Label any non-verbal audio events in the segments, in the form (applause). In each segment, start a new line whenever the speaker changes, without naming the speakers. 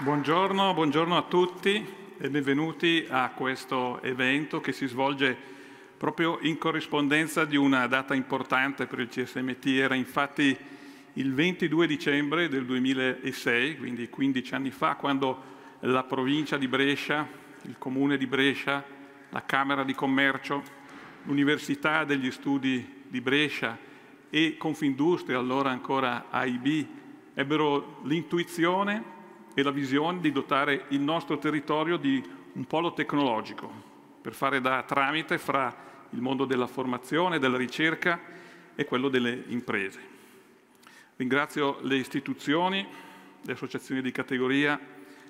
Buongiorno, buongiorno, a tutti e benvenuti a questo evento che si svolge proprio in corrispondenza di una data importante per il CSMT. Era infatti il 22 dicembre del 2006, quindi 15 anni fa, quando la provincia di Brescia, il comune di Brescia, la Camera di Commercio, l'Università degli Studi di Brescia e Confindustria, allora ancora AIB, ebbero l'intuizione e la visione di dotare il nostro territorio di un polo tecnologico per fare da tramite fra il mondo della formazione, della ricerca e quello delle imprese. Ringrazio le istituzioni, le associazioni di categoria,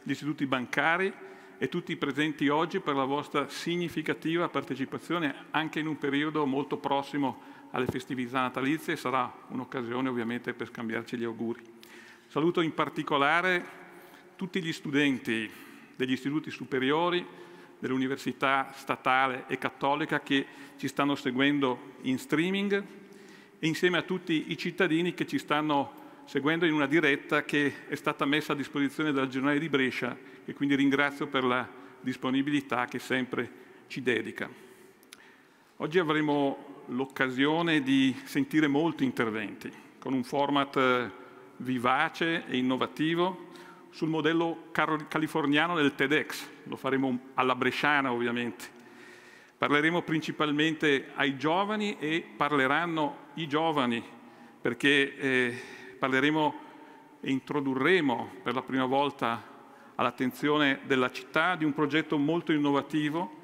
gli istituti bancari e tutti i presenti oggi per la vostra significativa partecipazione anche in un periodo molto prossimo alle festività natalizie sarà un'occasione ovviamente per scambiarci gli auguri. Saluto in particolare tutti gli studenti degli istituti superiori, dell'università statale e cattolica che ci stanno seguendo in streaming e insieme a tutti i cittadini che ci stanno seguendo in una diretta che è stata messa a disposizione dal Giornale di Brescia e quindi ringrazio per la disponibilità che sempre ci dedica. Oggi avremo l'occasione di sentire molti interventi con un format eh, vivace e innovativo sul modello californiano del TEDx, lo faremo alla bresciana ovviamente. Parleremo principalmente ai giovani e parleranno i giovani, perché eh, parleremo e introdurremo per la prima volta all'attenzione della città di un progetto molto innovativo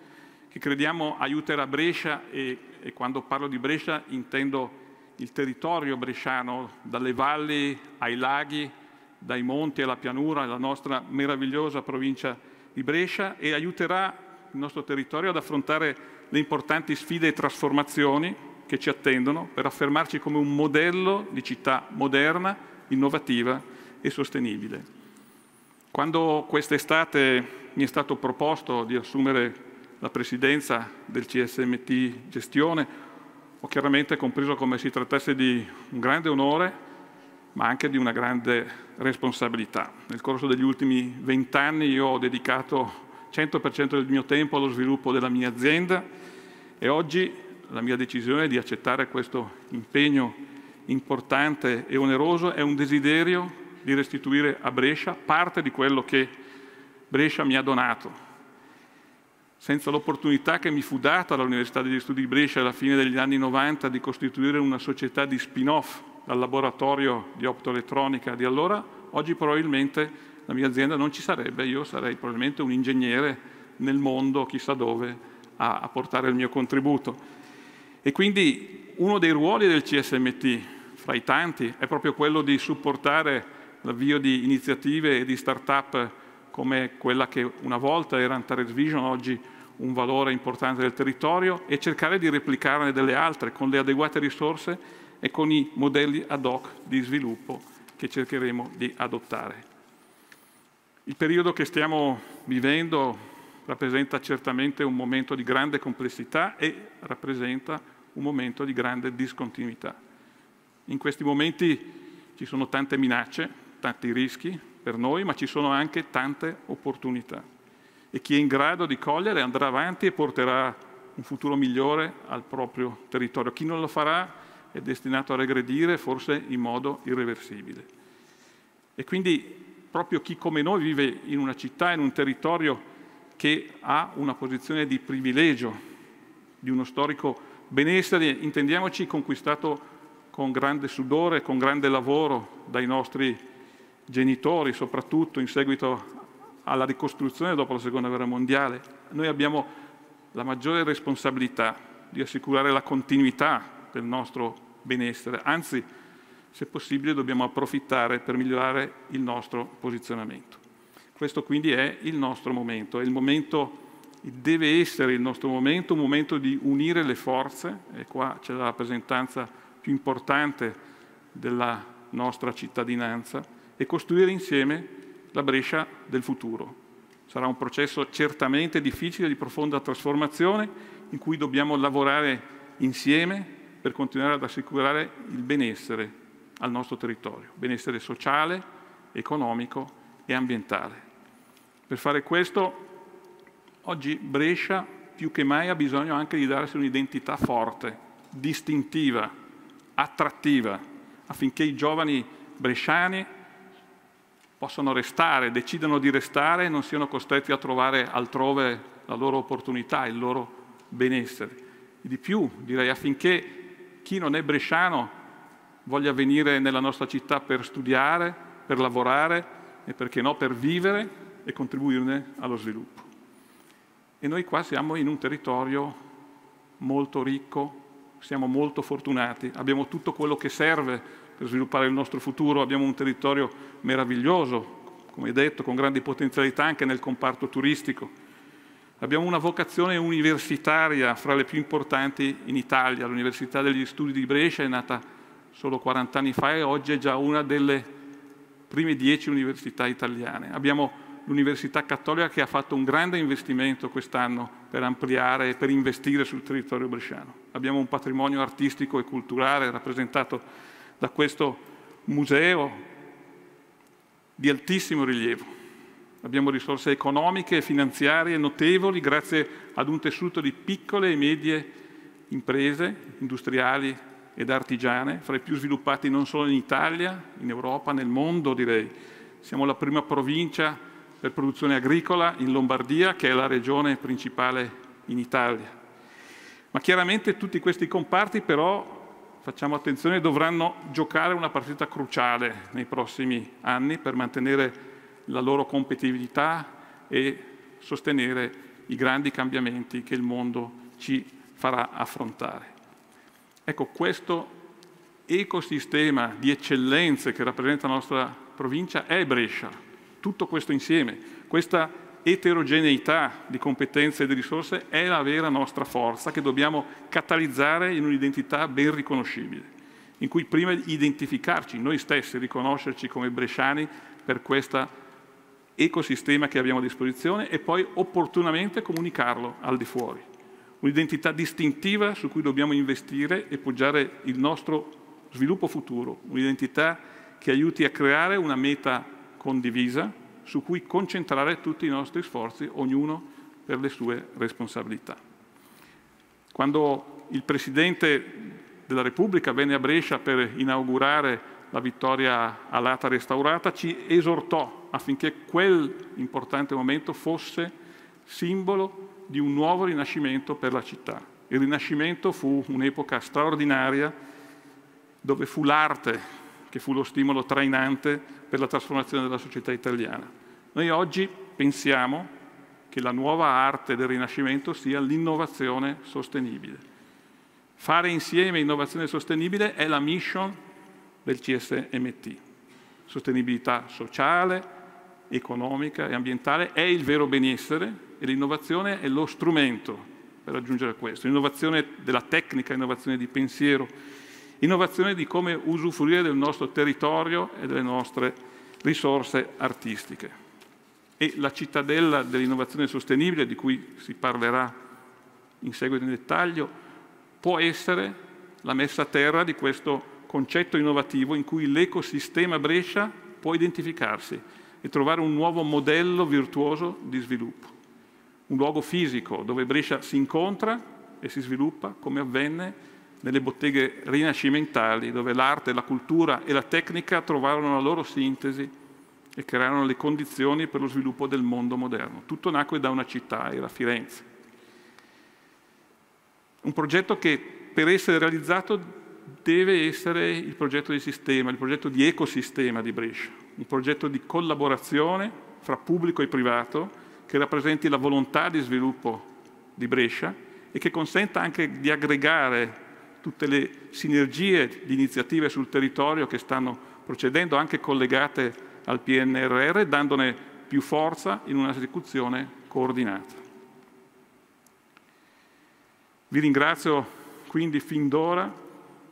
che crediamo aiuterà Brescia e, e quando parlo di Brescia intendo il territorio bresciano, dalle valli ai laghi, dai monti alla pianura, la nostra meravigliosa provincia di Brescia e aiuterà il nostro territorio ad affrontare le importanti sfide e trasformazioni che ci attendono per affermarci come un modello di città moderna, innovativa e sostenibile. Quando quest'estate mi è stato proposto di assumere la presidenza del CSMT Gestione, ho chiaramente compreso come si trattasse di un grande onore, ma anche di una grande responsabilità. Nel corso degli ultimi vent'anni io ho dedicato 100% del mio tempo allo sviluppo della mia azienda e oggi la mia decisione di accettare questo impegno importante e oneroso è un desiderio di restituire a Brescia parte di quello che Brescia mi ha donato. Senza l'opportunità che mi fu data dall'Università degli Studi di Brescia alla fine degli anni 90 di costituire una società di spin-off dal laboratorio di optoelettronica di allora, oggi probabilmente la mia azienda non ci sarebbe, io sarei probabilmente un ingegnere nel mondo, chissà dove, a, a portare il mio contributo. E quindi uno dei ruoli del CSMT, fra i tanti, è proprio quello di supportare l'avvio di iniziative e di start-up come quella che una volta era Antares Vision, oggi un valore importante del territorio, e cercare di replicarne delle altre con le adeguate risorse e con i modelli ad hoc di sviluppo che cercheremo di adottare. Il periodo che stiamo vivendo rappresenta certamente un momento di grande complessità e rappresenta un momento di grande discontinuità. In questi momenti ci sono tante minacce, tanti rischi per noi, ma ci sono anche tante opportunità. E chi è in grado di cogliere andrà avanti e porterà un futuro migliore al proprio territorio. Chi non lo farà è destinato a regredire forse in modo irreversibile. E quindi proprio chi come noi vive in una città, in un territorio che ha una posizione di privilegio, di uno storico benessere, intendiamoci, conquistato con grande sudore, con grande lavoro dai nostri genitori, soprattutto in seguito alla ricostruzione dopo la Seconda Guerra Mondiale. Noi abbiamo la maggiore responsabilità di assicurare la continuità del nostro benessere, anzi, se possibile, dobbiamo approfittare per migliorare il nostro posizionamento. Questo quindi è il nostro momento, è il momento, deve essere il nostro momento, un momento di unire le forze, e qua c'è la rappresentanza più importante della nostra cittadinanza, e costruire insieme la Brescia del futuro. Sarà un processo certamente difficile, di profonda trasformazione, in cui dobbiamo lavorare insieme per continuare ad assicurare il benessere al nostro territorio, benessere sociale, economico e ambientale. Per fare questo oggi Brescia più che mai ha bisogno anche di darsi un'identità forte, distintiva, attrattiva, affinché i giovani bresciani possano restare, decidano di restare e non siano costretti a trovare altrove la loro opportunità, il loro benessere. E di più, direi, affinché chi non è bresciano voglia venire nella nostra città per studiare, per lavorare e perché no per vivere e contribuirne allo sviluppo. E noi qua siamo in un territorio molto ricco, siamo molto fortunati, abbiamo tutto quello che serve per sviluppare il nostro futuro, abbiamo un territorio meraviglioso, come detto, con grandi potenzialità anche nel comparto turistico Abbiamo una vocazione universitaria fra le più importanti in Italia. L'Università degli Studi di Brescia è nata solo 40 anni fa e oggi è già una delle prime 10 università italiane. Abbiamo l'Università Cattolica che ha fatto un grande investimento quest'anno per ampliare e per investire sul territorio bresciano. Abbiamo un patrimonio artistico e culturale rappresentato da questo museo di altissimo rilievo abbiamo risorse economiche e finanziarie notevoli grazie ad un tessuto di piccole e medie imprese industriali ed artigiane, fra i più sviluppati non solo in Italia, in Europa, nel mondo direi. Siamo la prima provincia per produzione agricola in Lombardia, che è la regione principale in Italia. Ma chiaramente tutti questi comparti però facciamo attenzione, dovranno giocare una partita cruciale nei prossimi anni per mantenere la loro competitività e sostenere i grandi cambiamenti che il mondo ci farà affrontare. Ecco, questo ecosistema di eccellenze che rappresenta la nostra provincia è Brescia, tutto questo insieme, questa eterogeneità di competenze e di risorse è la vera nostra forza che dobbiamo catalizzare in un'identità ben riconoscibile, in cui prima identificarci noi stessi, riconoscerci come bresciani per questa ecosistema che abbiamo a disposizione e poi opportunamente comunicarlo al di fuori. Un'identità distintiva su cui dobbiamo investire e poggiare il nostro sviluppo futuro, un'identità che aiuti a creare una meta condivisa su cui concentrare tutti i nostri sforzi, ognuno per le sue responsabilità. Quando il Presidente della Repubblica venne a Brescia per inaugurare la vittoria all'ata restaurata, ci esortò affinché quel importante momento fosse simbolo di un nuovo rinascimento per la città. Il Rinascimento fu un'epoca straordinaria dove fu l'arte che fu lo stimolo trainante per la trasformazione della società italiana. Noi oggi pensiamo che la nuova arte del Rinascimento sia l'innovazione sostenibile. Fare insieme innovazione sostenibile è la mission del CSMT. Sostenibilità sociale, economica e ambientale è il vero benessere e l'innovazione è lo strumento per raggiungere questo. Innovazione della tecnica, innovazione di pensiero, innovazione di come usufruire del nostro territorio e delle nostre risorse artistiche. E la cittadella dell'innovazione sostenibile, di cui si parlerà in seguito in dettaglio, può essere la messa a terra di questo concetto innovativo in cui l'ecosistema Brescia può identificarsi e trovare un nuovo modello virtuoso di sviluppo. Un luogo fisico dove Brescia si incontra e si sviluppa come avvenne nelle botteghe rinascimentali dove l'arte, la cultura e la tecnica trovarono la loro sintesi e crearono le condizioni per lo sviluppo del mondo moderno. Tutto nacque da una città, era Firenze. Un progetto che per essere realizzato deve essere il progetto di sistema, il progetto di ecosistema di Brescia un progetto di collaborazione fra pubblico e privato che rappresenti la volontà di sviluppo di Brescia e che consenta anche di aggregare tutte le sinergie di iniziative sul territorio che stanno procedendo, anche collegate al PNRR, dandone più forza in un'esecuzione coordinata. Vi ringrazio quindi fin d'ora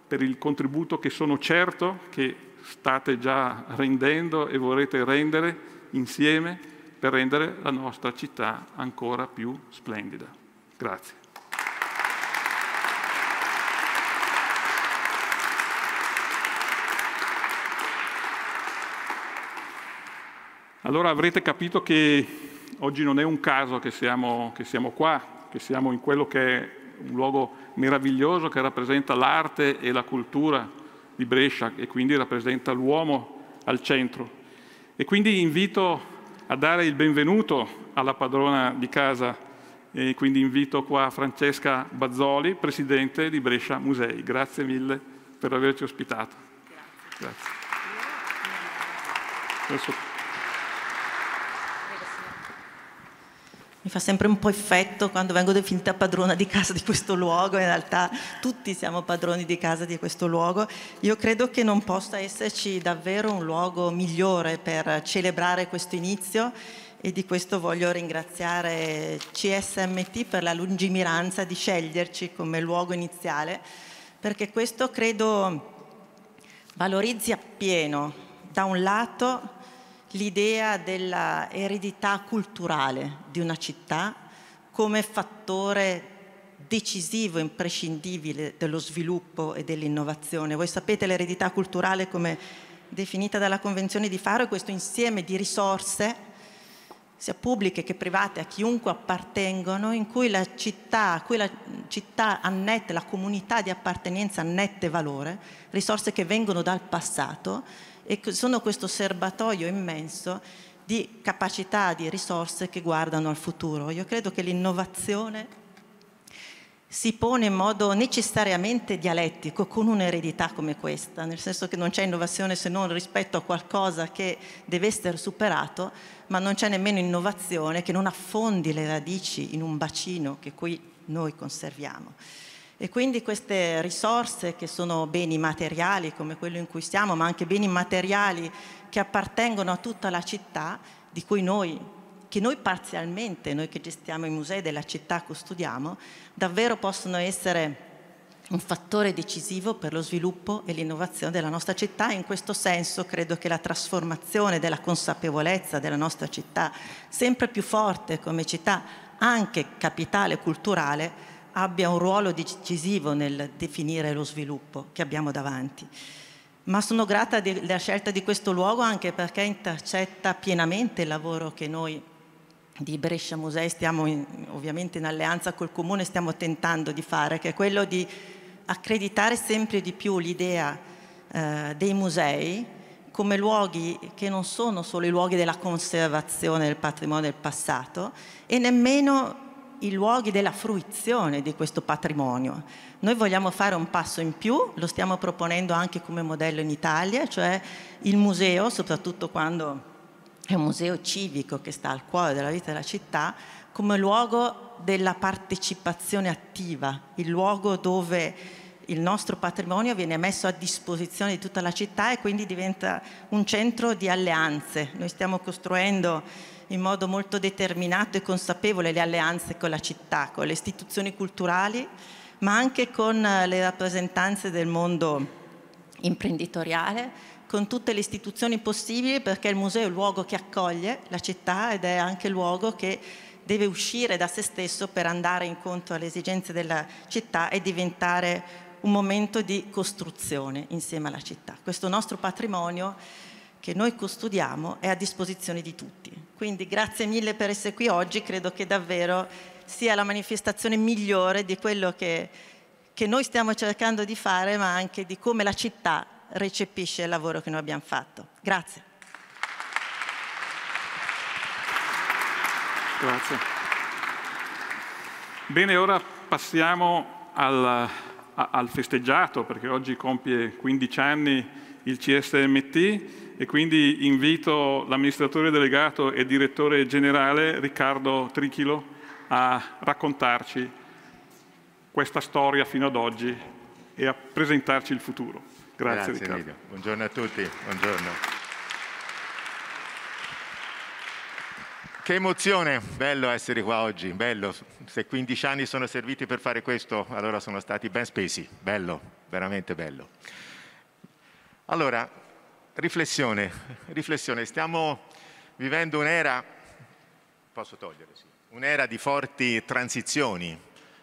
per il contributo che sono certo che state già rendendo e vorrete rendere insieme per rendere la nostra città ancora più splendida. Grazie. Allora avrete capito che oggi non è un caso che siamo, che siamo, qua, che siamo in quello che è un luogo meraviglioso che rappresenta l'arte e la cultura di Brescia e quindi rappresenta l'uomo al centro. E quindi invito a dare il benvenuto alla padrona di casa e quindi invito qua Francesca Bazzoli, presidente di Brescia Musei. Grazie mille per averci ospitato. Grazie. Grazie.
Adesso... Mi fa sempre un po' effetto quando vengo definita padrona di casa di questo luogo, in realtà tutti siamo padroni di casa di questo luogo. Io credo che non possa esserci davvero un luogo migliore per celebrare questo inizio e di questo voglio ringraziare CSMT per la lungimiranza di sceglierci come luogo iniziale, perché questo credo valorizzi appieno, da un lato, l'idea dell'eredità culturale di una città come fattore decisivo, imprescindibile dello sviluppo e dell'innovazione. Voi sapete l'eredità culturale come definita dalla Convenzione di Faro è questo insieme di risorse, sia pubbliche che private, a chiunque appartengono, in cui la città, a cui la città annette, la comunità di appartenenza annette valore, risorse che vengono dal passato e sono questo serbatoio immenso di capacità, di risorse che guardano al futuro. Io credo che l'innovazione si pone in modo necessariamente dialettico con un'eredità come questa, nel senso che non c'è innovazione se non rispetto a qualcosa che deve essere superato, ma non c'è nemmeno innovazione che non affondi le radici in un bacino che qui noi conserviamo. E quindi queste risorse che sono beni materiali come quello in cui siamo, ma anche beni materiali che appartengono a tutta la città, di cui noi, che noi parzialmente, noi che gestiamo i musei della città, custodiamo, davvero possono essere un fattore decisivo per lo sviluppo e l'innovazione della nostra città in questo senso credo che la trasformazione della consapevolezza della nostra città sempre più forte come città anche capitale culturale abbia un ruolo decisivo nel definire lo sviluppo che abbiamo davanti. Ma sono grata della scelta di questo luogo anche perché intercetta pienamente il lavoro che noi di Brescia Musei stiamo in, ovviamente in alleanza col comune stiamo tentando di fare, che è quello di accreditare sempre di più l'idea eh, dei musei come luoghi che non sono solo i luoghi della conservazione del patrimonio del passato e nemmeno i luoghi della fruizione di questo patrimonio. Noi vogliamo fare un passo in più, lo stiamo proponendo anche come modello in Italia, cioè il museo, soprattutto quando è un museo civico che sta al cuore della vita della città, come luogo della partecipazione attiva, il luogo dove il nostro patrimonio viene messo a disposizione di tutta la città e quindi diventa un centro di alleanze. Noi stiamo costruendo in modo molto determinato e consapevole le alleanze con la città, con le istituzioni culturali, ma anche con eh, le rappresentanze del mondo imprenditoriale, con tutte le istituzioni possibili perché il museo è il luogo che accoglie la città ed è anche il luogo che deve uscire da se stesso per andare incontro alle esigenze della città e diventare un momento di costruzione insieme alla città. Questo nostro patrimonio che noi custodiamo è a disposizione di tutti. Quindi grazie mille per essere qui oggi, credo che davvero sia la manifestazione migliore di quello che, che noi stiamo cercando di fare, ma anche di come la città recepisce il lavoro che noi abbiamo fatto. Grazie.
Grazie.
Bene, ora passiamo al, al festeggiato, perché oggi compie 15 anni il CSMT e quindi invito l'amministratore delegato e direttore generale Riccardo Trichilo a raccontarci questa storia fino ad oggi
e a presentarci il futuro. Grazie, Grazie Riccardo. Emilio. Buongiorno a tutti. Buongiorno. Che emozione, bello essere qua oggi, bello. Se 15 anni sono serviti per fare questo, allora sono stati ben spesi, bello, veramente bello. Allora, Riflessione, (laughs) riflessione, stiamo vivendo un'era, sì, un'era di forti transizioni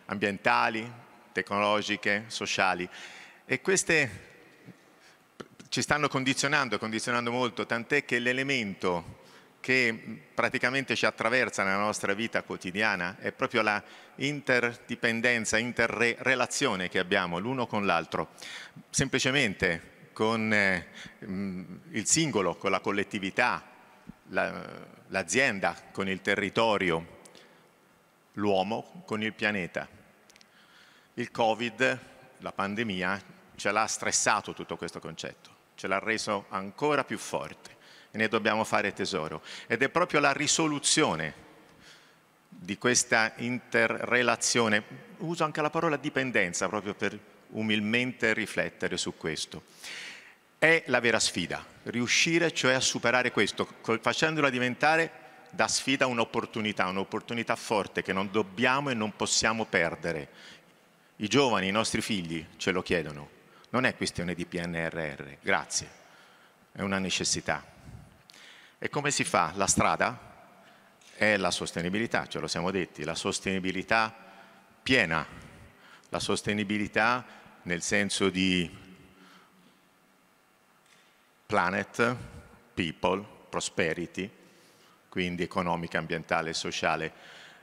ambientali, tecnologiche, sociali e queste ci stanno condizionando, condizionando molto, tant'è che l'elemento che praticamente ci attraversa nella nostra vita quotidiana è proprio la interdipendenza, interrelazione che abbiamo l'uno con l'altro. Semplicemente con eh, mm, il singolo, con la collettività, l'azienda, con il territorio, l'uomo con il pianeta. Il Covid, la pandemia, ce l'ha stressato tutto questo concetto, ce l'ha reso ancora più forte e ne dobbiamo fare tesoro. Ed è proprio la risoluzione di questa interrelazione, uso anche la parola dipendenza proprio per umilmente riflettere su questo. È la vera sfida, riuscire cioè a superare questo, facendola diventare da sfida un'opportunità, un'opportunità forte che non dobbiamo e non possiamo perdere. I giovani, i nostri figli ce lo chiedono. Non è questione di PNRR, grazie, è una necessità. E come si fa? La strada è la sostenibilità, ce lo siamo detti, la sostenibilità piena, la sostenibilità nel senso di planet, people, prosperity, quindi economica, ambientale e sociale.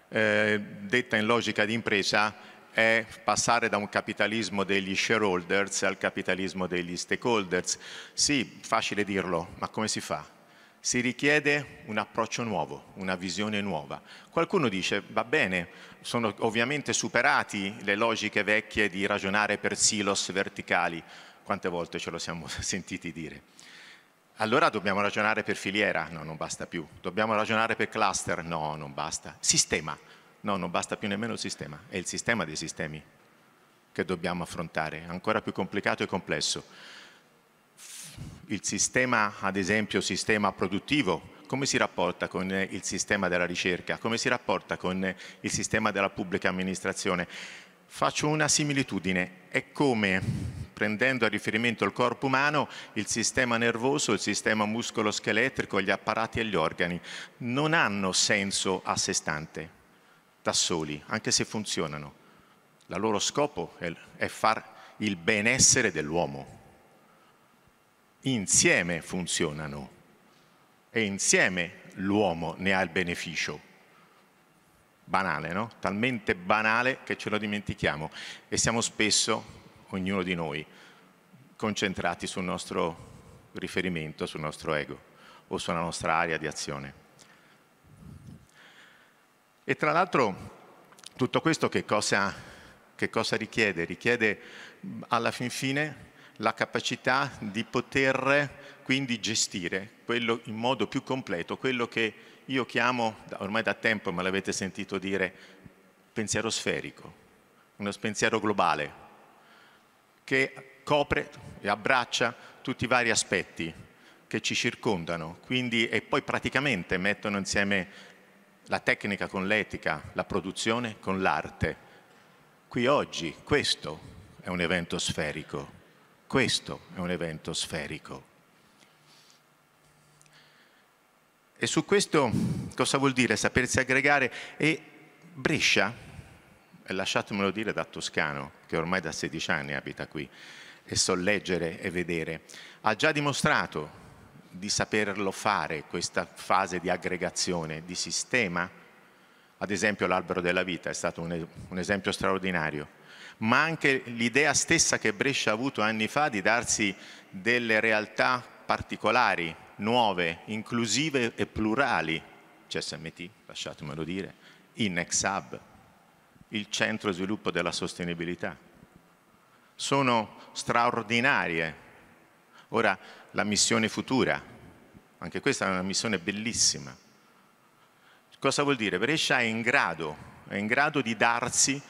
Eh, detta in logica di impresa è passare da un capitalismo degli shareholders al capitalismo degli stakeholders. Sì, facile dirlo, ma come si fa? Si richiede un approccio nuovo, una visione nuova. Qualcuno dice, va bene, sono ovviamente superati le logiche vecchie di ragionare per silos verticali. Quante volte ce lo siamo (laughs) sentiti dire? Allora dobbiamo ragionare per filiera, no, non basta più. Dobbiamo ragionare per cluster, no, non basta. Sistema, no, non basta più nemmeno il sistema, è il sistema dei sistemi che dobbiamo affrontare, ancora più complicato e complesso. Il sistema, ad esempio, sistema produttivo, come si rapporta con il sistema della ricerca, come si rapporta con il sistema della pubblica amministrazione? Faccio una similitudine, è come prendendo a riferimento il corpo umano, il sistema nervoso, il sistema muscoloscheletrico, gli apparati e gli organi non hanno senso a sé stante, da soli, anche se funzionano. Il loro scopo è, è far il benessere dell'uomo. Insieme funzionano e insieme l'uomo ne ha il beneficio banale, no? talmente banale che ce lo dimentichiamo e siamo spesso, ognuno di noi, concentrati sul nostro riferimento, sul nostro ego o sulla nostra area di azione. E tra l'altro tutto questo che cosa, che cosa richiede? Richiede alla fin fine la capacità di poter quindi gestire quello, in modo più completo quello che io chiamo, ormai da tempo me l'avete sentito dire, pensiero sferico, uno pensiero globale che copre e abbraccia tutti i vari aspetti che ci circondano quindi, e poi praticamente mettono insieme la tecnica con l'etica, la produzione con l'arte. Qui oggi questo è un evento sferico, questo è un evento sferico. E su questo cosa vuol dire sapersi aggregare? E Brescia, lasciatemelo dire da toscano, che ormai da 16 anni abita qui, e so leggere e vedere, ha già dimostrato di saperlo fare, questa fase di aggregazione, di sistema. Ad esempio l'albero della vita è stato un, esempio straordinario, ma anche l'idea stessa che Brescia ha avuto anni fa di darsi delle realtà particolari, nuove, inclusive e plurali, CSMT, lasciatemelo dire, Innex Hub, il Centro Sviluppo della Sostenibilità. Sono straordinarie. Ora, la missione futura, anche questa è una missione bellissima. Cosa vuol dire? Brescia è in grado, è in grado di darsi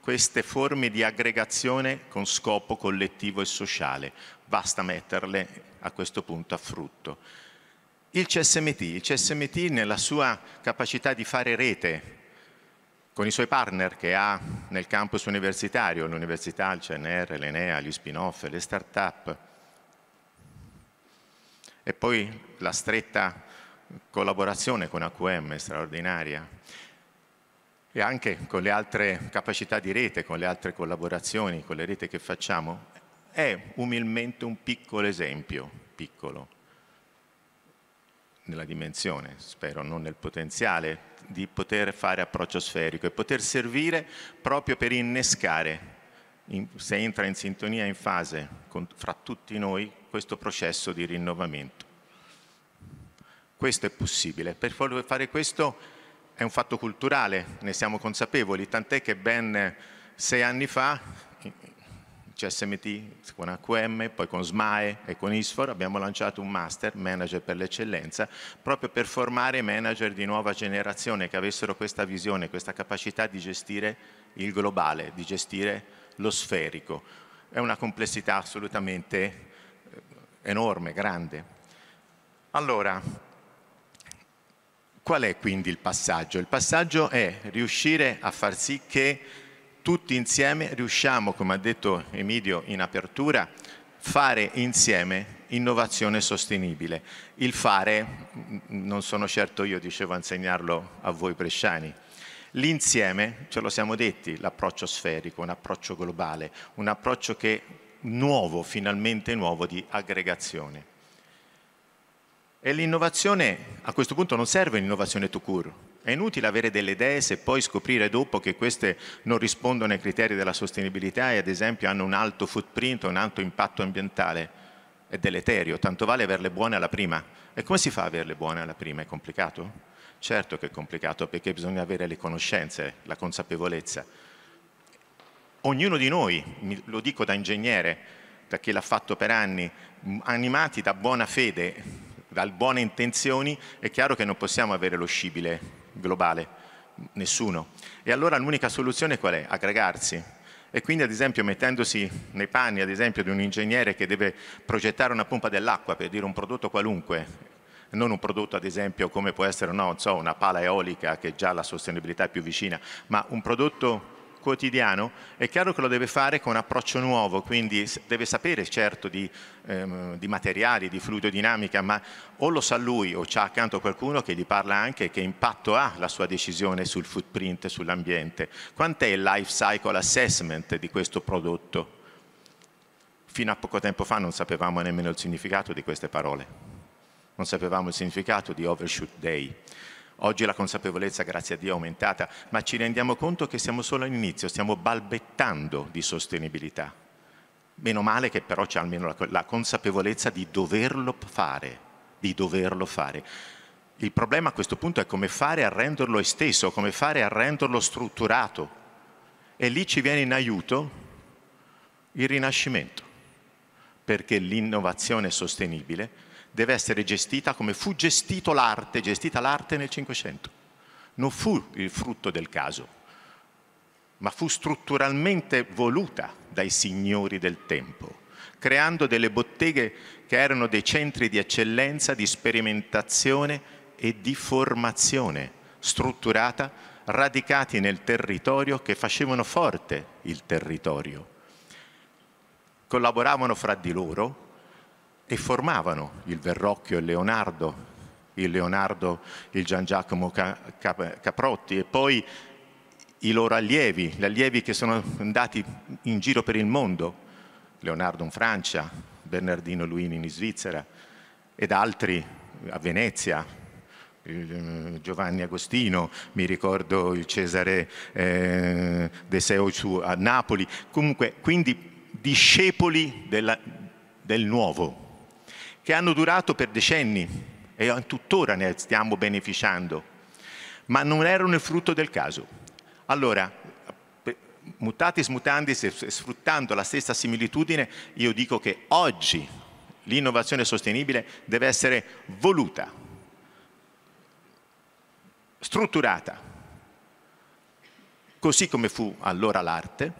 queste forme di aggregazione con scopo collettivo e sociale. Basta metterle a questo punto a frutto. Il CSMT, il CSMT nella sua capacità di fare rete con i suoi partner che ha nel campus universitario, l'università, il CNR, l'ENEA, gli spin-off, le start-up, e poi la stretta collaborazione con AQM straordinaria e anche con le altre capacità di rete, con le altre collaborazioni, con le reti che facciamo, è umilmente un piccolo esempio, piccolo, nella dimensione, spero, non nel potenziale, di poter fare approccio sferico e poter servire proprio per innescare, in, se entra in sintonia, in fase con, fra tutti noi, questo processo di rinnovamento. Questo è possibile. Per fare questo è un fatto culturale, ne siamo consapevoli, tant'è che ben sei anni fa CSMT con AQM, poi con SMAE e con ISFOR abbiamo lanciato un master, manager per l'eccellenza, proprio per formare manager di nuova generazione che avessero questa visione, questa capacità di gestire il globale, di gestire lo sferico. È una complessità assolutamente eh, enorme, grande. Allora, qual è quindi il passaggio? Il passaggio è riuscire a far sì che tutti insieme riusciamo, come ha detto Emidio in apertura, fare insieme innovazione sostenibile. Il fare, mm, non sono certo io, dicevo, a insegnarlo a voi bresciani. L'insieme, ce lo siamo detti, l'approccio sferico, un approccio globale, un approccio che nuovo, finalmente nuovo, di aggregazione. E l'innovazione, a questo punto non serve l'innovazione to cure, è inutile avere delle idee se poi scoprire dopo che queste non rispondono ai criteri della sostenibilità e ad esempio hanno un alto footprint, un alto impatto ambientale. È deleterio, tanto vale averle buone alla prima. E come si fa ad averle buone alla prima? È complicato? Certo che è complicato perché bisogna avere le conoscenze, la consapevolezza. Ognuno di noi, lo dico da ingegnere, da chi l'ha fatto per anni, animati da buona fede, da buone intenzioni, è chiaro che non possiamo avere lo scibile globale? Nessuno. E allora l'unica soluzione qual è? Aggregarsi. E quindi ad esempio mettendosi nei panni ad esempio di un ingegnere che deve progettare una pompa dell'acqua per dire un prodotto qualunque, non un prodotto ad esempio come può essere no, so, una pala eolica che già la sostenibilità è più vicina, ma un prodotto quotidiano, è chiaro che lo deve fare con un approccio nuovo, quindi deve sapere certo di, ehm, di materiali, di fluidodinamica, ma o lo sa lui o c'è accanto qualcuno che gli parla anche che impatto ha la sua decisione sul footprint, sull'ambiente. Quant'è il life cycle assessment di questo prodotto? Fino a poco tempo fa non sapevamo nemmeno il significato di queste parole, non sapevamo il significato di overshoot day. Oggi la consapevolezza, grazie a Dio, è aumentata, ma ci rendiamo conto che siamo solo all'inizio, stiamo balbettando di sostenibilità. Meno male che però c'è almeno la, consapevolezza di doverlo fare, di doverlo fare. Il problema a questo punto è come fare a renderlo esteso, come fare a renderlo strutturato. E lì ci viene in aiuto il rinascimento, perché l'innovazione sostenibile deve essere gestita come fu gestito l'arte, gestita l'arte nel Cinquecento. Non fu il frutto del caso, ma fu strutturalmente voluta dai signori del tempo, creando delle botteghe che erano dei centri di eccellenza, di sperimentazione e di formazione strutturata, radicati nel territorio, che facevano forte il territorio. Collaboravano fra di loro e formavano il Verrocchio, il Leonardo, il Leonardo, il Gian Giacomo Caprotti e poi i loro allievi, gli allievi che sono andati in giro per il mondo, Leonardo in Francia, Bernardino Luini in Svizzera ed altri a Venezia, eh, Giovanni Agostino, mi ricordo il Cesare eh, De Seo a Napoli, comunque quindi discepoli della, del nuovo, che hanno durato per decenni e tuttora ne stiamo beneficiando, ma non erano il frutto del caso. Allora, mutatis mutandis, sfruttando la stessa similitudine, io dico che oggi l'innovazione sostenibile deve essere voluta, strutturata, così come fu allora l'arte,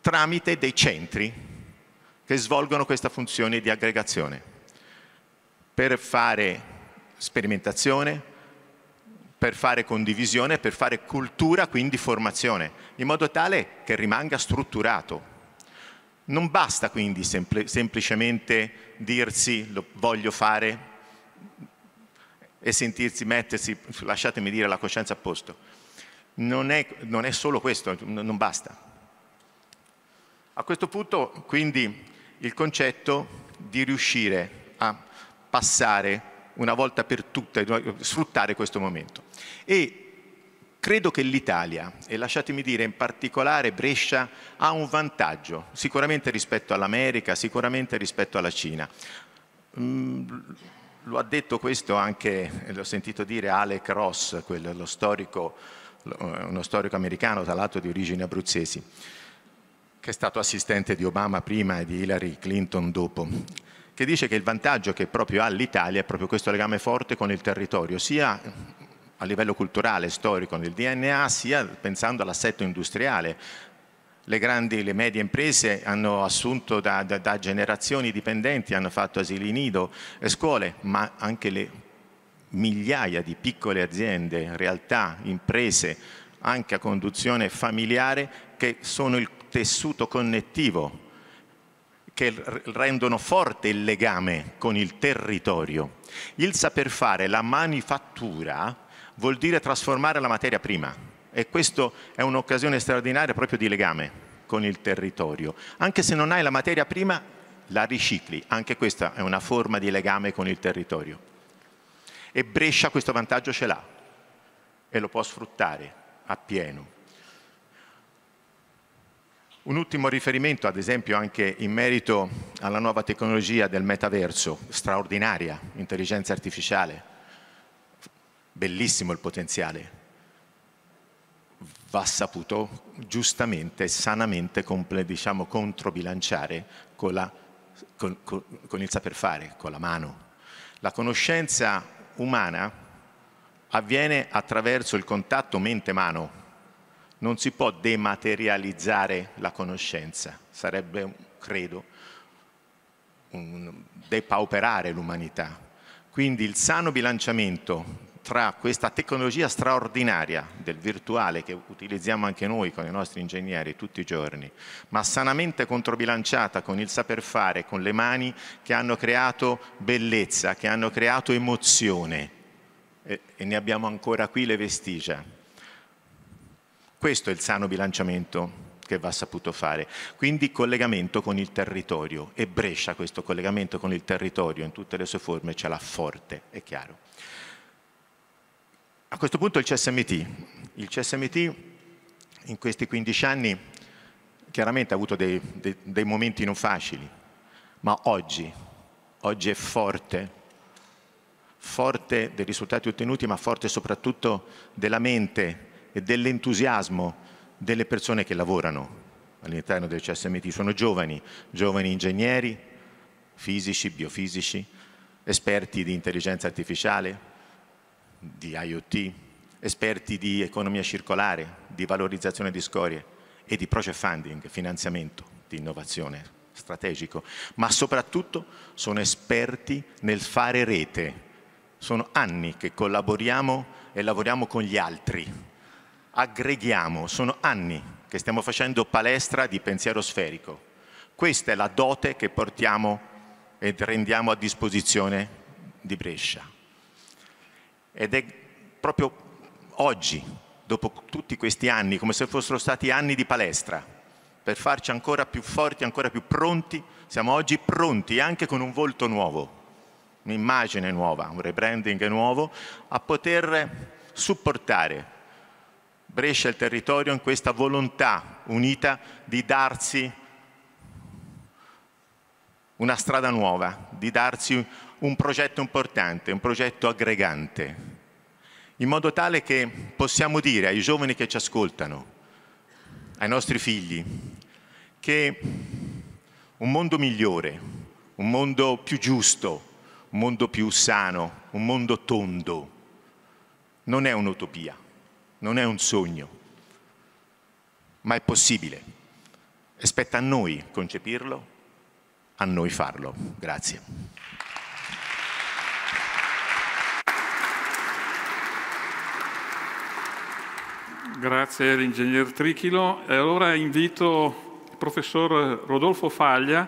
tramite dei centri che svolgono questa funzione di aggregazione per fare sperimentazione, per fare condivisione, per fare cultura, quindi formazione, in modo tale che rimanga strutturato. Non basta quindi sempl semplicemente dirsi lo voglio fare e sentirsi, mettersi, lasciatemi dire, la coscienza a posto. Non è, non è solo questo, non basta. A questo punto quindi il concetto di riuscire a passare una volta per tutte, sfruttare questo momento. E credo che l'Italia, e lasciatemi dire in particolare Brescia, ha un vantaggio, sicuramente rispetto all'America, sicuramente rispetto alla Cina.
Mm, lo ha
detto questo anche, l'ho sentito dire Alec Ross, quello, storico, uno storico americano, tra l'altro di origini abruzzesi, che è stato assistente di Obama prima e di Hillary Clinton dopo che dice che il vantaggio che proprio ha l'Italia è proprio questo legame forte con il territorio, sia a livello culturale, storico, nel DNA, sia pensando all'assetto industriale. Le grandi, le medie imprese hanno assunto da, da, da generazioni dipendenti, hanno fatto asili nido e scuole, ma anche le migliaia di piccole aziende, realtà, imprese, anche a conduzione familiare, che sono il tessuto connettivo che rendono forte il legame con il territorio. Il saper fare la manifattura vuol dire trasformare la materia prima e questa è un'occasione straordinaria proprio di legame con il territorio. Anche se non hai la materia prima, la ricicli, anche questa è una forma di legame con il territorio. E Brescia questo vantaggio ce l'ha e lo può sfruttare appieno. Un ultimo riferimento, ad esempio, anche in merito alla nuova tecnologia del metaverso, straordinaria, intelligenza artificiale, bellissimo il potenziale, va saputo giustamente e sanamente diciamo, controbilanciare con, la, con, con, con il saper fare, con la mano. La conoscenza umana avviene attraverso il contatto mente-mano, non si può dematerializzare la conoscenza, sarebbe, credo, un depauperare l'umanità. Quindi il sano bilanciamento tra questa tecnologia straordinaria del virtuale che utilizziamo anche noi con i nostri ingegneri tutti i giorni, ma sanamente controbilanciata con il saper fare, con le mani che hanno creato bellezza, che hanno creato emozione e, e ne abbiamo ancora qui le vestigia. Questo è il sano bilanciamento che va saputo fare. Quindi collegamento con il territorio e Brescia questo collegamento con il territorio in tutte le sue forme ce l'ha forte, è chiaro. A questo punto il CSMT. Il CSMT in questi 15 anni chiaramente ha avuto dei, dei, dei momenti non facili, ma oggi, oggi è forte forte dei risultati ottenuti, ma forte soprattutto della mente e dell'entusiasmo delle persone che lavorano all'interno del CSMT. Sono giovani, giovani ingegneri, fisici, biofisici, esperti di intelligenza artificiale, di IoT, esperti di economia circolare, di valorizzazione di scorie e di project funding, finanziamento di innovazione strategico, ma soprattutto sono esperti nel fare rete. Sono anni che collaboriamo e lavoriamo con gli altri aggreghiamo, sono anni che stiamo facendo palestra di pensiero sferico. Questa è la dote che portiamo e rendiamo a disposizione di Brescia. Ed è proprio oggi, dopo tutti questi anni, come se fossero stati anni di palestra, per farci ancora più forti, ancora più pronti, siamo oggi pronti anche con un volto nuovo, un'immagine nuova, un rebranding nuovo, a poter supportare Brescia e il territorio in questa volontà unita di darsi una strada nuova, di darsi un progetto importante, un progetto aggregante, in modo tale che possiamo dire ai giovani che ci ascoltano, ai nostri figli, che un mondo migliore, un mondo più giusto, un mondo più sano, un mondo tondo, non è un'utopia non è un sogno, ma è possibile. E spetta a noi concepirlo, a noi farlo. Grazie.
Grazie all'ingegner Trichilo. E allora invito il professor Rodolfo Faglia,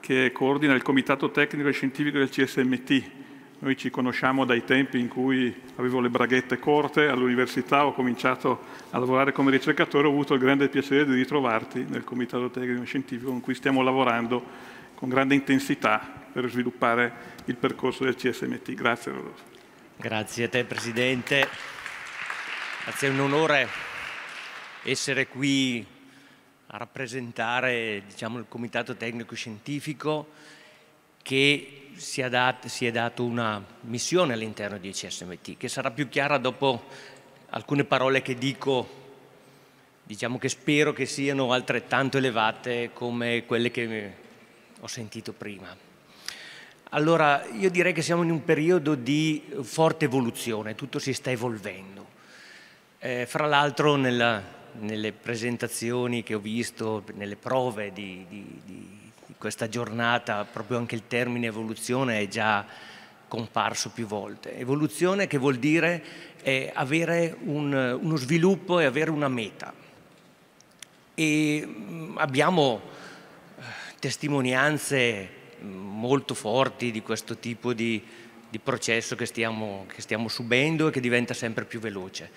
che coordina il Comitato Tecnico e Scientifico del CSMT, noi ci conosciamo dai tempi in cui avevo le braghette corte, all'università ho cominciato a lavorare come ricercatore, ho avuto il grande piacere di ritrovarti nel Comitato Tecnico Scientifico con cui stiamo lavorando con grande intensità per sviluppare il percorso del CSMT.
Grazie Rodolfo. Grazie a te Presidente, Grazie, è un onore essere qui a rappresentare diciamo, il Comitato Tecnico Scientifico che si è, dat- si è dato una missione all'interno di CSMT, che sarà più chiara dopo alcune parole che dico, diciamo che spero che siano altrettanto elevate come quelle che ho sentito prima. Allora, io direi che siamo in un periodo di forte evoluzione, tutto si sta evolvendo. Eh, fra l'altro nella, nelle presentazioni che ho visto, nelle prove di, di, di questa giornata, proprio anche il termine evoluzione è già comparso più volte. Evoluzione che vuol dire eh, avere un, uno sviluppo e avere una meta. E mm, abbiamo eh, testimonianze mm, molto forti di questo tipo di, di processo che stiamo, che stiamo subendo e che diventa sempre più veloce.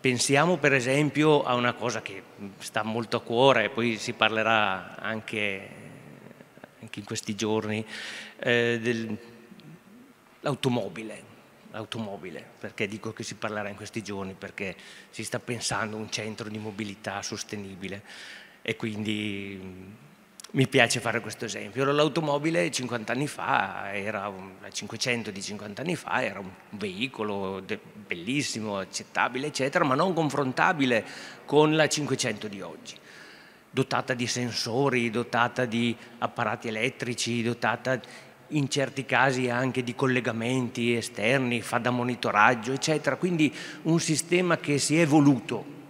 Pensiamo per esempio a una cosa che mm, sta molto a cuore, poi si parlerà anche anche in questi giorni, eh, dell'automobile. Automobile, perché dico che si parlerà in questi giorni? Perché si sta pensando a un centro di mobilità sostenibile e quindi mm, mi piace fare questo esempio. l'automobile 50 anni fa, era un, la 500 di 50 anni fa, era un veicolo bellissimo, accettabile, eccetera, ma non confrontabile con la 500 di oggi dotata di sensori, dotata di apparati elettrici, dotata in certi casi anche di collegamenti esterni, fa da monitoraggio, eccetera. Quindi un sistema che si è evoluto.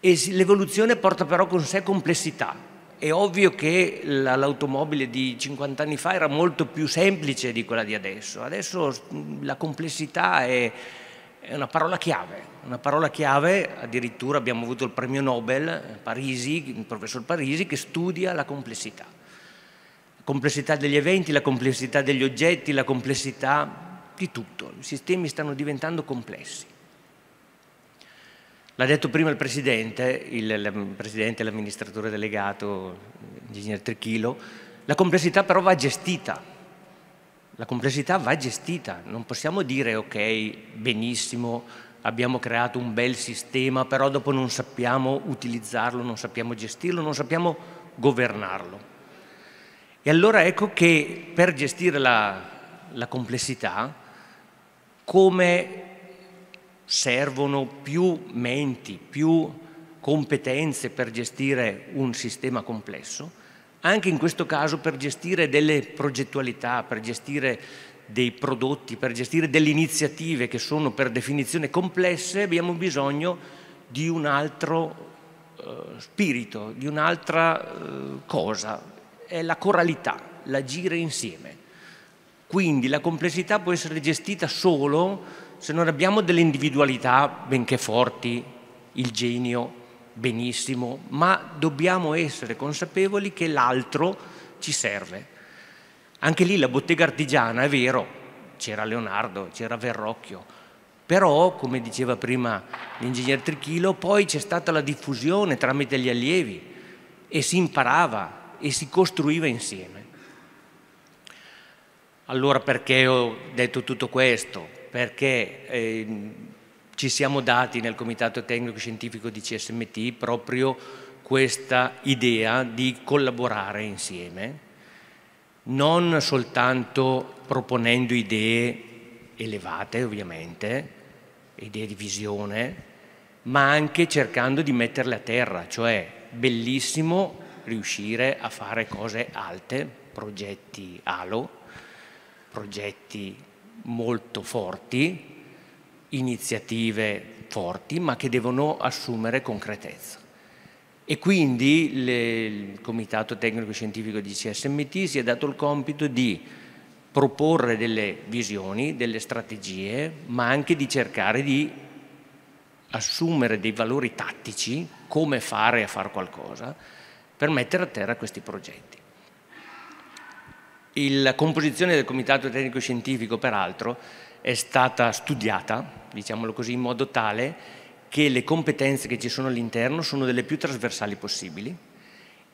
E l'evoluzione porta però con sé complessità. È ovvio che l'automobile di 50 anni fa era molto più semplice di quella di adesso. Adesso la complessità è, è una parola chiave una parola chiave, addirittura abbiamo avuto il premio Nobel, eh, Parisi, il professor Parisi, che studia la complessità. La complessità degli eventi, la complessità degli oggetti, la complessità di tutto. I sistemi stanno diventando complessi. L'ha detto prima il Presidente, il, Presidente e l'amministratore delegato, l'ingegner Trichilo, la complessità però va gestita. La complessità va gestita, non possiamo dire ok, benissimo, abbiamo creato un bel sistema, però dopo non sappiamo utilizzarlo, non sappiamo gestirlo, non sappiamo governarlo. E allora ecco che per gestire la, la complessità, come servono più menti, più competenze per gestire un sistema complesso, anche in questo caso per gestire delle progettualità, per gestire dei prodotti, per gestire delle iniziative che sono per definizione complesse, abbiamo bisogno di un altro eh, spirito, di un'altra eh, cosa, è la coralità, l'agire insieme. Quindi la complessità può essere gestita solo se non abbiamo delle individualità benché forti, il genio, benissimo, ma dobbiamo essere consapevoli che l'altro ci serve anche lì la bottega artigiana, è vero, c'era Leonardo, c'era Verrocchio, però, come diceva prima l'ingegner Trichilo, poi c'è stata la diffusione tramite gli allievi e si imparava e si costruiva insieme. Allora perché ho detto tutto questo? Perché eh, ci siamo dati nel Comitato Tecnico Scientifico di CSMT proprio questa idea di collaborare insieme non soltanto proponendo idee elevate ovviamente, idee di visione, ma anche cercando di metterle a terra, cioè bellissimo riuscire a fare cose alte, progetti alo, progetti molto forti, iniziative forti, ma che devono assumere concretezza. E quindi le, il Comitato Tecnico Scientifico di CSMT si è dato il compito di proporre delle visioni, delle strategie, ma anche di cercare di assumere dei valori tattici, come fare a fare qualcosa, per mettere a terra questi progetti. La composizione del Comitato Tecnico Scientifico, peraltro, è stata studiata, diciamolo così, in modo tale che le competenze che ci sono all'interno sono delle più trasversali possibili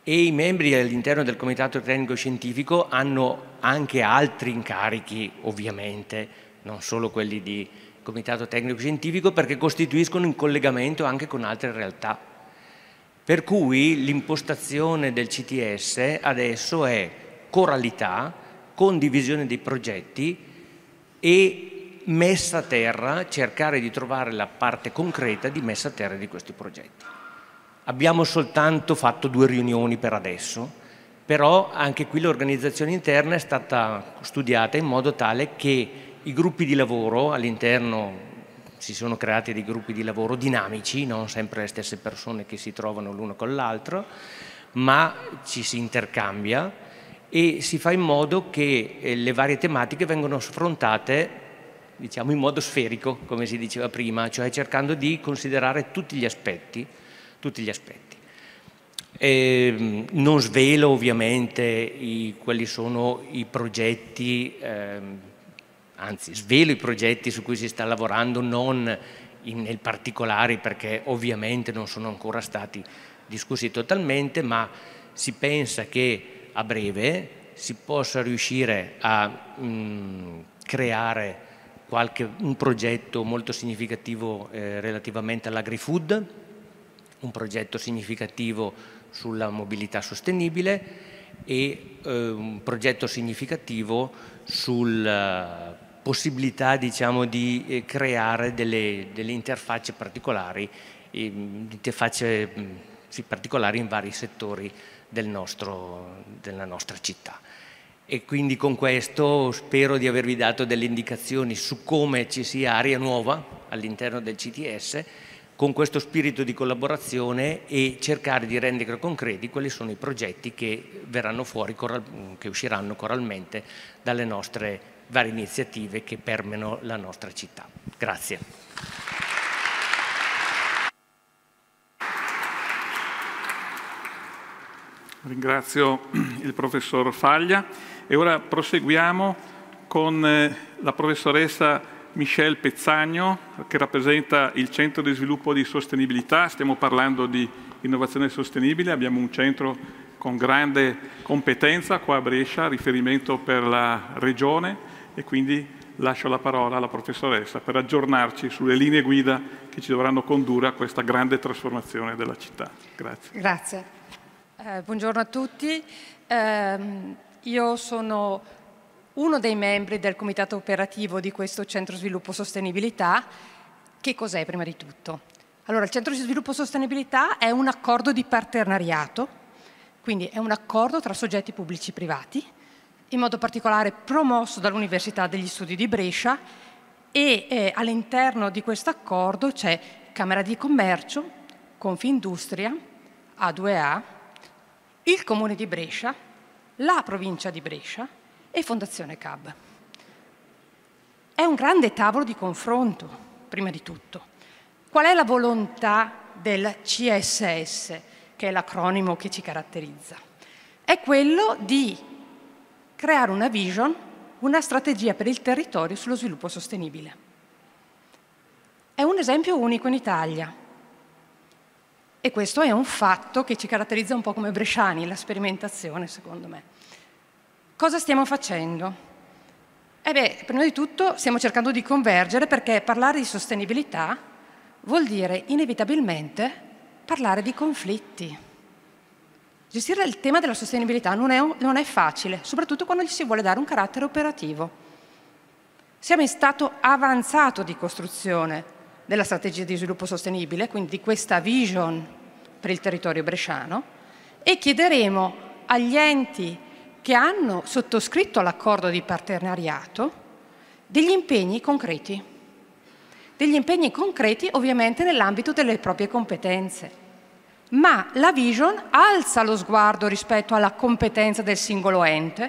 e i membri all'interno del comitato tecnico scientifico hanno anche altri incarichi ovviamente, non solo quelli di comitato tecnico scientifico perché costituiscono un collegamento anche con altre realtà. Per cui l'impostazione del CTS adesso è coralità, condivisione dei progetti e messa a terra, cercare di trovare la parte concreta di messa a terra di questi progetti. Abbiamo soltanto fatto due riunioni per adesso, però anche qui l'organizzazione interna è stata studiata in modo tale che i gruppi di lavoro all'interno si sono creati dei gruppi di lavoro dinamici, non sempre le stesse persone che si trovano l'uno con l'altro, ma ci si intercambia e si fa in modo che eh, le varie tematiche vengano affrontate diciamo, in modo sferico, come si diceva prima, cioè cercando di considerare tutti gli aspetti. Tutti gli aspetti. E, ehm, non svelo ovviamente i, quali sono i progetti, ehm, anzi svelo i progetti su cui si sta lavorando, non in, nel particolare perché ovviamente non sono ancora stati discussi totalmente, ma si pensa che a breve si possa riuscire a mh, mm, creare qualche, un progetto molto significativo eh, relativamente all'agri-food, un progetto significativo sulla mobilità sostenibile e eh, un progetto significativo sulla eh, possibilità diciamo, di eh, creare delle, delle, interfacce particolari, eh, interfacce mm, sì, particolari in vari settori del nostro, della nostra città e quindi con questo spero di avervi dato delle indicazioni su come ci sia aria nuova all'interno del CTS con questo spirito di collaborazione e cercare di rendere concreti quali sono i progetti che verranno fuori, che usciranno coralmente dalle nostre varie iniziative che permeano la nostra città. Grazie.
Ringrazio il professor Faglia. E ora proseguiamo con eh, la professoressa Michelle Pezzagno, che rappresenta il Centro di Sviluppo di Sostenibilità. Stiamo parlando di innovazione sostenibile, abbiamo un centro con grande competenza qua a Brescia, riferimento per la Regione e quindi lascio la parola alla professoressa per aggiornarci sulle linee guida che ci dovranno condurre a questa grande trasformazione della città. Grazie.
Grazie. Eh, buongiorno a tutti. Eh, io sono uno dei membri del comitato operativo di questo Centro Sviluppo Sostenibilità. Che cos'è prima di tutto? Allora, il Centro Sviluppo Sostenibilità è un accordo di partenariato, quindi è un accordo tra soggetti pubblici e privati, in modo particolare promosso dall'Università degli Studi di Brescia e eh, all'interno di questo accordo c'è Camera di Commercio, Confindustria, A2A, il Comune di Brescia, la provincia di Brescia e Fondazione CAB. È un grande tavolo di confronto, prima di tutto. Qual è la volontà del CSS, che è l'acronimo che ci caratterizza? È quello di creare una vision, una strategia per il territorio sullo sviluppo sostenibile. È un esempio unico in Italia. E questo è un fatto che ci caratterizza un po' come bresciani, la sperimentazione, secondo me. Cosa stiamo facendo? Eh beh, prima di tutto stiamo cercando di convergere perché parlare di sostenibilità vuol dire inevitabilmente parlare di conflitti. Gestire il tema della sostenibilità non è, non è, facile, soprattutto quando gli si vuole dare un carattere operativo. Siamo in stato avanzato di costruzione della strategia di sviluppo sostenibile, quindi di questa vision per il territorio bresciano e chiederemo agli enti che hanno sottoscritto l'accordo di partenariato degli impegni concreti, degli impegni concreti ovviamente nell'ambito delle proprie competenze. Ma la vision alza lo sguardo rispetto alla competenza del singolo ente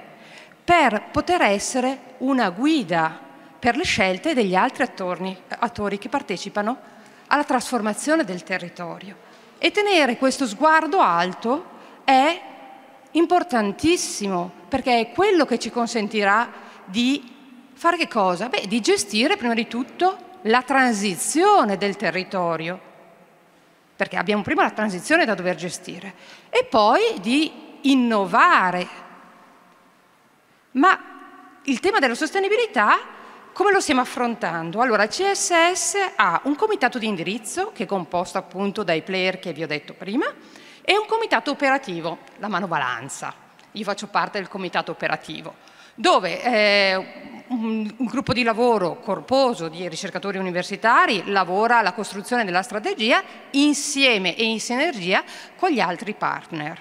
per poter essere una guida per le scelte degli altri attorni, attori che partecipano alla trasformazione del territorio. E tenere questo sguardo alto è importantissimo perché è quello che ci consentirà di fare che cosa? Beh, di gestire prima di tutto la transizione del territorio, perché abbiamo prima la transizione da dover gestire, e poi di innovare. Ma il tema della sostenibilità come lo stiamo affrontando? Allora, CSS ha un comitato di indirizzo che è composto appunto dai player che vi ho detto prima e un comitato operativo, la manovalanza. Io faccio parte del comitato operativo, dove eh, un, un gruppo di lavoro corposo di ricercatori universitari lavora alla costruzione della strategia insieme e in sinergia con gli altri partner.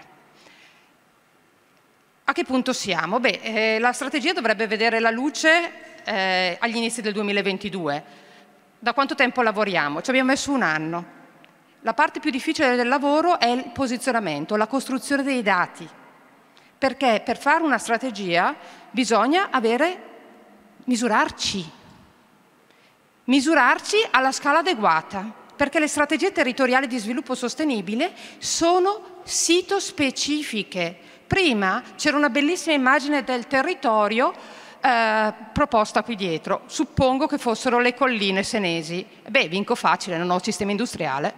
A che punto siamo? Beh, eh, la strategia dovrebbe vedere la luce eh, agli inizi del 2022. Da quanto tempo lavoriamo? Ci abbiamo messo un anno. La parte più difficile del lavoro è il posizionamento, la costruzione dei dati, perché per fare una strategia bisogna avere, misurarci, misurarci alla scala adeguata perché le strategie territoriali di sviluppo sostenibile sono sito specifiche. Prima c'era una bellissima immagine del territorio eh, proposta qui dietro. Suppongo che fossero le colline senesi. Beh, vinco facile, non ho sistema industriale.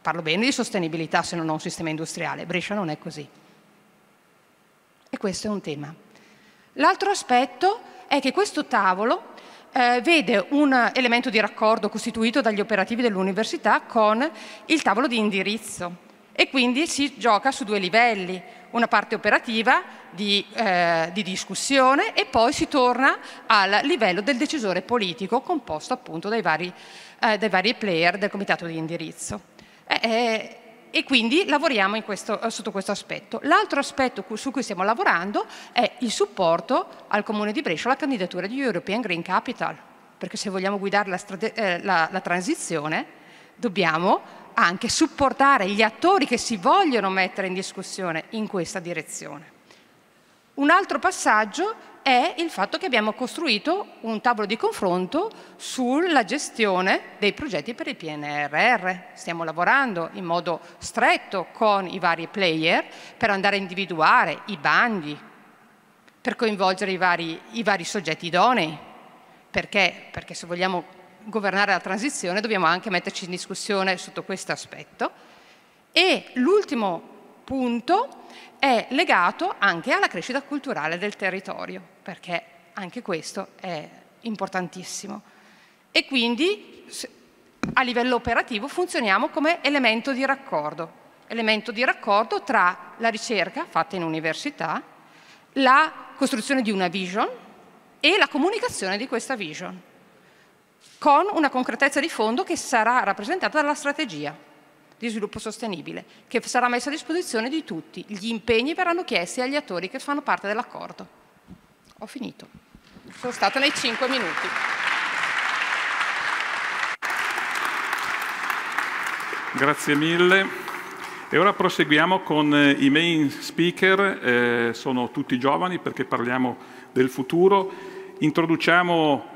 Parlo bene di sostenibilità se non ho un sistema industriale. Brescia non è così. E questo è un tema. L'altro aspetto è che questo tavolo eh, vede un elemento di raccordo costituito dagli operativi dell'università con il tavolo di indirizzo e quindi si gioca su due livelli una parte operativa di, eh, di, discussione e poi si torna al livello del decisore politico composto appunto dai vari, eh, dai vari player del comitato di indirizzo. Eh, eh e quindi lavoriamo questo, eh, sotto questo aspetto. L'altro aspetto su cui stiamo lavorando è il supporto al Comune di Brescia alla candidatura di European Green Capital, perché se vogliamo guidare la, eh, la, la transizione dobbiamo anche supportare gli attori che si vogliono mettere in discussione in questa direzione. Un altro passaggio è il fatto che abbiamo costruito un tavolo di confronto sulla gestione dei progetti per il PNRR. Stiamo lavorando in modo stretto con i vari player per andare a individuare i bandi, per coinvolgere i vari, i vari soggetti idonei. Perché? Perché se vogliamo governare la transizione dobbiamo anche metterci in discussione sotto questo aspetto. E l'ultimo punto è legato anche alla crescita culturale del territorio, perché anche questo è importantissimo. E quindi a livello operativo funzioniamo come elemento di raccordo, elemento di raccordo tra la ricerca fatta in università, la costruzione di una vision e la comunicazione di questa vision con una concretezza di fondo che sarà rappresentata dalla strategia di sviluppo sostenibile, che sarà messa a disposizione di tutti. Gli impegni verranno chiesti agli attori che fanno parte dell'accordo. Ho finito. Sono stato nei cinque minuti.
Grazie mille. E ora proseguiamo con eh, i main speaker, eh, sono tutti giovani perché parliamo del futuro. Introduciamo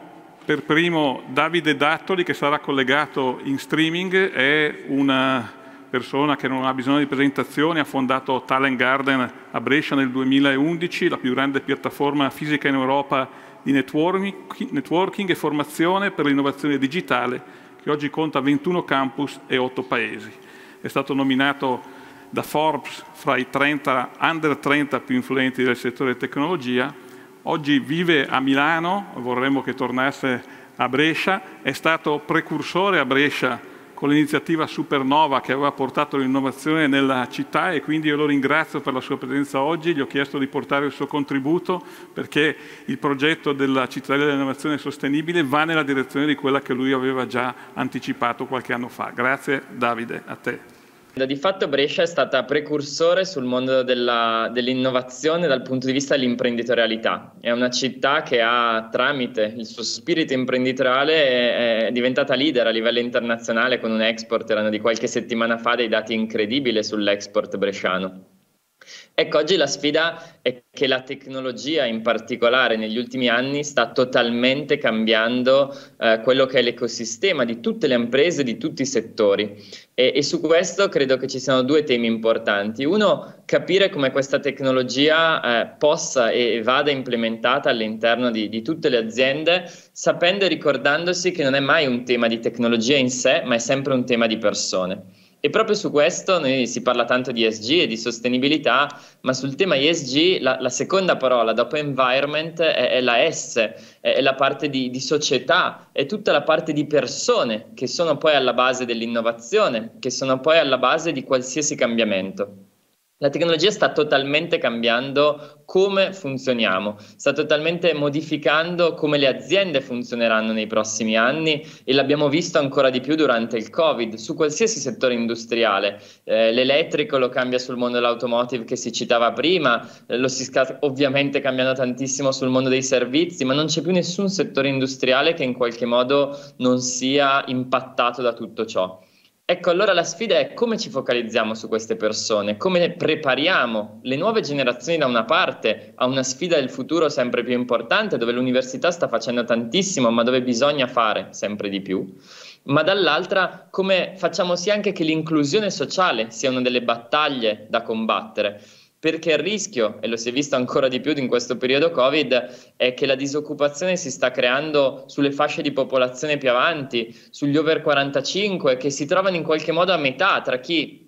per primo Davide Dattoli che sarà collegato in streaming, è una persona che non ha bisogno di presentazioni, ha fondato Talent Garden a Brescia nel 2011, la più grande piattaforma fisica in Europa di networking, e formazione per l'innovazione digitale, che oggi conta 21 campus e 8 paesi. È stato nominato da Forbes fra i 30, under 30 più influenti del settore tecnologia oggi vive a Milano, vorremmo che tornasse a Brescia, è stato precursore a Brescia con l'iniziativa Supernova che aveva portato l'innovazione nella città e quindi io lo ringrazio per la sua presenza oggi, gli ho chiesto di portare il suo contributo perché il progetto della cittadella dell'innovazione sostenibile va nella direzione di quella che lui aveva già anticipato qualche anno fa. Grazie Davide, a
te. Di fatto Brescia è stata precursore sul mondo della, dell'innovazione dal punto di vista dell'imprenditorialità. È una città che ha, tramite il suo spirito imprenditoriale, è, è diventata leader a livello internazionale con un export, erano di qualche settimana fa dei dati incredibili sull'export bresciano. Ecco, oggi la sfida è che la tecnologia, in particolare negli ultimi anni, sta totalmente cambiando eh, quello che è l'ecosistema di tutte le imprese, di tutti i settori. E, e, su questo credo che ci siano due temi importanti. Uno, capire come questa tecnologia eh, possa e vada implementata all'interno di, di tutte le aziende, sapendo e ricordandosi che non è mai un tema di tecnologia in sé, ma è sempre un tema di persone. E proprio su questo noi si parla tanto di ESG e di sostenibilità, ma sul tema ESG la, la seconda parola dopo environment è, è la S, è, è la parte di, di, società, è tutta la parte di persone che sono poi alla base dell'innovazione, che sono poi alla base di qualsiasi cambiamento. La tecnologia sta totalmente cambiando come funzioniamo, sta totalmente modificando come le aziende funzioneranno nei prossimi anni e l'abbiamo visto ancora di più durante il Covid, su qualsiasi settore industriale. Eh, l'elettrico lo cambia sul mondo dell'automotive che si citava prima, eh, lo si sta ovviamente cambiando tantissimo sul mondo dei servizi, ma non c'è più nessun settore industriale che in qualche modo non sia impattato da tutto ciò. Ecco, allora la sfida è come ci focalizziamo su queste persone, come prepariamo le nuove generazioni da una parte a una sfida del futuro sempre più importante, dove l'università sta facendo tantissimo, ma dove bisogna fare sempre di più, ma dall'altra come facciamo sì anche che l'inclusione sociale sia una delle battaglie da combattere perché il rischio, e lo si è visto ancora di più in questo periodo Covid, è che la disoccupazione si sta creando sulle fasce di popolazione più avanti, sugli over 45, che si trovano in qualche modo a metà tra chi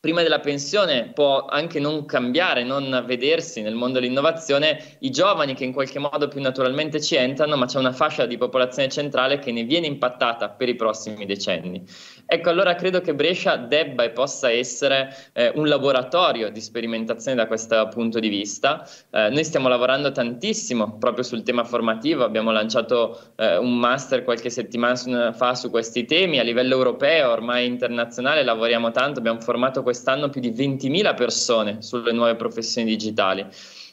prima della pensione può anche non cambiare, non vedersi nel mondo dell'innovazione, i giovani che in qualche modo più naturalmente ci entrano, ma c'è una fascia di popolazione centrale che ne viene impattata per i prossimi decenni. Ecco, allora credo che Brescia debba e possa essere eh, un laboratorio di sperimentazione da questo punto di vista. Eh, noi stiamo lavorando tantissimo proprio sul tema formativo, abbiamo lanciato eh, un master qualche settimana fa su questi temi a livello europeo, ormai internazionale, lavoriamo tanto, abbiamo formato quest'anno più di 20.000 persone sulle nuove professioni digitali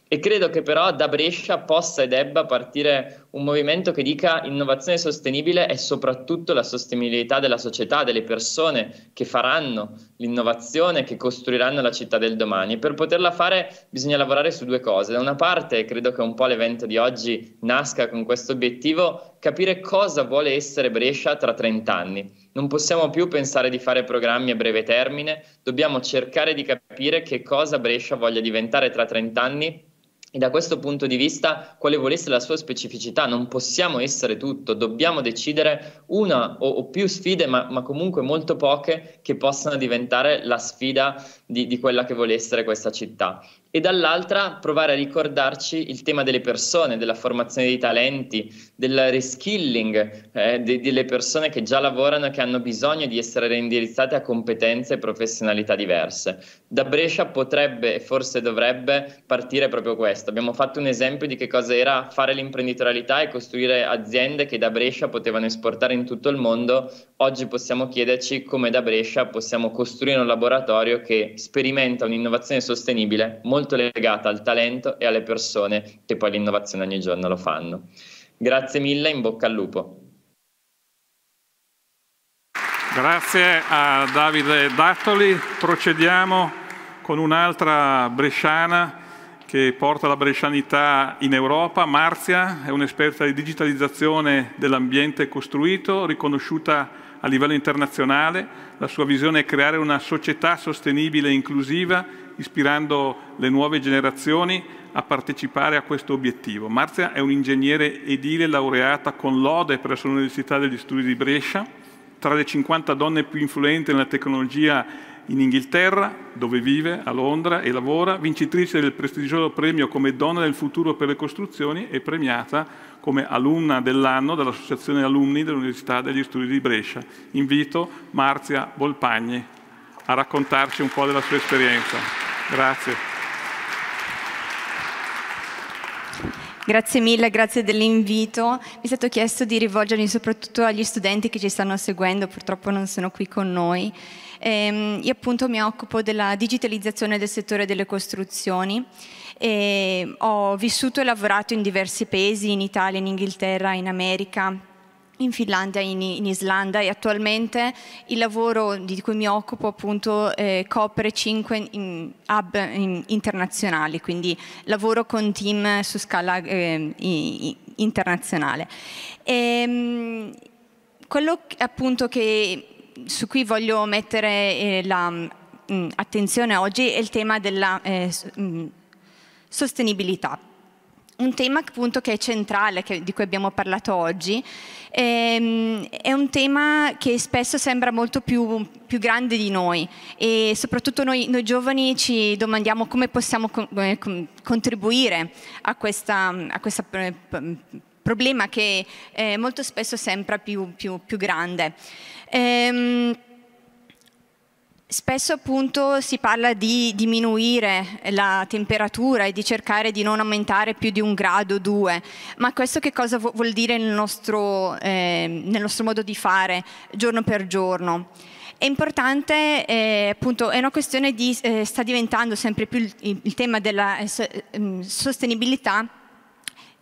e credo che però da Brescia possa e debba partire un movimento che dica innovazione sostenibile è soprattutto la sostenibilità della società, delle persone che faranno l'innovazione, che costruiranno la città del domani. Per poterla fare bisogna lavorare su due cose. Da una parte, credo che un po' l'evento di oggi nasca con questo obiettivo, capire cosa vuole essere Brescia tra 30 anni. Non possiamo più pensare di fare programmi a breve termine, dobbiamo cercare di capire che cosa Brescia voglia diventare tra 30 anni e da questo punto di vista, quale volesse la sua specificità, non possiamo essere tutto, dobbiamo decidere una o, o più sfide, ma, ma, comunque molto poche, che possano diventare la sfida di, di quella che vuole essere questa città e dall'altra provare a ricordarci il tema delle persone, della formazione dei talenti, del reskilling eh, de- delle persone che già lavorano e che hanno bisogno di essere reindirizzate a competenze e professionalità diverse da Brescia potrebbe e forse dovrebbe partire proprio questo. Abbiamo fatto un esempio di che cosa era fare l'imprenditorialità e costruire aziende che da Brescia potevano esportare in tutto il mondo. Oggi possiamo chiederci come da Brescia possiamo costruire un laboratorio che sperimenta un'innovazione sostenibile molto legata al talento e alle persone che poi l'innovazione ogni giorno lo fanno. Grazie mille, in bocca al lupo.
Grazie a Davide Dattoli. Procediamo con un'altra bresciana che porta la brescianità in Europa, Marzia, è un'esperta di digitalizzazione dell'ambiente costruito, riconosciuta a livello internazionale. La sua visione è creare una società sostenibile e inclusiva, ispirando le nuove generazioni a partecipare a questo obiettivo. Marzia è un ingegnere edile laureata con lode presso l'Università degli Studi di Brescia, tra le 50 donne più influenti nella tecnologia in Inghilterra, dove vive, a Londra e lavora, vincitrice del prestigioso premio come Donna del Futuro per le Costruzioni e premiata come alunna dell'anno dall'Associazione Alunni dell'Università degli Studi di Brescia. Invito Marzia Bolpagni a raccontarci un po' della sua esperienza. Grazie.
Grazie mille, grazie dell'invito. Mi è stato chiesto di rivolgermi soprattutto agli studenti che ci stanno seguendo, purtroppo non sono qui con noi ehm, io appunto mi occupo della digitalizzazione del settore delle costruzioni. E ho vissuto e lavorato in diversi paesi, in Italia, in Inghilterra, in America, in Finlandia, in, in, Islanda e attualmente il lavoro di cui mi occupo appunto eh, copre cinque in hub in, internazionali, quindi lavoro con team su scala eh, internazionale. E, ehm, quello appunto che su cui voglio mettere eh, l'attenzione mm, oggi è il tema della eh, mm, sostenibilità. Un tema appunto che è centrale, che, di cui abbiamo parlato oggi, ehm, è un tema che spesso sembra molto più, più grande di noi e soprattutto noi, noi giovani ci domandiamo come possiamo con, eh, contribuire a questo questa eh, problema che eh, molto spesso sembra più, più, più grande. Ehm, Spesso appunto si parla di diminuire la temperatura e di cercare di non aumentare più di un grado o due, ma questo che cosa vuol dire nel nostro, eh, nel nostro modo di fare giorno per giorno? È importante, eh, appunto, è una questione di, eh, sta diventando sempre più il, il tema della eh, ehm, sostenibilità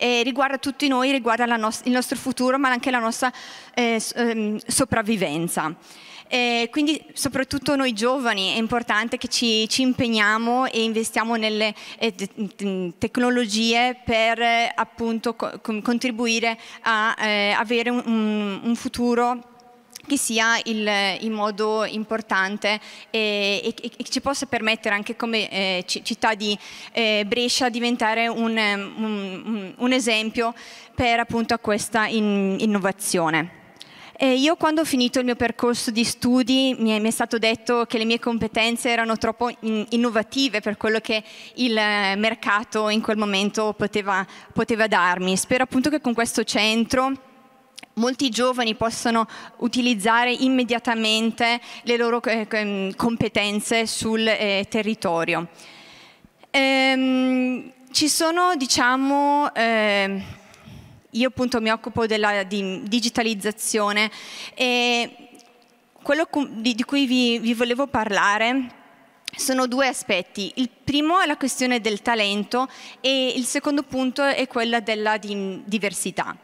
e riguarda tutti noi, riguarda il nostro futuro ma anche la nostra eh, ehm, sopravvivenza. E quindi soprattutto noi giovani è importante che ci, ci impegniamo e investiamo nelle eh, tecnologie per eh, appunto co contribuire a eh, avere un, un futuro che sia il, il modo importante e, che ci possa permettere anche come eh, città di eh, Brescia diventare un, mm, un, un esempio per appunto, questa in, innovazione. Eh, io quando ho finito il mio percorso di studi mi è, mi è stato detto che le mie competenze erano troppo in, innovative per quello che il eh, mercato in quel momento poteva, poteva darmi. Spero appunto che con questo centro Molti giovani possono utilizzare immediatamente le loro eh, mm, competenze sul eh, territorio. Ehm, ci sono, diciamo, eh, io appunto mi occupo della di digitalizzazione e quello di, di cui vi, vi volevo parlare sono due aspetti. Il primo è la questione del talento e il secondo punto è quella della diversità.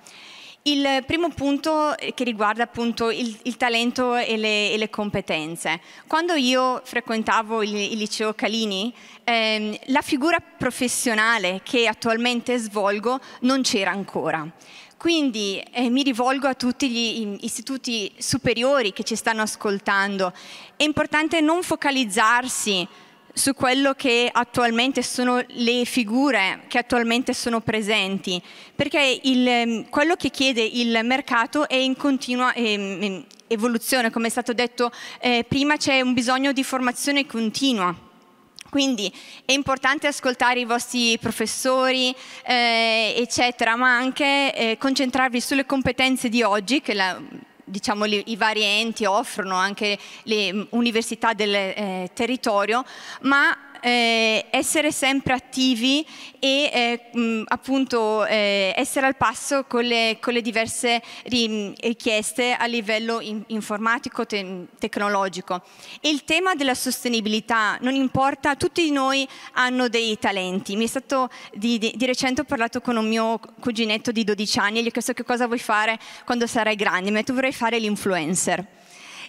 Il primo punto che riguarda appunto il, il talento e le, e le, competenze. Quando io frequentavo il, il liceo Calini, ehm, la figura professionale che attualmente svolgo non c'era ancora. Quindi eh, mi rivolgo a tutti gli istituti superiori che ci stanno ascoltando. È importante non focalizzarsi su quello che attualmente sono le figure che attualmente sono presenti, perché il, ehm, quello che chiede il mercato è in continua eh, evoluzione, come è stato detto eh, prima c'è un bisogno di formazione continua. Quindi è importante ascoltare i vostri professori, eh, eccetera, ma anche eh, concentrarvi sulle competenze di oggi, che la, diciamo, li, i vari enti offrono, anche le mm, università del eh, territorio, ma eh, essere sempre attivi e eh, mh, appunto eh, essere al passo con le, con le diverse richieste a livello in, informatico, te, tecnologico. il tema della sostenibilità, non importa, tutti noi hanno dei talenti. Mi è stato di, di, di recente ho parlato con un mio cuginetto di 12 anni e gli ho chiesto che cosa vuoi fare quando sarai grande, ma tu vorrei fare l'influencer.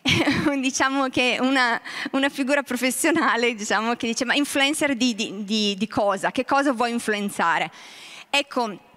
(laughs) diciamo che una, una, figura professionale diciamo, che dice ma influencer di, di, di, di cosa? Che cosa vuoi influenzare? Ecco,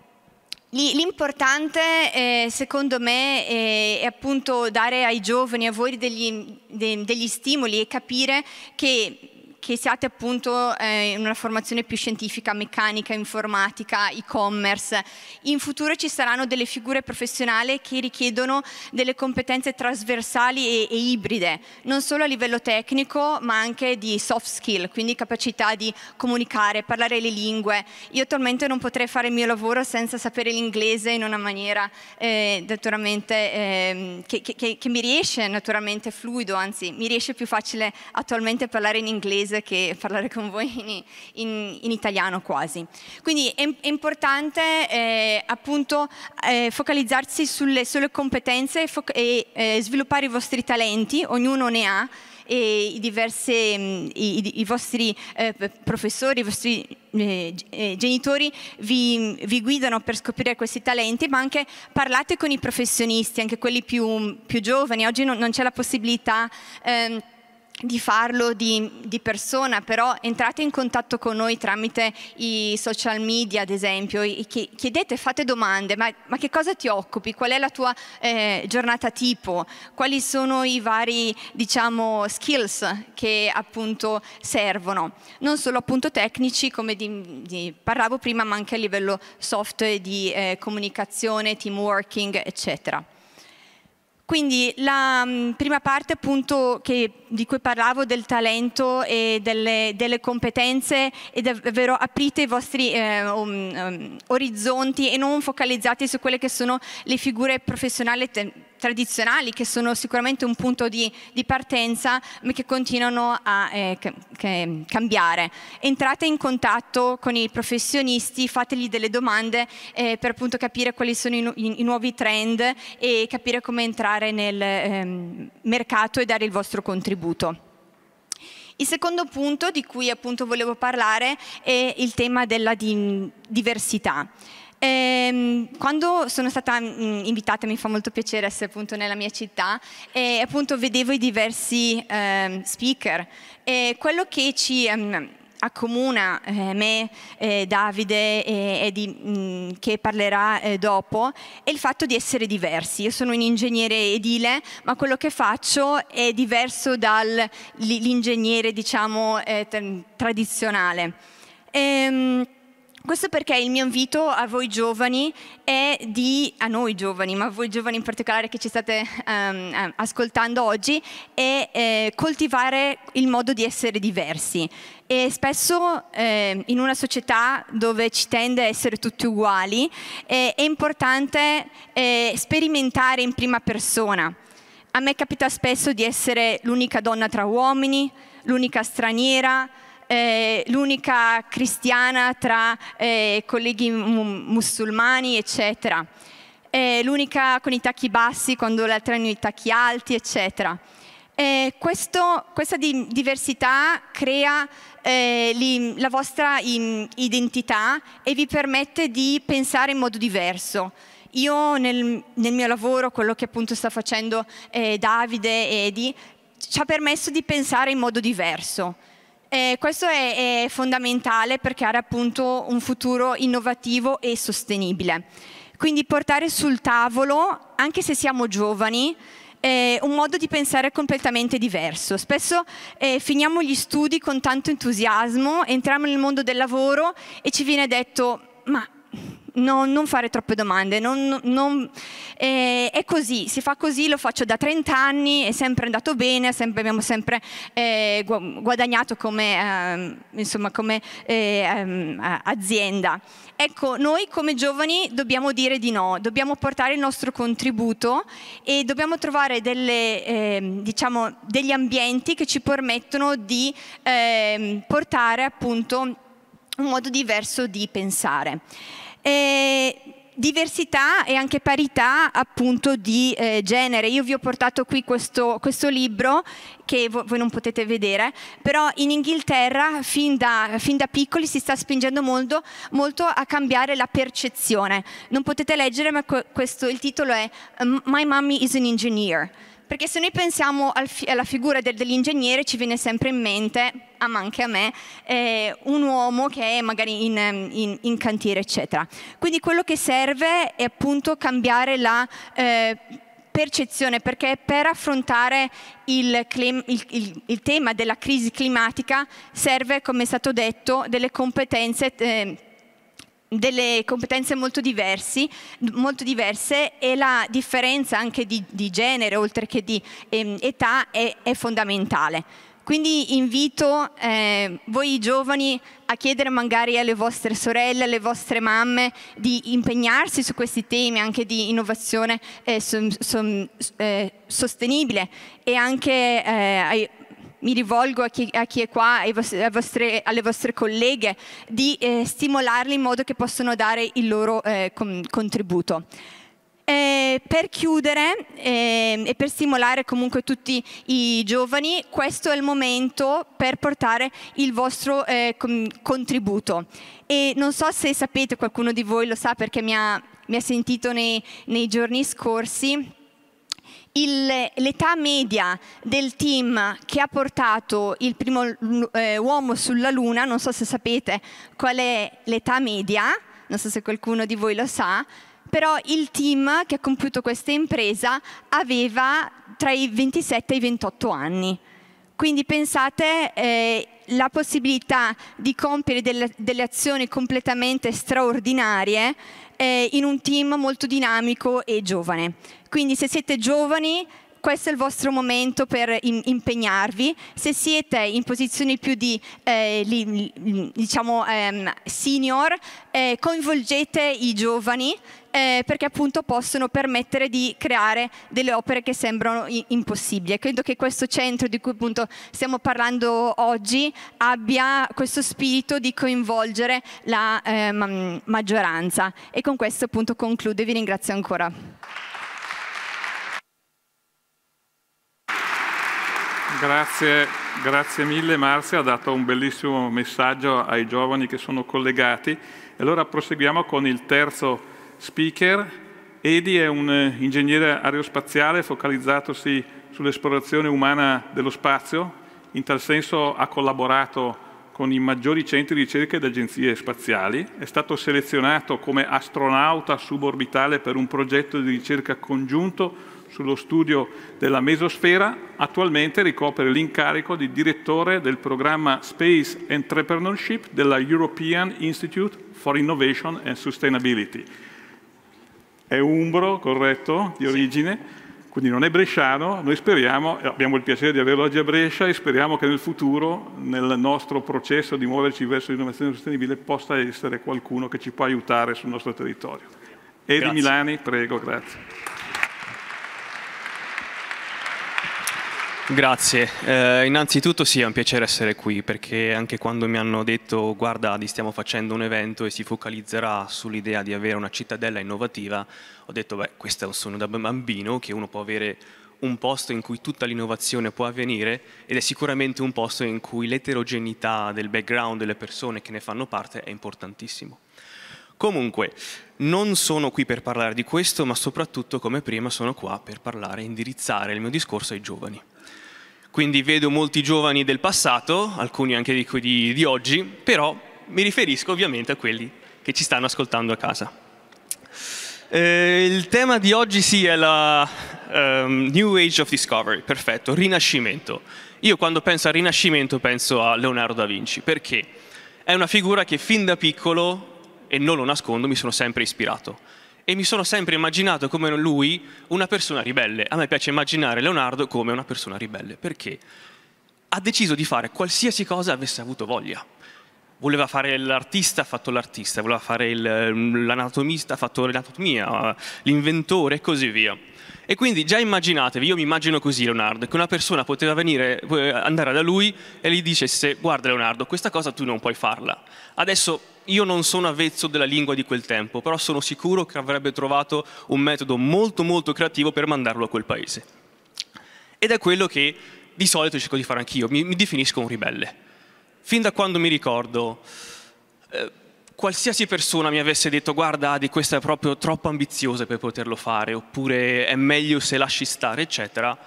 L'importante, eh, secondo me, è, è, appunto dare ai giovani, a voi degli, de, degli stimoli e capire che che siate appunto eh, in una formazione più scientifica, meccanica, informatica, e-commerce. In futuro ci saranno delle figure professionali che richiedono delle competenze trasversali e, e ibride, non solo a livello tecnico ma anche di soft skill, quindi capacità di comunicare, parlare le lingue. Io attualmente non potrei fare il mio lavoro senza sapere l'inglese in una maniera eh, naturalmente eh, che, che, che mi riesce naturalmente fluido, anzi mi riesce più facile attualmente parlare in inglese inglese che (laughs) parlare con voi in, in, in italiano quasi. Quindi è, è importante eh, appunto eh, focalizzarsi sulle, sulle competenze e, e eh, sviluppare i vostri talenti, ognuno ne ha e i, diverse, mm, i, i, i vostri eh, professori, i vostri eh, eh, genitori vi, vi, guidano per scoprire questi talenti, ma anche parlate con i professionisti, anche quelli più, più giovani. Oggi non, non c'è la possibilità... Eh, di farlo di, di, persona, però entrate in contatto con noi tramite i social media, ad esempio, chiedete, fate domande, ma, ma che cosa ti occupi? Qual è la tua eh, giornata tipo? Quali sono i vari, diciamo, skills che appunto servono? Non solo appunto tecnici, come di, di parlavo prima, ma anche a livello soft di eh, comunicazione, team working, eccetera. Quindi la mm, prima parte appunto che, di cui parlavo del talento e delle, delle competenze è davvero aprite i vostri eh, um, um, orizzonti e non focalizzate su quelle che sono le figure professionali tradizionali che sono sicuramente un punto di, di partenza ma che continuano a eh, che, che cambiare. Entrate in contatto con i professionisti, fategli delle domande eh, per appunto capire quali sono i, nu i, nuovi trend e capire come entrare nel ehm, mercato e dare il vostro contributo. Il secondo punto di cui appunto volevo parlare è il tema della diversità. E, ehm, quando sono stata mm, invitata, mi fa molto piacere essere appunto nella mia città, e appunto vedevo i diversi eh, speaker e quello che ci... Um, accomuna eh, me, eh, Davide e eh, Edi mm, che parlerà eh, dopo è il fatto di essere diversi. Io sono un ingegnere edile, ma quello che faccio è diverso dall'ingegnere diciamo eh, tradizionale. Ehm, questo perché il mio invito a voi giovani è di, a noi giovani, ma a voi giovani in particolare che ci state um, ascoltando oggi, è eh, coltivare il modo di essere diversi. E spesso eh, in una società dove ci tende a essere tutti uguali eh, è importante eh, sperimentare in prima persona. A me capita spesso di essere l'unica donna tra uomini, l'unica straniera, eh, l'unica cristiana tra eh, colleghi musulmani, eccetera, eh, l'unica con i tacchi bassi quando l'altra hanno i tacchi alti, eccetera. Eh, questo, questa di diversità crea eh, li, la vostra identità e vi permette di pensare in modo diverso. Io nel, nel mio lavoro, quello che appunto sta facendo eh, Davide e Edi, ci ha permesso di pensare in modo diverso eh, questo è, è fondamentale per creare appunto un futuro innovativo e sostenibile. Quindi portare sul tavolo, anche se siamo giovani, eh, un modo di pensare completamente diverso. Spesso eh, finiamo gli studi con tanto entusiasmo, entriamo nel mondo del lavoro e ci viene detto ma non, non fare troppe domande, non, non, eh, è così, si fa così, lo faccio da 30 anni, è sempre andato bene, sempre, abbiamo sempre eh, guadagnato come, eh, insomma, come eh, ehm, azienda. Ecco, noi come giovani dobbiamo dire di no, dobbiamo portare il nostro contributo e dobbiamo trovare delle, ehm, diciamo, degli ambienti che ci permettono di ehm, portare appunto un modo diverso di pensare. Eh, diversità e anche parità appunto di eh, genere. Io vi ho portato qui questo, questo libro che vo voi non potete vedere, però in Inghilterra fin da, fin da piccoli si sta spingendo molto, molto, a cambiare la percezione. Non potete leggere, ma questo, il titolo è My Mommy is an Engineer perché se noi pensiamo al alla figura del, dell'ingegnere ci viene sempre in mente, ma anche a me, eh, un uomo che è magari in, in, in, cantiere, eccetera. Quindi quello che serve è appunto cambiare la... Eh, percezione, perché per affrontare il, il, il, il, tema della crisi climatica serve, come è stato detto, delle competenze eh, delle competenze molto, diversi, molto, diverse e la differenza anche di, di genere oltre che di eh, età è, è, fondamentale. Quindi invito eh, voi giovani a chiedere magari alle vostre sorelle, alle vostre mamme di impegnarsi su questi temi anche di innovazione eh, so, so, eh, sostenibile e anche eh, ai, mi rivolgo a chi, a chi è qua, vostri, vostre, alle vostre colleghe, di eh, stimolarli in modo che possano dare il loro eh, contributo. Eh, per chiudere eh, e per stimolare comunque tutti i giovani, questo è il momento per portare il vostro eh, contributo. E non so se sapete, qualcuno di voi lo sa perché mi ha, mi ha sentito nei, nei giorni scorsi, l'età media del team che ha portato il primo eh, uomo sulla Luna, non so se sapete qual è l'età media, non so se qualcuno di voi lo sa, però il team che ha compiuto questa impresa aveva tra i 27 e i 28 anni. Quindi pensate eh, la possibilità di compiere delle, delle azioni completamente straordinarie eh, in un team molto dinamico e giovane. Quindi se siete giovani questo è il vostro momento per impegnarvi. Se siete in posizioni più di eh, li, diciamo, ehm, senior, eh, coinvolgete i giovani eh, perché appunto possono permettere di creare delle opere che sembrano impossibili. credo che questo centro di cui appunto stiamo parlando oggi abbia questo spirito di coinvolgere la eh, ma maggioranza. E con questo appunto concludo e vi ringrazio ancora.
Grazie, grazie mille Marzia, ha dato un bellissimo messaggio ai giovani che sono collegati. E Allora proseguiamo con il terzo speaker. Edi è un eh, ingegnere aerospaziale focalizzatosi sull'esplorazione umana dello spazio, in tal senso ha collaborato con i maggiori centri di ricerca ed agenzie spaziali, è stato selezionato come astronauta suborbitale per un progetto di ricerca congiunto sullo studio della mesosfera, attualmente ricopre l'incarico di direttore del programma Space Entrepreneurship della European Institute for Innovation and Sustainability è umbro, corretto, di origine, sì. quindi non è bresciano, noi speriamo, abbiamo il piacere di averlo oggi a Brescia e speriamo che nel futuro, nel nostro processo di muoverci verso l'innovazione sostenibile, possa essere qualcuno che ci può aiutare sul nostro territorio. Edi Milani, prego, grazie.
Grazie, eh, innanzitutto sì è un piacere essere qui perché anche quando mi hanno detto guarda stiamo facendo un evento e si focalizzerà sull'idea di avere una cittadella innovativa, ho detto beh questo è un sogno da bambino che uno può avere un posto in cui tutta l'innovazione può avvenire ed è sicuramente un posto in cui l'eterogeneità del background delle persone che ne fanno parte è importantissimo. Comunque, non sono qui per parlare di questo, ma soprattutto, come prima, sono qua per parlare e indirizzare il mio discorso ai giovani quindi vedo molti giovani del passato, alcuni anche di, di, di oggi, però mi riferisco ovviamente a quelli che ci stanno ascoltando a casa. Eh, il tema di oggi sì è la um, New Age of Discovery, perfetto, Rinascimento. Io quando penso al Rinascimento penso a Leonardo da Vinci, perché è una figura che fin da piccolo, e non lo nascondo, mi sono sempre ispirato e mi sono sempre immaginato come lui una persona ribelle. A me piace immaginare Leonardo come una persona ribelle, perché ha deciso di fare qualsiasi cosa avesse avuto voglia. Voleva fare l'artista, ha fatto l'artista, voleva fare l'anatomista, ha fatto l'anatomia, l'inventore e così via. E quindi già immaginatevi, io mi immagino così Leonardo, che una persona poteva venire, eh, andare da lui e gli dicesse guarda Leonardo, questa cosa tu non puoi farla. Adesso io non sono avvezzo della lingua di quel tempo, però sono sicuro che avrebbe trovato un metodo molto molto creativo per mandarlo a quel paese. Ed è quello che di solito cerco di fare anch'io, mi, mi, definisco un ribelle. Fin da quando mi ricordo... Eh, qualsiasi persona mi avesse detto guarda di questa è proprio troppo ambiziosa per poterlo fare, oppure è meglio se lasci stare, eccetera,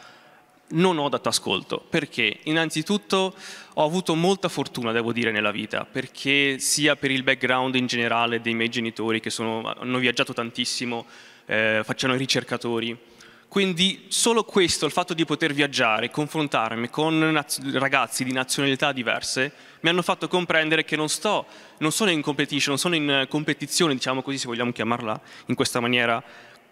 non ho dato ascolto. Perché? Innanzitutto ho avuto molta fortuna, devo dire, nella vita, perché sia per il background in generale dei miei genitori, che sono, hanno viaggiato tantissimo, eh, i ricercatori, quindi solo questo, il fatto di poter viaggiare, confrontarmi con ragazzi di nazionalità diverse, mi hanno fatto comprendere che non, sto, non sono in competition, non sono in competizione, diciamo così se vogliamo chiamarla in questa maniera,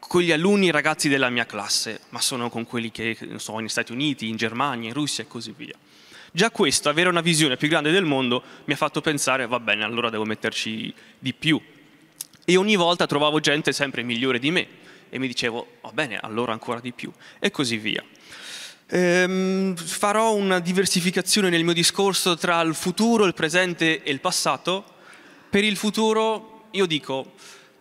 con gli alunni ragazzi della mia classe, ma sono con quelli che sono negli Stati Uniti, in Germania, in Russia e così via. Già questo, avere una visione più grande del mondo, mi ha fatto pensare, va bene, allora devo metterci di più. E ogni volta trovavo gente sempre migliore di me, e mi dicevo, va oh, bene, allora ancora di più, e così via. Ehm, farò una diversificazione nel mio discorso tra il futuro, il presente e il passato. Per il futuro io dico,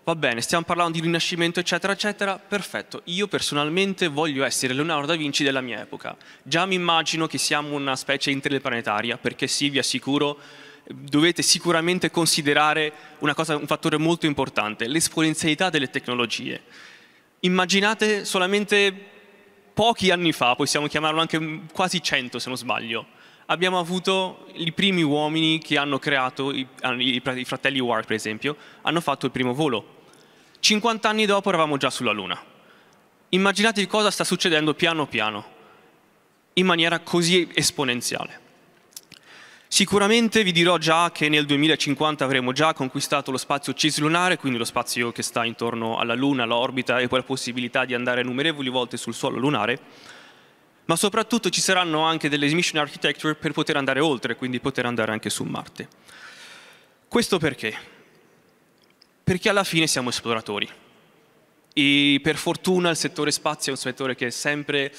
va bene, stiamo parlando di rinascimento, eccetera, eccetera, perfetto. Io personalmente voglio essere Leonardo da Vinci della mia epoca. Già mi immagino che siamo una specie interplanetaria, perché sì, vi assicuro, dovete sicuramente considerare cosa, un fattore molto importante, l'esponenzialità delle tecnologie immaginate solamente pochi anni fa, possiamo chiamarlo anche quasi cento se non sbaglio, abbiamo avuto i primi uomini che hanno creato, i, ah, i fratelli Ward per esempio, hanno fatto il primo volo. 50 anni dopo eravamo già sulla Luna. Immaginate cosa sta succedendo piano piano, in maniera così esponenziale. Sicuramente vi dirò già che nel 2050 avremo già conquistato lo spazio cislunare, quindi lo spazio che sta intorno alla Luna, l'orbita e poi la possibilità di andare innumerevoli volte sul suolo lunare, ma soprattutto ci saranno anche delle mission architecture per poter andare oltre, quindi poter andare anche su Marte. Questo perché? Perché alla fine siamo esploratori. E per fortuna il settore spazio è un settore che è sempre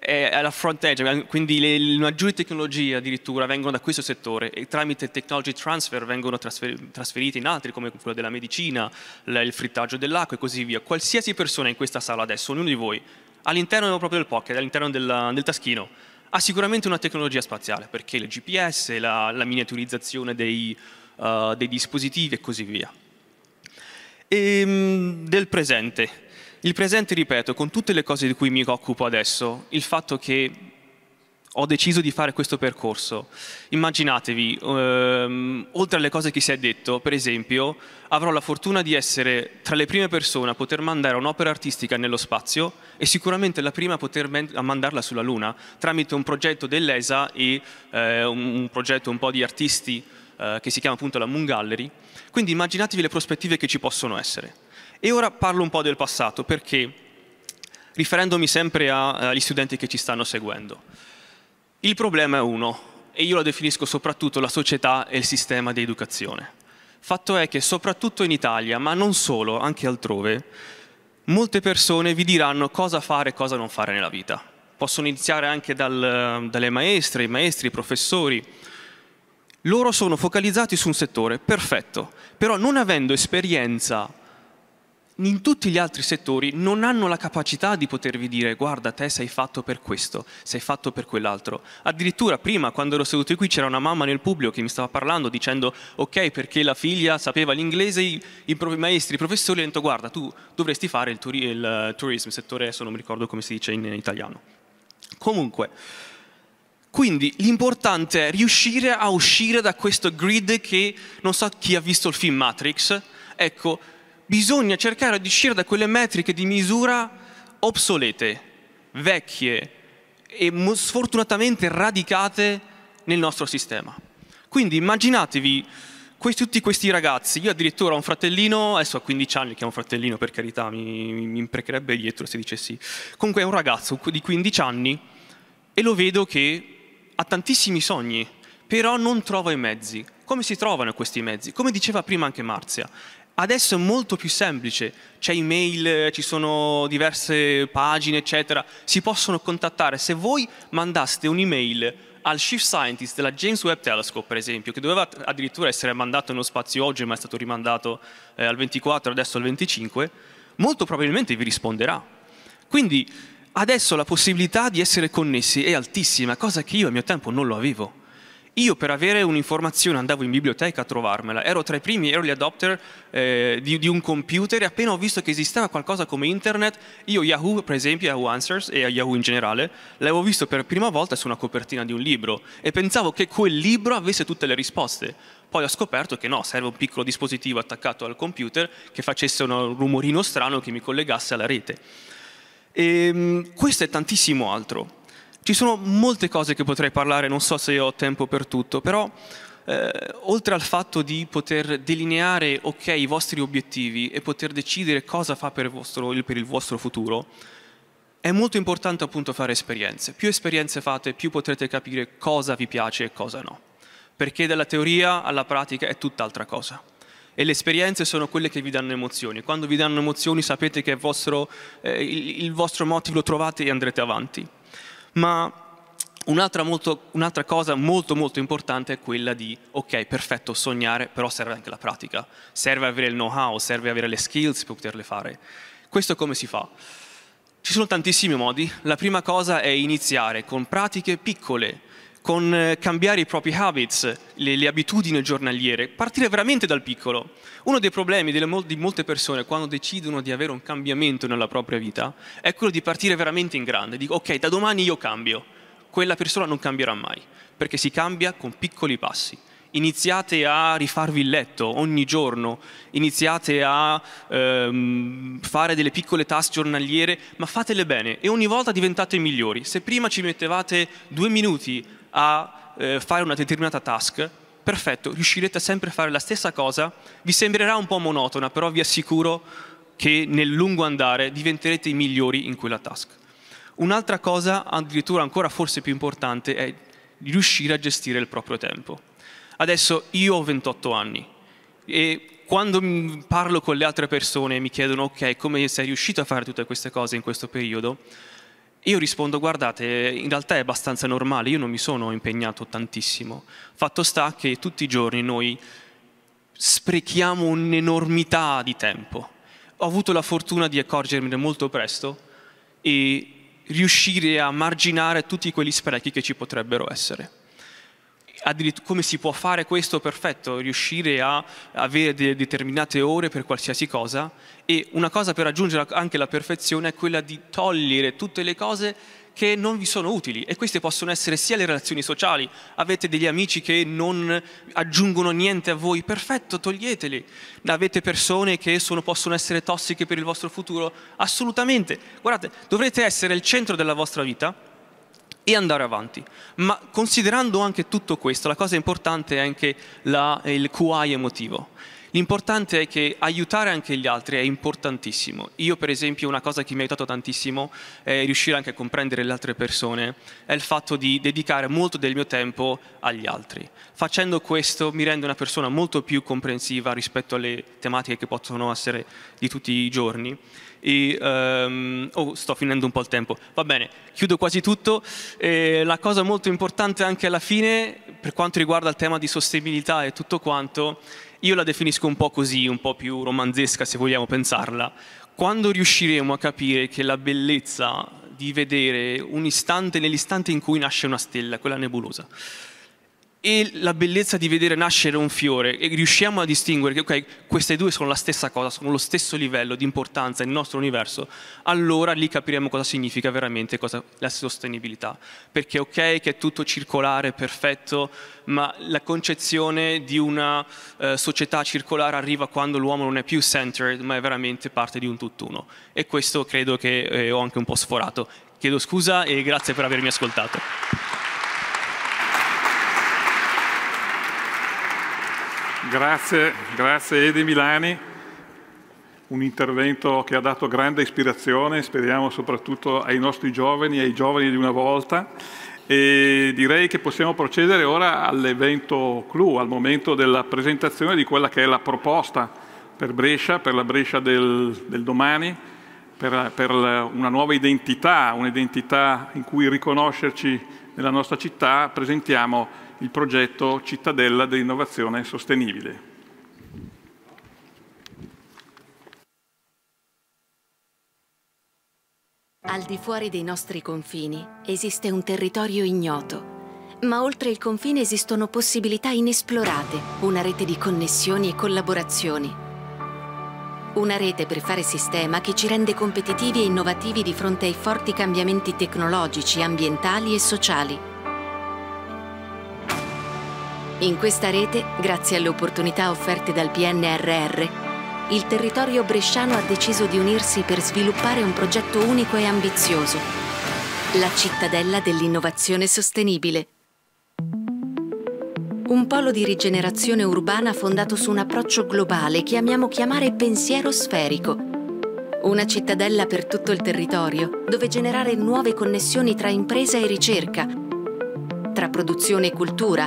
è alla front edge, eh, quindi le, maggiori tecnologie addirittura vengono da questo settore e tramite technology transfer vengono trasfer trasferite in altri come quello della medicina, il frittaggio dell'acqua e così via. Qualsiasi persona in questa sala adesso, ognuno di voi, all'interno proprio del pocket, all'interno del, del taschino, ha sicuramente una tecnologia spaziale perché il GPS, la, la miniaturizzazione dei, uh, dei, dispositivi e così via. E, ehm, del presente il presente, ripeto, con tutte le cose di cui mi occupo adesso, il fatto che ho deciso di fare questo percorso. Immaginatevi, ehm, oltre alle cose che si è detto, per esempio, avrò la fortuna di essere tra le prime persone a poter mandare un'opera artistica nello spazio e sicuramente la prima a poter a mandarla sulla Luna tramite un progetto dell'ESA e eh, un, un, progetto un po' di artisti eh, che si chiama appunto la Moon Gallery. Quindi immaginatevi le prospettive che ci possono essere. E ora parlo un po' del passato, perché riferendomi sempre agli studenti che ci stanno seguendo. Il problema è uno, e io lo definisco soprattutto la società e il sistema di educazione. Fatto è che soprattutto in Italia, ma non solo, anche altrove, molte persone vi diranno cosa fare e cosa non fare nella vita. Possono iniziare anche dal, dalle maestre, i maestri, i professori. Loro sono focalizzati su un settore, perfetto, però non avendo esperienza in tutti gli altri settori non hanno la capacità di potervi dire guarda te sei fatto per questo, sei fatto per quell'altro. Addirittura prima quando ero seduto qui c'era una mamma nel pubblico che mi stava parlando dicendo ok perché la figlia sapeva l'inglese, i, i maestri, i professori hanno detto guarda tu dovresti fare il, turi il eh, tourism, settore adesso non mi ricordo come si dice in italiano. Comunque, quindi l'importante è riuscire a uscire da questo grid che non so chi ha visto il film Matrix, ecco bisogna cercare di uscire da quelle metriche di misura obsolete, vecchie e sfortunatamente radicate nel nostro sistema. Quindi immaginatevi questi, tutti questi ragazzi, io addirittura ho un fratellino, adesso a 15 anni, chiamo fratellino per carità, mi, mi imprecherebbe dietro se dicessi, comunque è un ragazzo di 15 anni e lo vedo che ha tantissimi sogni, però non trova i mezzi. Come si trovano questi mezzi? Come diceva prima anche Marzia, Adesso è molto più semplice, c'è email, ci sono diverse pagine, eccetera, si possono contattare. Se voi mandaste un'email al chief scientist della James Webb Telescope, per esempio, che doveva addirittura essere mandato nello spazio oggi, ma è stato rimandato eh, al 24, adesso al 25, molto probabilmente vi risponderà. Quindi adesso la possibilità di essere connessi è altissima, cosa che io a mio tempo non lo avevo. Io per avere un'informazione andavo in biblioteca a trovarmela, ero tra i primi early adopter eh, di, di, un computer e appena ho visto che esisteva qualcosa come internet, io Yahoo per esempio, Yahoo Answers e Yahoo in generale, l'avevo visto per prima volta su una copertina di un libro e pensavo che quel libro avesse tutte le risposte. Poi ho scoperto che no, serve un piccolo dispositivo attaccato al computer che facesse un rumorino strano che mi collegasse alla rete. E, ehm, questo è tantissimo altro. Ci sono molte cose che potrei parlare, non so se ho tempo per tutto, però eh, oltre al fatto di poter delineare, ok, i vostri obiettivi e poter decidere cosa fa per il vostro, per il vostro futuro, è molto importante appunto fare esperienze. Più esperienze fate, più potrete capire cosa vi piace e cosa no. Perché dalla teoria alla pratica è tutt'altra cosa. E le esperienze sono quelle che vi danno emozioni. Quando vi danno emozioni sapete che vostro, eh, il, il vostro motivo lo trovate e andrete avanti ma un'altra, molto, un'altra cosa molto molto importante è quella di, ok, perfetto, sognare, però serve anche la pratica, serve avere il know-how, serve avere le skills per poterle fare. Questo come si fa? Ci sono tantissimi modi, la prima cosa è iniziare con pratiche piccole, con eh, cambiare i propri habits, le, le, abitudini giornaliere, partire veramente dal piccolo. Uno dei problemi delle, di molte persone quando decidono di avere un cambiamento nella propria vita è quello di partire veramente in grande, dico ok, da domani io cambio, quella persona non cambierà mai, perché si cambia con piccoli passi. Iniziate a rifarvi il letto ogni giorno, iniziate a ehm, fare delle piccole task giornaliere, ma fatele bene e ogni volta diventate migliori. Se prima ci mettevate due minuti a eh, fare una determinata task, perfetto, riuscirete sempre a fare la stessa cosa, vi sembrerà un po' monotona, però vi assicuro che nel lungo andare diventerete i migliori in quella task. Un'altra cosa, addirittura ancora forse più importante, è riuscire a gestire il proprio tempo. Adesso io ho 28 anni e quando parlo con le altre persone e mi chiedono ok, come sei riuscito a fare tutte queste cose in questo periodo, io rispondo, guardate, in realtà è abbastanza normale, io non mi sono impegnato tantissimo. Fatto sta che tutti i giorni noi sprechiamo un'enormità di tempo. Ho avuto la fortuna di accorgermene molto presto e riuscire a marginare tutti quegli sprechi che ci potrebbero essere. Addirittura, come si può fare questo perfetto? Riuscire a avere determinate ore per qualsiasi cosa e una cosa per raggiungere anche la perfezione è quella di togliere tutte le cose che non vi sono utili e queste possono essere sia le relazioni sociali, avete degli amici che non aggiungono niente a voi, perfetto, toglieteli, avete persone che sono, possono essere tossiche per il vostro futuro, assolutamente, guardate, dovrete essere il centro della vostra vita e andare avanti, ma considerando anche tutto questo, la cosa importante è anche la, il QI emotivo L'importante è che aiutare anche gli altri è importantissimo. Io per esempio una cosa che mi ha aiutato tantissimo è riuscire anche a comprendere le altre persone, è il fatto di dedicare molto del mio tempo agli altri. Facendo questo mi rende una persona molto più comprensiva rispetto alle tematiche che possono essere di tutti i giorni. E, um, oh, sto finendo un po' il tempo. Va bene, chiudo quasi tutto. E la cosa molto importante anche alla fine, per quanto riguarda il tema di sostenibilità e tutto quanto, io la definisco un po' così, un po' più romanzesca se vogliamo pensarla. Quando riusciremo a capire che la bellezza di vedere un istante nell'istante in cui nasce una stella, quella nebulosa, e la bellezza di vedere nascere un fiore e riusciamo a distinguere che okay, queste due sono la stessa cosa, sono lo stesso livello di importanza nel nostro universo, allora lì capiremo cosa significa veramente cosa, la sostenibilità. Perché ok che è tutto circolare, perfetto, ma la concezione di una eh, società circolare arriva quando l'uomo non è più centered, ma è veramente parte di un tutt'uno. E questo credo che eh, ho anche un po' sforato. Chiedo scusa e grazie per avermi ascoltato. Grazie, grazie Edi Milani,
un intervento che ha dato grande ispirazione, speriamo soprattutto ai nostri giovani, ai giovani di una volta. E direi che possiamo procedere ora all'evento clou, al momento della presentazione di quella che è la proposta per Brescia, per la Brescia del, del domani, per, per una nuova identità, un'identità in cui riconoscerci nella nostra città. Presentiamo il progetto Cittadella dell'innovazione sostenibile.
Al di fuori dei nostri confini esiste un territorio ignoto, ma oltre il confine esistono possibilità inesplorate, una rete di connessioni e collaborazioni. Una rete per fare sistema che ci rende competitivi e innovativi di fronte ai forti cambiamenti tecnologici, ambientali e sociali. In questa rete, grazie alle opportunità offerte dal PNRR, il territorio bresciano ha deciso di unirsi per sviluppare un progetto unico e ambizioso, la cittadella dell'innovazione sostenibile. Un polo di rigenerazione urbana fondato su un approccio globale che amiamo chiamare pensiero sferico. Una cittadella per tutto il territorio, dove generare nuove connessioni tra impresa e ricerca, tra produzione e cultura,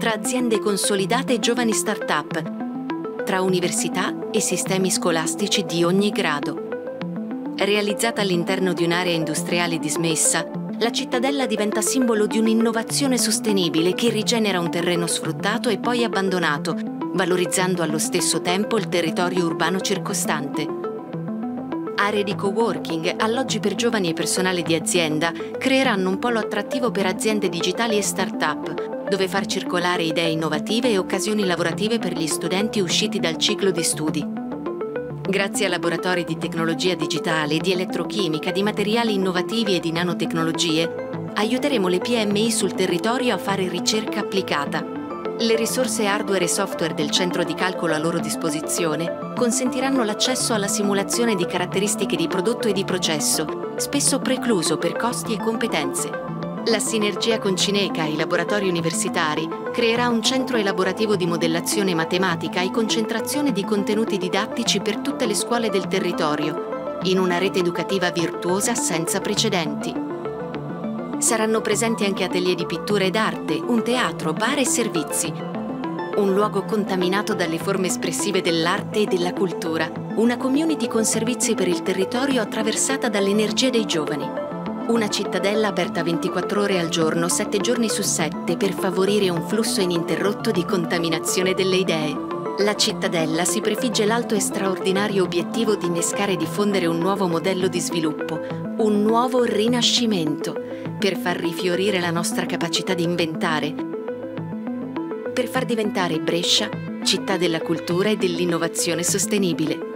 tra aziende consolidate e giovani start-up, tra università e sistemi scolastici di ogni grado. Realizzata all'interno di un'area industriale dismessa, la cittadella diventa simbolo di un'innovazione sostenibile che rigenera un terreno sfruttato e poi abbandonato, valorizzando allo stesso tempo il territorio urbano circostante aree di coworking, alloggi per giovani e personale di azienda creeranno un polo attrattivo per aziende digitali e start-up, dove far circolare idee innovative e occasioni lavorative per gli studenti usciti dal ciclo di studi. Grazie a laboratori di tecnologia digitale, di elettrochimica, di materiali innovativi e di nanotecnologie, aiuteremo le PMI sul territorio a fare ricerca applicata. Le risorse hardware e software del centro di calcolo a loro disposizione consentiranno l'accesso alla simulazione di caratteristiche di prodotto e di processo, spesso precluso per costi e competenze. La sinergia con Cineca e i laboratori universitari creerà un centro elaborativo di modellazione matematica e concentrazione di contenuti didattici per tutte le scuole del territorio, in una rete educativa virtuosa senza precedenti. Saranno presenti anche atelier di pittura ed arte, un teatro, bar e servizi. Un luogo contaminato dalle forme espressive dell'arte e della cultura, una community con servizi per il territorio attraversata dall'energia dei giovani. Una cittadella aperta 24 ore al giorno, 7 giorni su 7, per favorire un flusso ininterrotto di contaminazione delle idee. La cittadella si prefigge l'alto e straordinario obiettivo di innescare e diffondere un nuovo modello di sviluppo, un nuovo rinascimento, per far rifiorire la nostra capacità di inventare, per far diventare Brescia città della cultura e dell'innovazione sostenibile.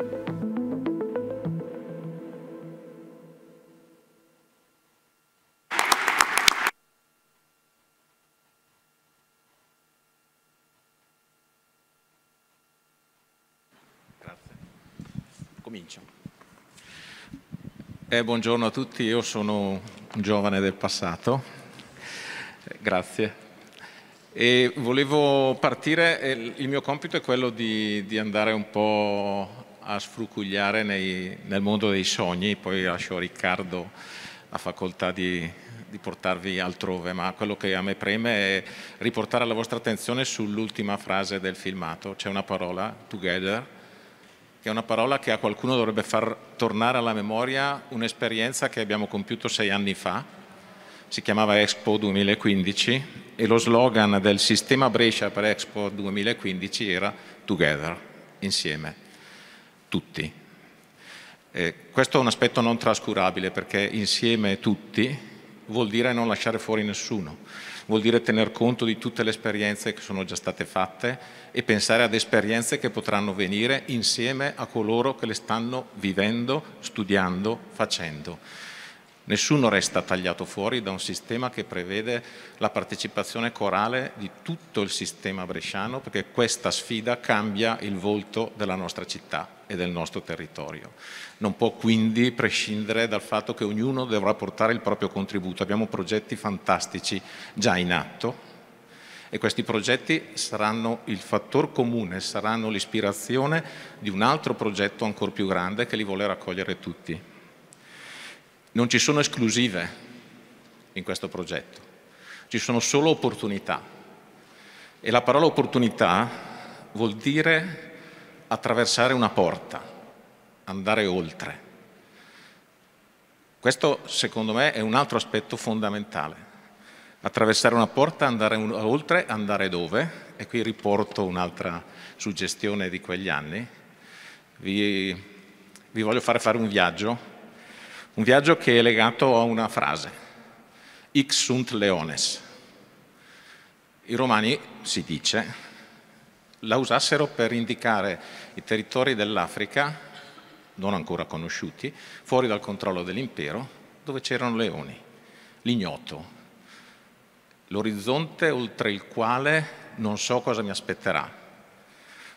Eh, buongiorno a tutti, io sono un giovane del passato, eh, grazie. E volevo partire, eh, il mio compito è quello di, di andare un po' a sfrucugliare nei, nel mondo dei sogni, poi lascio a Riccardo la facoltà di, di portarvi altrove, ma quello che a me preme è riportare la vostra attenzione sull'ultima frase del filmato, c'è una parola, together, che è una parola che a qualcuno dovrebbe far tornare alla memoria un'esperienza che abbiamo compiuto sei anni fa, si chiamava Expo 2015 e lo slogan del sistema Brescia per Expo 2015 era Together, insieme, tutti. Eh, questo è un aspetto non trascurabile perché insieme tutti vuol dire non lasciare fuori nessuno vuol dire tener conto di tutte le esperienze che sono già state fatte e pensare ad esperienze che potranno venire insieme a coloro che le stanno vivendo, studiando, facendo. Nessuno resta tagliato fuori da un sistema che prevede la partecipazione corale di tutto il sistema bresciano perché questa sfida cambia il volto della nostra città e del nostro territorio. Non può quindi prescindere dal fatto che ognuno dovrà portare il proprio contributo. Abbiamo progetti fantastici già in atto e questi progetti saranno il fattor comune, saranno l'ispirazione di un altro progetto ancora più grande che li vuole raccogliere tutti. Non ci sono esclusive in questo progetto, ci sono solo opportunità. E la parola opportunità vuol dire attraversare una porta, andare oltre. Questo secondo me è un altro aspetto fondamentale. Attraversare una porta, andare un, oltre, andare dove? E qui riporto un'altra suggestione di quegli anni. Vi, vi voglio fare fare un viaggio, un viaggio che è legato a una frase, Ic sunt leones. I romani, si dice, la usassero per indicare i territori dell'Africa, non ancora conosciuti, fuori dal controllo dell'impero, dove c'erano leoni, l'ignoto, l'orizzonte oltre il quale non so cosa mi aspetterà,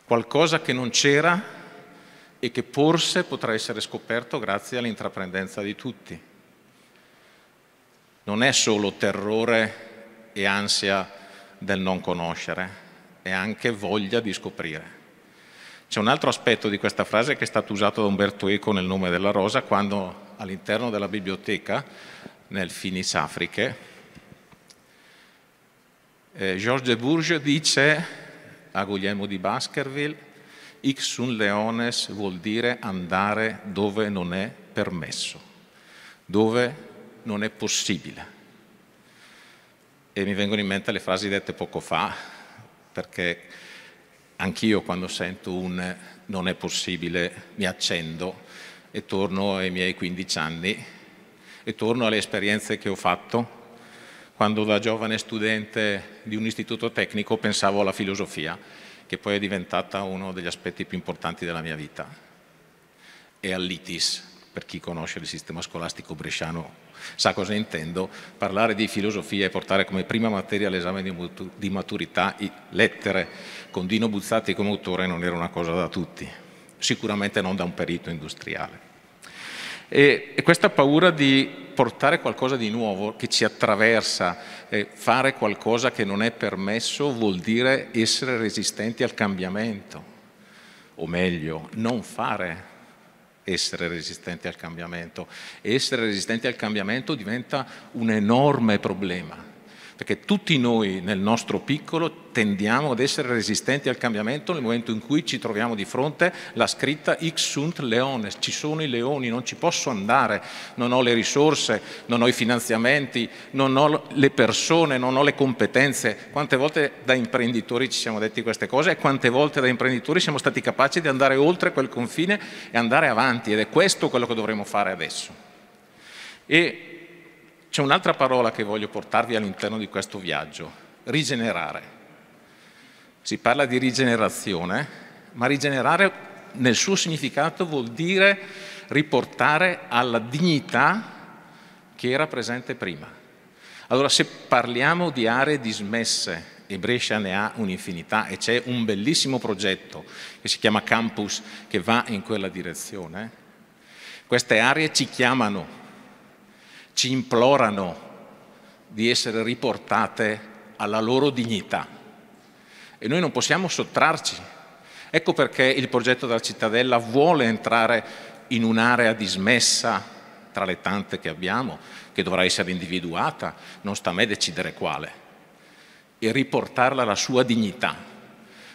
qualcosa che non c'era e che forse potrà essere scoperto grazie all'intraprendenza di tutti. Non è solo terrore e ansia del non conoscere, è anche voglia di scoprire. C'è un altro aspetto di questa frase che è stato usato da Umberto Eco nel nome della rosa quando all'interno della biblioteca, nel Finis Afriche, eh, Georges de Bourges dice a Guglielmo di Baskerville Ix un leones vuol dire andare dove non è permesso, dove non è possibile. E mi vengono in mente le frasi dette poco fa, perché anch'io quando sento un non è possibile mi accendo e torno ai miei 15 anni e torno alle esperienze che ho fatto quando da giovane studente di un istituto tecnico pensavo alla filosofia, che poi è diventata uno degli aspetti più importanti della mia vita, e all'ITIS, per chi conosce il sistema scolastico bresciano sa cosa intendo, parlare di filosofia e portare come prima materia all'esame di maturità lettere, con Dino Buzzati come autore non era una cosa da tutti, sicuramente non da un perito industriale. E, e questa paura di portare qualcosa di nuovo che ci attraversa, eh, fare qualcosa che non è permesso vuol dire essere resistenti al cambiamento, o meglio, non fare essere resistenti al cambiamento. essere resistenti al cambiamento diventa un enorme problema perché tutti noi nel nostro piccolo tendiamo ad essere resistenti al cambiamento nel momento in cui ci troviamo di fronte la scritta X sunt leones, ci sono i leoni, non ci posso andare, non ho le risorse, non ho i finanziamenti, non ho le persone, non ho le competenze. Quante volte da imprenditori ci siamo detti queste cose e quante volte da imprenditori siamo stati capaci di andare oltre quel confine e andare avanti ed è questo quello che dovremmo fare adesso. E c'è un'altra parola che voglio portarvi all'interno di questo viaggio, rigenerare. Si parla di rigenerazione, ma rigenerare nel suo significato vuol dire riportare alla dignità che era presente prima. Allora se parliamo di aree dismesse, e Brescia ne ha un'infinità e c'è un bellissimo progetto che si chiama Campus che va in quella direzione, queste aree ci chiamano ci implorano di essere riportate alla loro dignità e noi non possiamo sottrarci. Ecco perché il progetto della cittadella vuole entrare in un'area dismessa tra le tante che abbiamo, che dovrà essere individuata, non sta a me decidere quale, e riportarla alla sua dignità,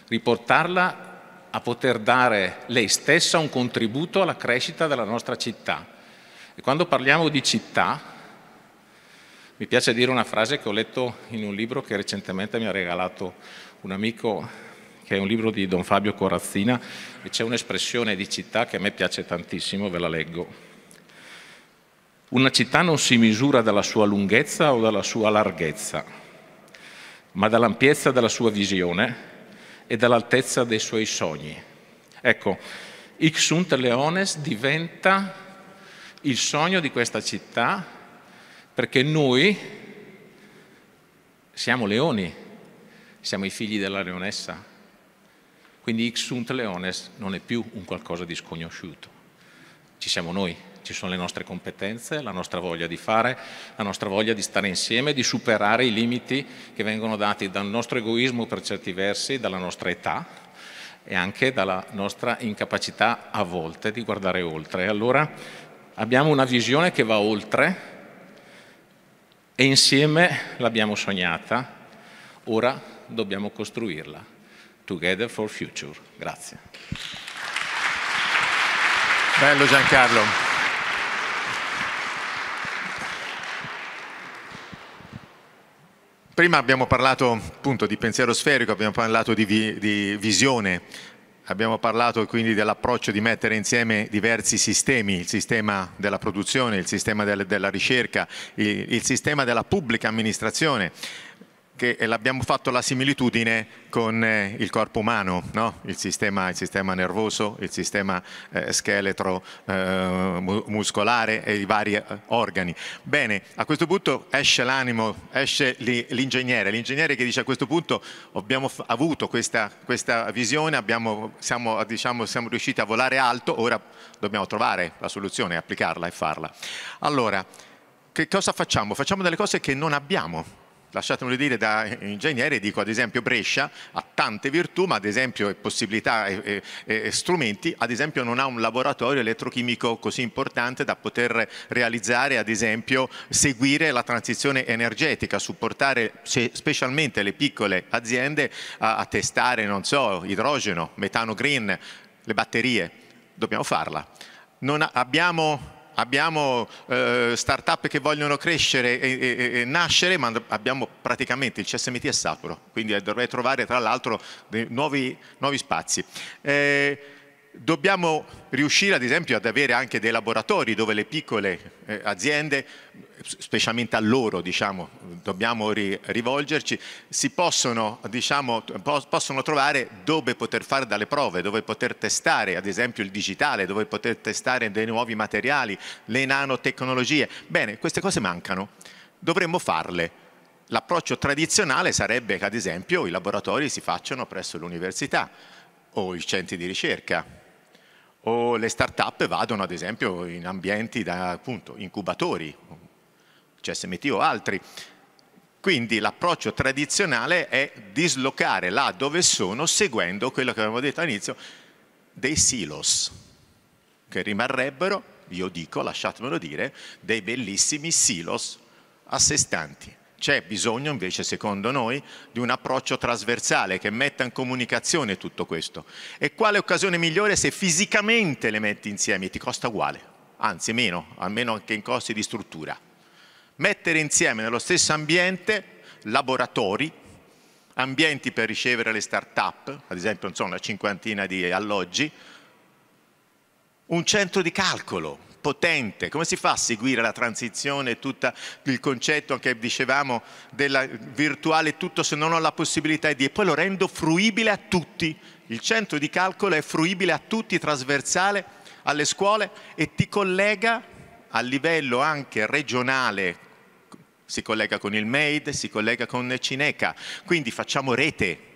riportarla a poter dare lei stessa un contributo alla crescita della nostra città. E quando parliamo di città, mi piace dire una frase che ho letto in un libro che recentemente mi ha regalato un amico, che è un libro di Don Fabio Corazzina, e c'è un'espressione di città che a me piace tantissimo, ve la leggo. Una città non si misura dalla sua lunghezza o dalla sua larghezza, ma dall'ampiezza della sua visione e dall'altezza dei suoi sogni. Ecco, Ixunt Leones diventa il sogno di questa città perché noi siamo leoni, siamo i figli della leonessa. Quindi Ixunt Leones non è più un qualcosa di sconosciuto. Ci siamo noi, ci sono le nostre competenze, la nostra voglia di fare, la nostra voglia di stare insieme, di superare i limiti che vengono dati dal nostro egoismo per certi versi, dalla nostra età e anche dalla nostra incapacità a volte di guardare oltre. E Allora abbiamo una visione che va oltre e insieme l'abbiamo sognata, ora dobbiamo costruirla. Together for Future. Grazie.
Bello Giancarlo. Prima abbiamo parlato appunto di pensiero sferico, abbiamo parlato di, vi, di visione Abbiamo parlato quindi dell'approccio di mettere insieme diversi sistemi, il sistema della produzione, il sistema del, della ricerca, il, il sistema della pubblica amministrazione che eh, l'abbiamo fatto la similitudine con eh, il corpo umano, no? il, sistema, il, sistema, nervoso, il sistema eh, scheletro eh, muscolare e i vari eh, organi. Bene, a questo punto esce l'animo, esce l'ingegnere, l'ingegnere che dice a questo punto abbiamo avuto questa, questa visione, abbiamo, siamo, diciamo, siamo riusciti a volare alto, ora dobbiamo trovare la soluzione, applicarla e farla. Allora, che cosa facciamo? Facciamo delle cose che non abbiamo lasciatemelo dire da ingegnere, dico ad esempio Brescia ha tante virtù, ma ad esempio possibilità e, e, e, strumenti, ad esempio non ha un laboratorio elettrochimico così importante da poter realizzare, ad esempio, seguire la transizione energetica, supportare specialmente le piccole aziende a, a testare, non so, idrogeno, metano green, le batterie. Dobbiamo farla. Non abbiamo abbiamo eh, start-up che vogliono crescere e, e, e, nascere, ma abbiamo praticamente il CSMT è saturo, quindi dovrei trovare tra l'altro nuovi, nuovi, spazi. Eh, dobbiamo riuscire ad esempio ad avere anche dei laboratori dove le piccole eh, aziende, specialmente a loro diciamo, dobbiamo ri rivolgerci, si possono, diciamo, po possono, trovare dove poter fare delle prove, dove poter testare ad esempio il digitale, dove poter testare dei nuovi materiali, le nanotecnologie. Bene, queste cose mancano, dovremmo farle. L'approccio tradizionale sarebbe che ad esempio i laboratori si facciano presso l'università o i centri di ricerca o le start-up vadano ad esempio in ambienti da appunto, incubatori, CSMT cioè o altri. Quindi l'approccio tradizionale è dislocare là dove sono seguendo quello che avevamo detto all'inizio dei silos, che rimarrebbero, io dico, lasciatemelo dire, dei bellissimi silos a sé stanti. C'è bisogno invece, secondo noi, di un approccio trasversale che metta in comunicazione tutto questo. E quale occasione migliore se fisicamente le metti insieme? Ti costa uguale, anzi meno, almeno anche in costi di struttura. Mettere insieme nello stesso ambiente laboratori, ambienti per ricevere le start-up, ad esempio insomma, una cinquantina di alloggi, un centro di calcolo, potente. Come si fa a seguire la transizione, tutto il concetto che dicevamo della virtuale tutto se non ho la possibilità di... E poi lo rendo fruibile a tutti. Il centro di calcolo è fruibile a tutti, trasversale alle scuole e ti collega a livello anche regionale, si collega con il MAID, si collega con Cineca, quindi facciamo rete.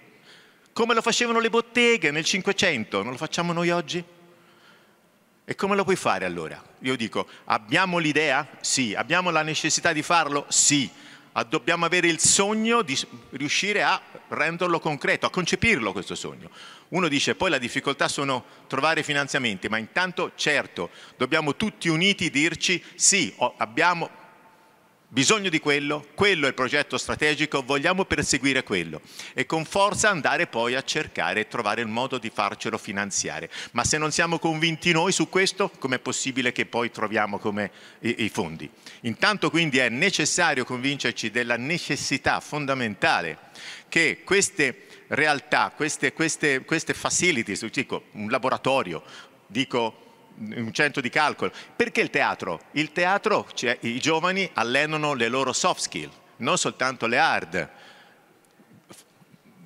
Come lo facevano le botteghe nel Cinquecento, non lo facciamo noi oggi? E come lo puoi fare allora? Io dico, abbiamo l'idea? Sì. Abbiamo la necessità di farlo? Sì. Ah, dobbiamo avere il sogno di riuscire a renderlo concreto, a concepirlo questo sogno. Uno dice poi la difficoltà sono trovare finanziamenti, ma intanto certo dobbiamo tutti uniti dirci sì, abbiamo, bisogno di quello, quello è il progetto strategico, vogliamo perseguire quello e con forza andare poi a cercare e trovare il modo di farcelo finanziare. Ma se non siamo convinti noi su questo, com'è possibile che poi troviamo i, i fondi? Intanto quindi è necessario convincerci della necessità fondamentale che queste realtà, queste, queste, queste facilities, dico, un laboratorio, dico un centro di calcolo. Perché il teatro? Il teatro, cioè, i giovani allenano le loro soft skill, non soltanto le hard.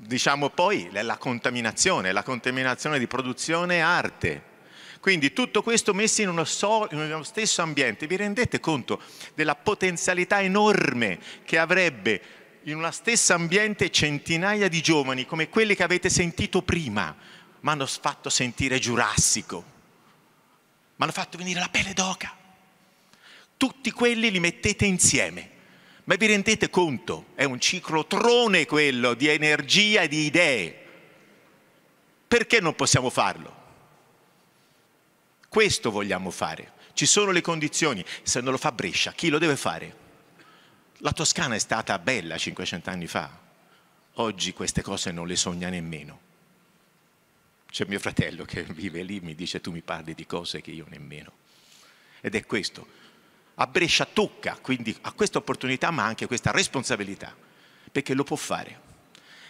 Diciamo poi la contaminazione, la contaminazione di produzione e arte. Quindi tutto questo messo in uno, so, in uno stesso ambiente, vi rendete conto della potenzialità enorme che avrebbe in uno stesso ambiente centinaia di giovani come quelli che avete sentito prima, ma hanno fatto sentire giurassico. Ma hanno fatto venire la pelle d'oca. Tutti quelli li mettete insieme. Ma vi rendete conto? È un ciclotrone quello di energia e di idee. Perché non possiamo farlo? Questo vogliamo fare. Ci sono le condizioni. Se non lo fa Brescia, chi lo deve fare? La Toscana è stata bella 500 anni fa. Oggi queste cose non le sogna nemmeno. C'è mio fratello che (laughs) vive lì, mi dice tu mi parli di cose che io nemmeno. Ed è questo. A Brescia tocca, quindi a questa opportunità ma anche questa responsabilità, perché lo può fare.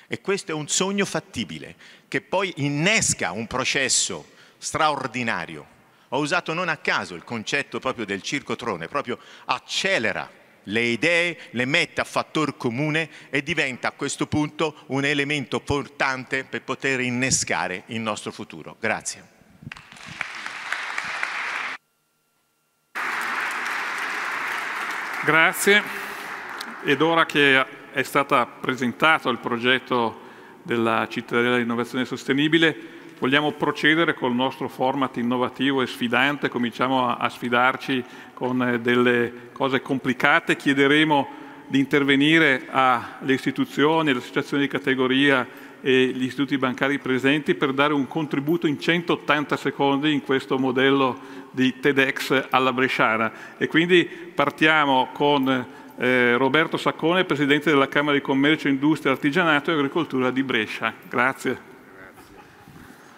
E questo è un sogno fattibile che poi innesca un processo straordinario. Ho usato non a caso il concetto proprio del circotrone, proprio accelera le idee, le mette a fattor comune e diventa a questo punto un elemento portante per poter innescare il nostro futuro. Grazie. Grazie.
Ed ora che è stato presentato il progetto della cittadella innovazione sostenibile, vogliamo procedere col nostro format innovativo e sfidante, cominciamo a sfidarci con eh, delle cose complicate, chiederemo di intervenire alle istituzioni, alle associazioni di categoria e agli istituti bancari presenti per dare un contributo in 180 secondi in questo modello di TEDx alla Bresciana. E quindi partiamo con eh, Roberto Saccone, Presidente della Camera di Commercio, Industria, Artigianato e Agricoltura di Brescia. Grazie.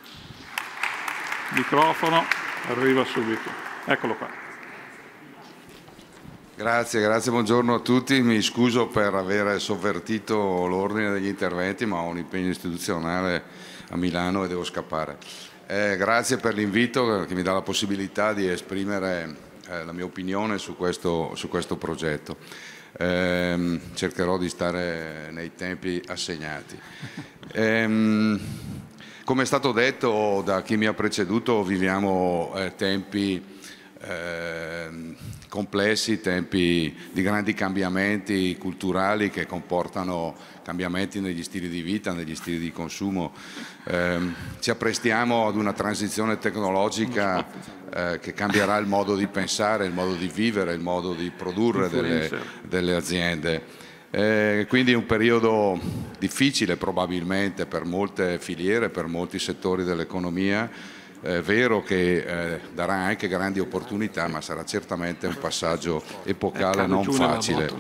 Grazie. Microfono, arriva subito. Eccolo qua.
Grazie, grazie, buongiorno a tutti. Mi scuso per aver sovvertito l'ordine degli interventi, ma ho un impegno istituzionale a Milano e devo scappare. Eh, grazie per l'invito che mi dà la possibilità di esprimere eh, la mia opinione su questo, su questo progetto. Eh, cercherò di stare nei tempi assegnati. Ehm, come è stato detto da chi mi ha preceduto, viviamo eh, tempi ehm, complessi, tempi di grandi cambiamenti culturali che comportano cambiamenti negli stili di vita, negli stili di consumo. Eh, ci apprestiamo ad una transizione tecnologica eh, che cambierà il modo di pensare, il modo di vivere, il modo di produrre delle, delle aziende. Eh, quindi un periodo difficile probabilmente per molte filiere, per molti settori dell'economia è vero che eh, darà anche grandi opportunità, ma sarà certamente un passaggio epocale non facile.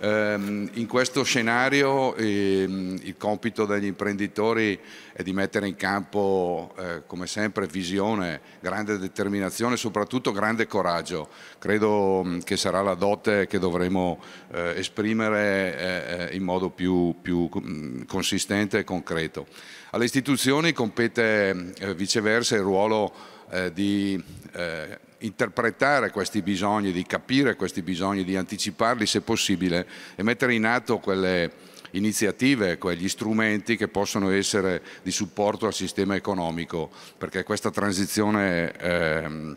Ehm, in questo scenario ehm, il compito degli imprenditori è di mettere in campo, eh, come sempre, visione, grande determinazione e soprattutto grande coraggio. Credo mm, che sarà la dote che dovremo eh, esprimere eh, in modo più, più mm, consistente e concreto. Alle istituzioni compete eh, viceversa il ruolo eh, di eh, interpretare questi bisogni, di capire questi bisogni, di anticiparli se possibile e mettere in atto quelle iniziative, quegli strumenti che possono essere di supporto al sistema economico, perché questa transizione ehm,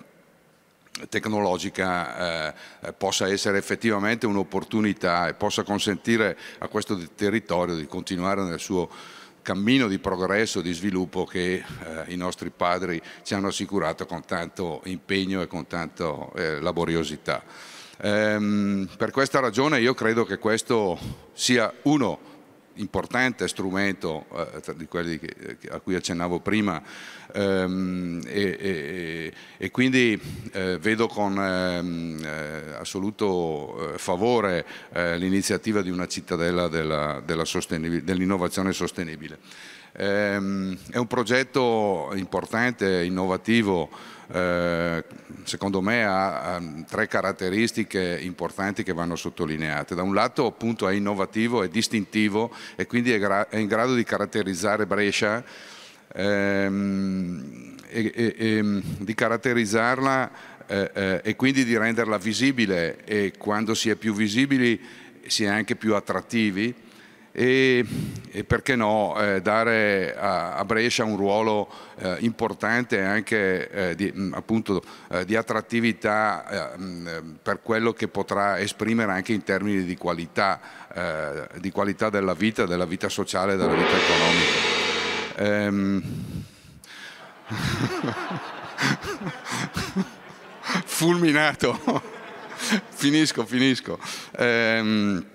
tecnologica eh, possa essere effettivamente un'opportunità e possa consentire a questo territorio di continuare nel suo cammino di progresso, di sviluppo che eh, i nostri padri ci hanno assicurato con tanto impegno e con tanta eh, laboriosità. Ehm, per questa ragione io credo che questo sia uno importante strumento eh, di quelli eh, che, a cui accennavo prima ehm, e, e, e, quindi eh, vedo con ehm, eh, assoluto eh, favore eh, l'iniziativa di una cittadella dell'innovazione dell sostenibile. Ehm, è un progetto importante, innovativo, eh, secondo me ha, tre caratteristiche importanti che vanno sottolineate. Da un lato appunto è innovativo, è distintivo e quindi è, in grado di caratterizzare Brescia ehm, e, e, e, di caratterizzarla eh, eh, e quindi di renderla visibile e quando si è più visibili si è anche più attrattivi e, e perché no eh, dare a, a, Brescia un ruolo eh, importante anche eh, di, mh, mm, appunto, eh, di attrattività mh, eh, mm, per quello che potrà esprimere anche in termini di qualità, di qualità della vita, della vita sociale e della vita economica. Ehm... (laughs) Fulminato. finisco, finisco. Ehm...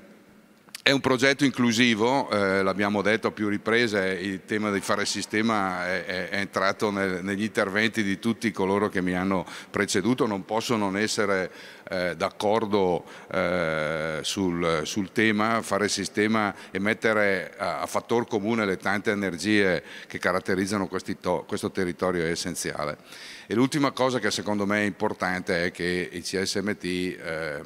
È un progetto inclusivo, eh, l'abbiamo detto a più riprese, il tema di fare sistema è, è, è entrato nel, negli interventi di tutti coloro che mi hanno preceduto, non posso non essere eh, d'accordo eh, sul, sul, tema, fare sistema e mettere a, a, fattor comune le tante energie che caratterizzano questi, questo territorio è essenziale. E l'ultima cosa che secondo me è importante è che il CSMT eh,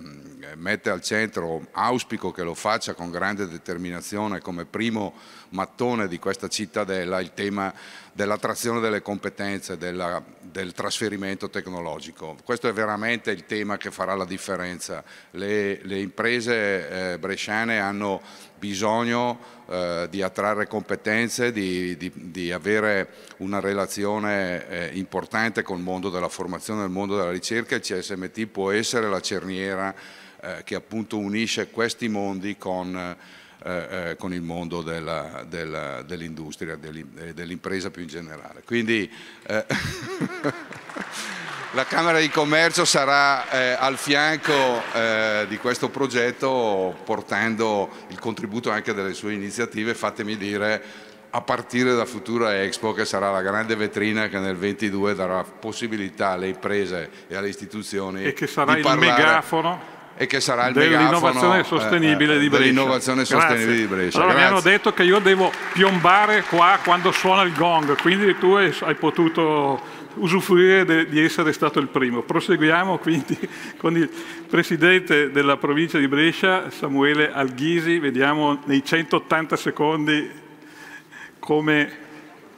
mette al centro, auspico che lo faccia con grande determinazione come primo mattone di questa cittadella, il tema dell'attrazione delle competenze, della, del trasferimento tecnologico. Questo è veramente il tema che farà la differenza. Le, le imprese eh, bresciane hanno bisogno eh, di attrarre competenze, di, di, di avere una relazione eh, importante con il mondo della formazione, il mondo della ricerca, il CSMT può essere la cerniera eh, che appunto unisce questi mondi con, eh, eh, con il mondo dell'industria dell e eh, dell'impresa più in generale. Quindi, (laughs) La Camera di Commercio sarà eh, al fianco eh, di questo progetto portando il contributo anche delle sue iniziative, fatemi dire, a partire da Futura Expo che sarà la grande vetrina che nel 22 darà possibilità alle imprese e alle istituzioni e che sarà il megafono e che sarà il dell'innovazione eh, sostenibile, eh, di, dell'innovazione Brescia. sostenibile di Brescia. Allora Grazie. mi hanno
detto che io devo piombare qua quando suona il gong, quindi tu hai potuto usufruire de, di essere stato il primo. Proseguiamo quindi (laughs) con il presidente della provincia di Brescia, Samuele Alghisi, vediamo nei 180 secondi come,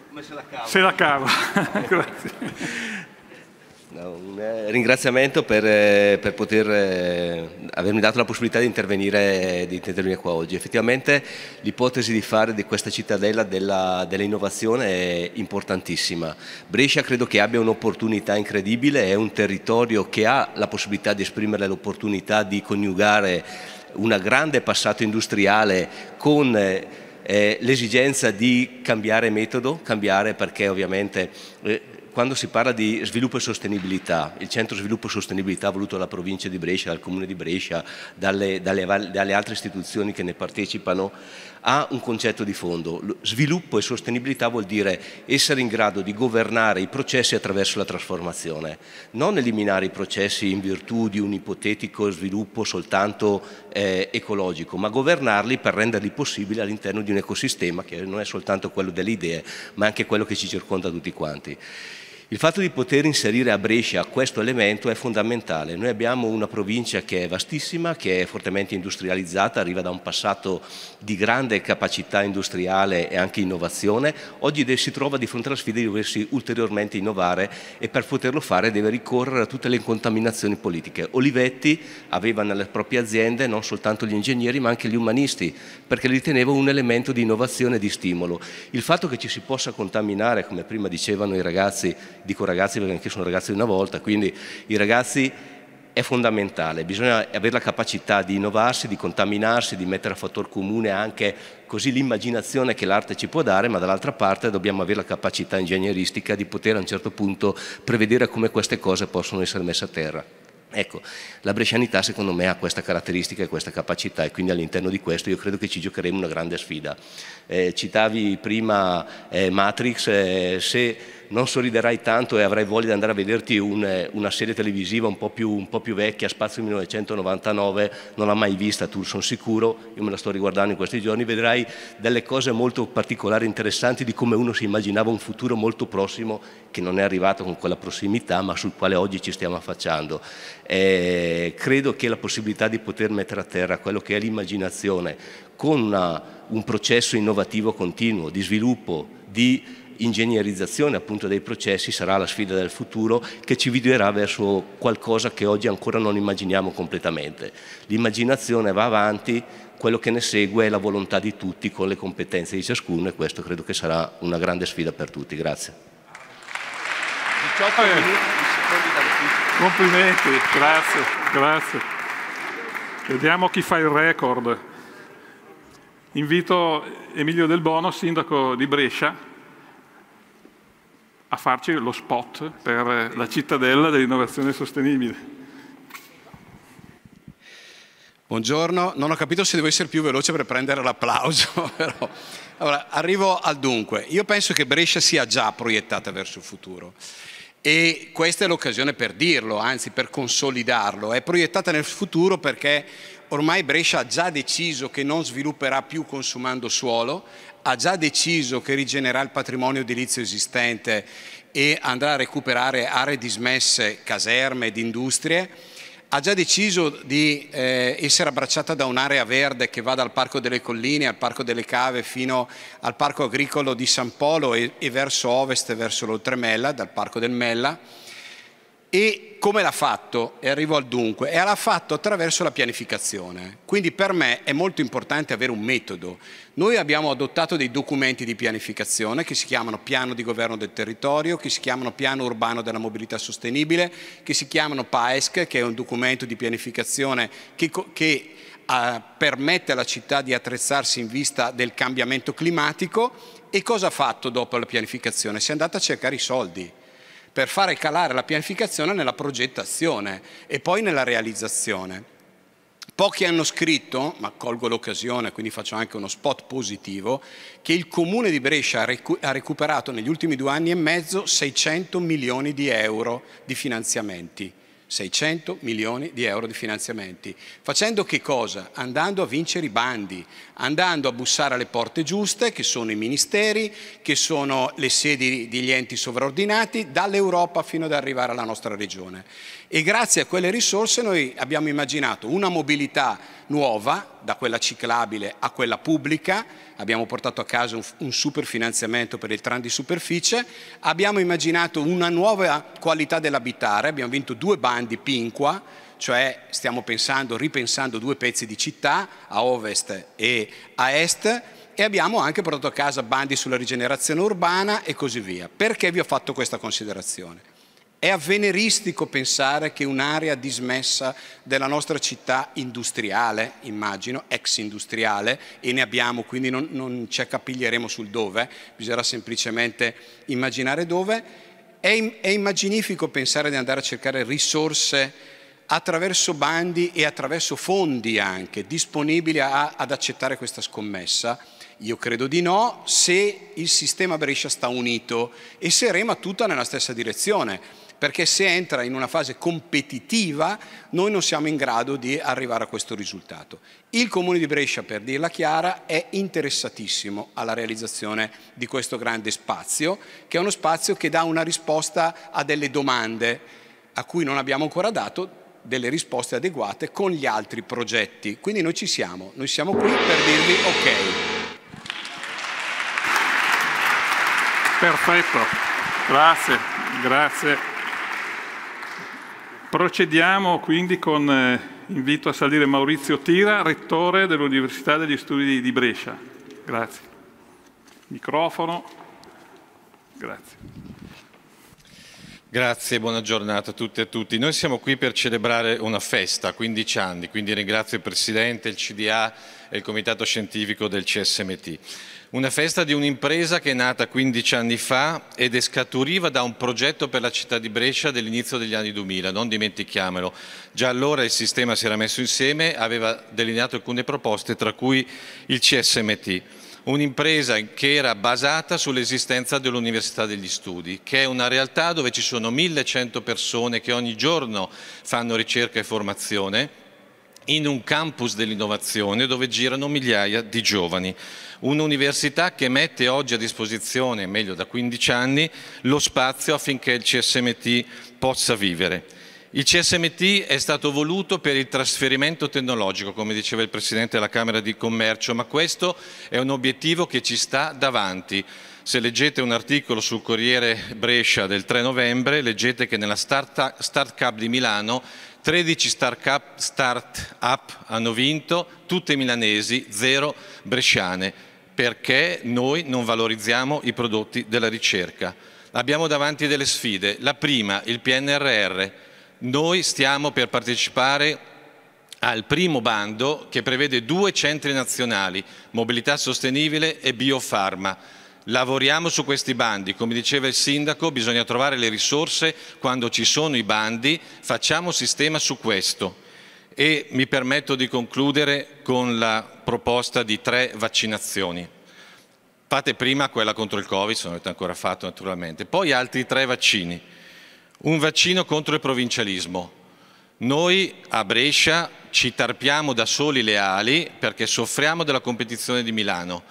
come se la cava. Se la cava. (laughs) un eh, ringraziamento per, eh, per poter, eh, avermi dato la possibilità di intervenire, eh, di intervenire qua oggi. Effettivamente l'ipotesi di fare di questa cittadella dell'innovazione dell è importantissima. Brescia credo che abbia un'opportunità incredibile, è un territorio che ha la possibilità di esprimere l'opportunità di coniugare un grande passato industriale con... Eh, l'esigenza di cambiare metodo, cambiare perché ovviamente eh, quando si parla di sviluppo e sostenibilità, il centro sviluppo e sostenibilità voluto dalla provincia di Brescia, dal comune di Brescia, dalle, dalle, dalle altre istituzioni che ne partecipano, ha un concetto di fondo. Sviluppo e sostenibilità vuol dire essere in grado di governare i processi attraverso la trasformazione, non eliminare i processi in virtù di un ipotetico sviluppo soltanto eh, ecologico, ma governarli per renderli possibili all'interno di un ecosistema che non è soltanto quello delle idee, ma anche quello che ci circonda tutti quanti. Il fatto di poter inserire a Brescia questo elemento è fondamentale. Noi abbiamo una provincia che è vastissima, che è fortemente industrializzata, arriva da un passato di grande capacità industriale e anche innovazione. Oggi si trova di fronte alla sfida di doversi ulteriormente innovare e per poterlo fare deve ricorrere a tutte le incontaminazioni politiche. Olivetti aveva nelle proprie aziende non soltanto gli ingegneri ma anche gli umanisti perché li riteneva un elemento di innovazione e di stimolo. Il fatto che ci si possa contaminare, come prima dicevano i ragazzi, dico ragazzi perché anche io sono ragazzo di una volta, quindi i ragazzi è fondamentale, bisogna avere la capacità di innovarsi, di contaminarsi, di mettere a fattor comune anche così l'immaginazione che l'arte ci può dare, ma dall'altra parte dobbiamo avere la capacità ingegneristica di poter a un certo punto prevedere come queste cose possono essere messe a terra. Ecco, la brescianità secondo me ha questa caratteristica e questa capacità e quindi all'interno di questo io credo che ci giocheremo una grande sfida. Eh, citavi prima eh, Matrix, eh, se non sorriderai tanto e avrai voglia di andare a vederti un, eh, una serie televisiva un po, più, un po' più vecchia, Spazio 1999, non l'ha mai vista, tu sono sicuro, io me la sto riguardando in questi giorni, vedrai delle cose molto particolari, interessanti di come uno si immaginava un futuro molto prossimo che non è arrivato con quella prossimità ma sul quale oggi ci stiamo affacciando. Eh, credo che la possibilità di poter mettere a terra quello che è l'immaginazione con una, un processo innovativo continuo, di sviluppo, di ingegnerizzazione appunto dei processi sarà la sfida del futuro che ci guiderà verso qualcosa che oggi ancora non immaginiamo completamente. L'immaginazione va avanti, quello che ne segue è la volontà di tutti con le competenze di ciascuno e questo credo che sarà una grande sfida per tutti. Grazie. 18 minuti
Complimenti, grazie, grazie. Vediamo chi fa il record. Invito Emilio Del Bono, sindaco di Brescia, a farci lo spot per la cittadella dell'innovazione sostenibile.
Buongiorno, non ho capito se devo essere più veloce per prendere l'applauso, (laughs) però allora, arrivo al dunque. Io penso che Brescia sia già proiettata verso il futuro e questa è l'occasione per dirlo, anzi per consolidarlo. È proiettata nel futuro perché ormai Brescia ha già deciso che non svilupperà più consumando suolo, ha già deciso che rigenerà il patrimonio edilizio esistente e andrà a recuperare aree dismesse, caserme ed industrie, ha già deciso di eh, essere abbracciata da un'area verde che va dal Parco delle Colline al Parco delle Cave fino al Parco agricolo di San Polo e, e verso ovest, verso l'Oltremella, dal Parco del Mella e come l'ha fatto? E arrivo al dunque. E l'ha fatto attraverso la pianificazione. Quindi per me è molto importante avere un metodo. Noi abbiamo adottato dei documenti di pianificazione che si chiamano piano di governo del territorio, che si chiamano piano urbano della mobilità sostenibile, che si chiamano PAESC, che è un documento di pianificazione che, che eh, permette alla città di attrezzarsi in vista del cambiamento climatico. E cosa ha fatto dopo la pianificazione? Si è andata a cercare i soldi per fare calare la pianificazione nella progettazione e poi nella realizzazione. Pochi hanno scritto, ma colgo l'occasione, quindi faccio anche uno spot positivo, che il Comune di Brescia ha, recuperato negli ultimi due anni e mezzo 600 milioni di euro di finanziamenti 600 milioni di euro di finanziamenti. Facendo che cosa? Andando a vincere i bandi, andando a bussare alle porte giuste, che sono i ministeri, che sono le sedi degli enti sovraordinati, dall'Europa fino ad arrivare alla nostra regione e grazie a quelle risorse noi abbiamo immaginato una mobilità nuova, da quella ciclabile a quella pubblica, abbiamo portato a casa un, un super finanziamento per il tram di superficie, abbiamo immaginato una nuova qualità dell'abitare, abbiamo vinto due bandi Pinqua, cioè stiamo pensando, ripensando due pezzi di città, a ovest e a est, e abbiamo anche portato a casa bandi sulla rigenerazione urbana e così via. Perché vi ho fatto questa considerazione? È avveniristico pensare che un'area dismessa della nostra città industriale, immagino, ex industriale, e ne abbiamo, quindi non, non ci accapiglieremo sul dove, bisognerà semplicemente immaginare dove, è, è immaginifico pensare di andare a cercare risorse attraverso bandi e attraverso fondi anche disponibili a, ad accettare questa scommessa? Io credo di no se il sistema Brescia sta unito e se rema tutta nella stessa direzione perché se entra in una fase competitiva noi non siamo in grado di arrivare a questo risultato. Il Comune di Brescia, per dirla chiara, è interessatissimo alla realizzazione di questo grande spazio, che è uno spazio che dà una risposta a delle domande a cui non abbiamo ancora dato delle risposte adeguate con gli altri progetti. Quindi noi ci siamo, noi
siamo qui per dirvi ok. Perfetto, grazie, grazie. Procediamo quindi con eh, invito a salire Maurizio Tira, rettore dell'Università degli Studi di Brescia. Grazie. Microfono. Grazie.
Grazie, buona giornata a tutti e a tutti. Noi siamo qui per celebrare una festa, 15 anni, quindi ringrazio il Presidente, il CDA e il Comitato Scientifico del CSMT. Una festa di un'impresa che è nata 15 anni fa ed è scaturiva da un progetto per la città di Brescia dell'inizio degli anni 2000, non dimentichiamolo. Già allora il sistema si era messo insieme, aveva delineato alcune proposte, tra cui il CSMT. Un'impresa che era basata sull'esistenza dell'Università degli Studi, che è una realtà dove ci sono 1100 persone che ogni giorno fanno ricerca e formazione in un campus dell'innovazione dove girano migliaia di giovani un'università che mette oggi a disposizione, meglio da 15 anni, lo spazio affinché il CSMT possa vivere. Il CSMT è stato voluto per il trasferimento tecnologico, come diceva il Presidente della Camera di Commercio, ma questo è un obiettivo che ci sta davanti. Se leggete un articolo sul Corriere Brescia del 3 novembre, leggete che nella Start, start Cup di Milano 13 start-up start hanno vinto, tutte milanesi, zero bresciane perché noi non valorizziamo i prodotti della ricerca. Abbiamo davanti delle sfide. La prima, il PNRR. Noi stiamo per partecipare al primo bando che prevede due centri nazionali, mobilità sostenibile e biofarma. Lavoriamo su questi bandi, come diceva il sindaco bisogna trovare le risorse quando ci sono i bandi, facciamo sistema su questo e mi permetto di concludere con la proposta di tre vaccinazioni. Fate prima quella contro il Covid, se non avete ancora fatto naturalmente, poi altri tre vaccini. Un vaccino contro il provincialismo. Noi a Brescia ci tarpiamo da soli le ali perché soffriamo della competizione di Milano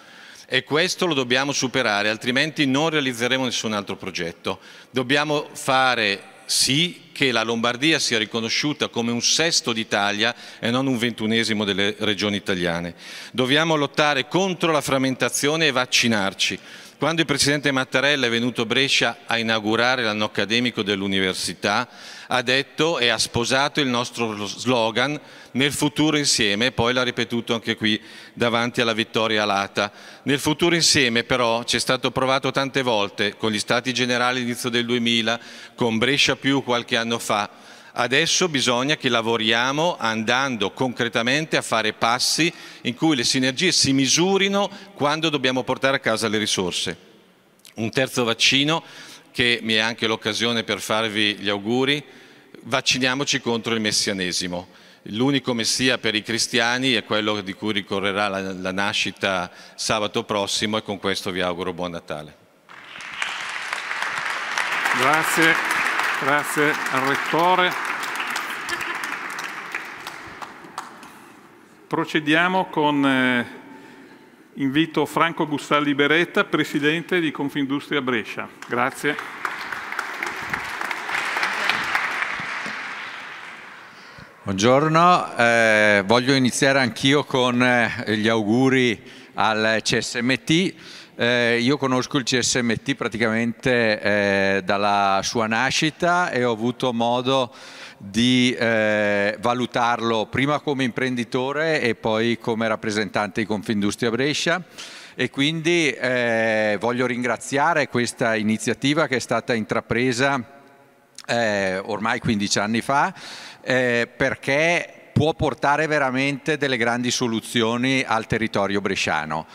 e questo lo dobbiamo superare, altrimenti non realizzeremo nessun altro progetto. Dobbiamo fare sì che la Lombardia sia riconosciuta come un sesto d'Italia e non un ventunesimo delle regioni italiane. Dobbiamo lottare contro la frammentazione e vaccinarci. Quando il Presidente Mattarella è venuto a Brescia a inaugurare l'anno accademico dell'Università, ha detto e ha sposato il nostro slogan nel futuro insieme, poi l'ha ripetuto anche qui davanti alla vittoria alata. Nel futuro insieme però ci è stato provato tante volte con gli Stati Generali all'inizio del 2000, con Brescia più qualche anno fa, Adesso bisogna che lavoriamo andando concretamente a fare passi in cui le sinergie si misurino quando dobbiamo portare a casa le risorse. Un terzo vaccino, che mi è anche l'occasione per farvi gli auguri, vacciniamoci contro il messianesimo. L'unico messia per i cristiani è quello di cui ricorrerà la, la nascita sabato prossimo e con questo vi auguro buon Natale.
Grazie. Grazie al Rettore. Procediamo con eh, invito Franco Gustavli Beretta, Presidente di Confindustria Brescia. Grazie.
Buongiorno, eh, voglio iniziare anch'io con eh, gli auguri al CSMT eh, io conosco il CSMT praticamente eh, dalla sua nascita e ho avuto modo di eh, valutarlo prima come imprenditore e poi come rappresentante di Confindustria Brescia e quindi eh, voglio ringraziare questa iniziativa che è stata intrapresa eh, ormai 15 anni fa eh, perché può portare veramente delle grandi soluzioni al territorio bresciano.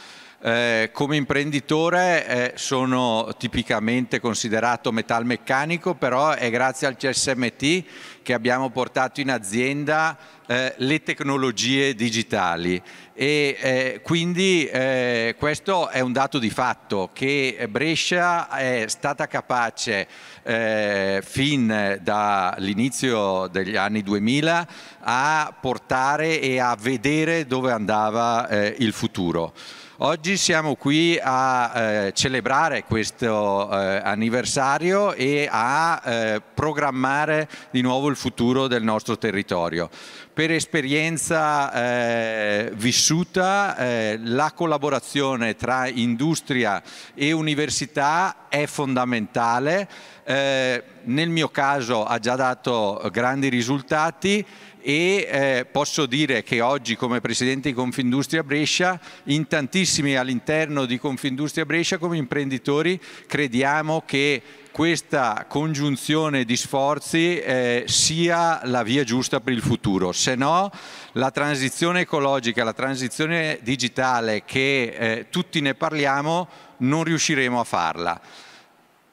Eh, come imprenditore eh, sono tipicamente considerato metalmeccanico, però è grazie al CSMT che abbiamo portato in azienda eh, le tecnologie digitali e eh, quindi eh, questo è un dato di fatto che Brescia è stata capace fin dall'inizio degli anni 2000 a portare e a vedere dove andava il futuro. Oggi siamo qui a eh, celebrare questo eh, anniversario e a eh, programmare di nuovo il futuro del nostro territorio. Per esperienza eh, vissuta eh, la collaborazione tra industria e università è fondamentale, eh, nel mio caso ha già dato grandi risultati e eh, posso dire che oggi come Presidente di Confindustria Brescia in tantissimi all'interno di Confindustria Brescia come imprenditori crediamo che questa congiunzione di sforzi eh, sia la via giusta per il futuro, se no la transizione ecologica, la transizione digitale che eh, tutti ne parliamo non riusciremo a farla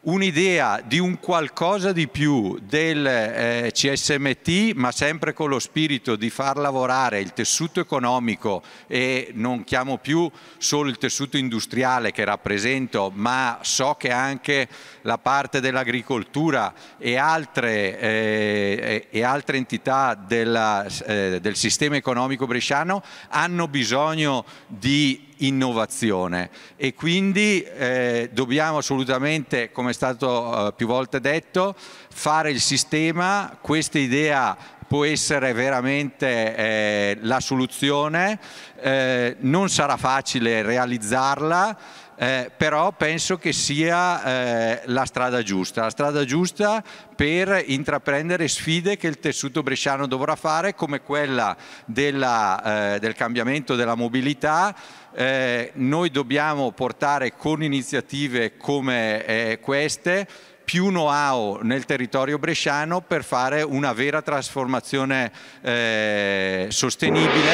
un'idea di un qualcosa di più del eh, CSMT, ma sempre con lo spirito di far lavorare il tessuto economico e non chiamo più solo il tessuto industriale che rappresento, ma so che anche la parte dell'agricoltura e, eh, e, altre entità della, eh, del sistema economico bresciano hanno bisogno di innovazione e quindi eh, dobbiamo assolutamente, come è stato eh, più volte detto, fare il sistema, questa idea può essere veramente eh, la soluzione, eh, non sarà facile realizzarla, eh, però penso che sia eh, la strada giusta, la strada giusta per intraprendere sfide che il tessuto bresciano dovrà fare come quella della, eh, del cambiamento della mobilità. Eh, noi dobbiamo portare con iniziative come eh, queste più know-how nel territorio bresciano per fare una vera trasformazione eh, sostenibile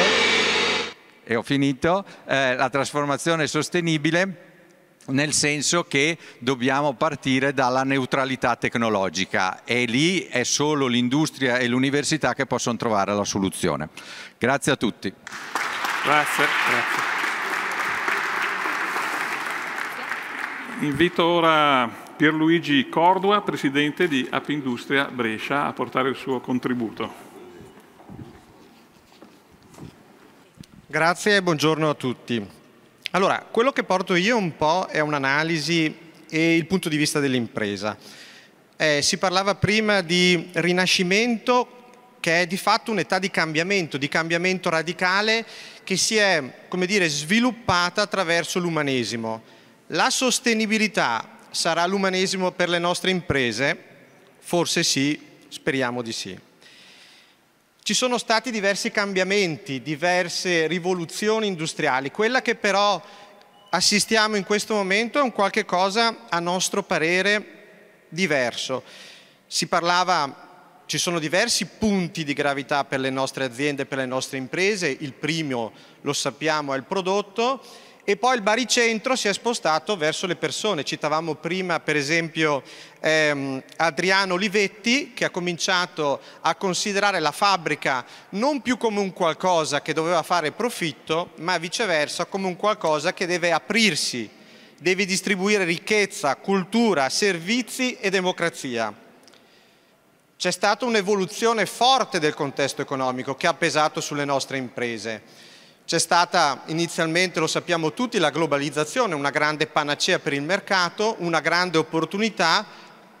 e ho finito, eh, la trasformazione sostenibile nel senso che dobbiamo partire dalla neutralità tecnologica e lì è solo l'industria e l'università che possono trovare la soluzione. Grazie a tutti.
Grazie. grazie. Invito ora Pierluigi Cordua, presidente di App Industria Brescia, a portare il suo contributo.
Grazie e buongiorno a tutti. Allora, quello che porto io un po' è un'analisi e il punto di vista dell'impresa. Eh, si parlava prima di rinascimento che è di fatto un'età di cambiamento, di cambiamento radicale che si è, come dire, sviluppata attraverso l'umanesimo. La sostenibilità sarà l'umanesimo per le nostre imprese? Forse sì, speriamo di sì. Ci sono stati diversi cambiamenti, diverse rivoluzioni industriali. Quella che però assistiamo in questo momento è un qualche cosa, a nostro parere, diverso. Si parlava ci sono diversi punti di gravità per le nostre aziende, per le nostre imprese. Il primo, lo sappiamo, è il prodotto e poi il baricentro si è spostato verso le persone. Citavamo prima per esempio ehm, Adriano Olivetti che ha cominciato a considerare la fabbrica non più come un qualcosa che doveva fare profitto, ma viceversa come un qualcosa che deve aprirsi, deve distribuire ricchezza, cultura, servizi e democrazia. C'è stata un'evoluzione forte del contesto economico che ha pesato sulle nostre imprese c'è stata inizialmente, lo sappiamo tutti, la globalizzazione, una grande panacea per il mercato, una grande opportunità.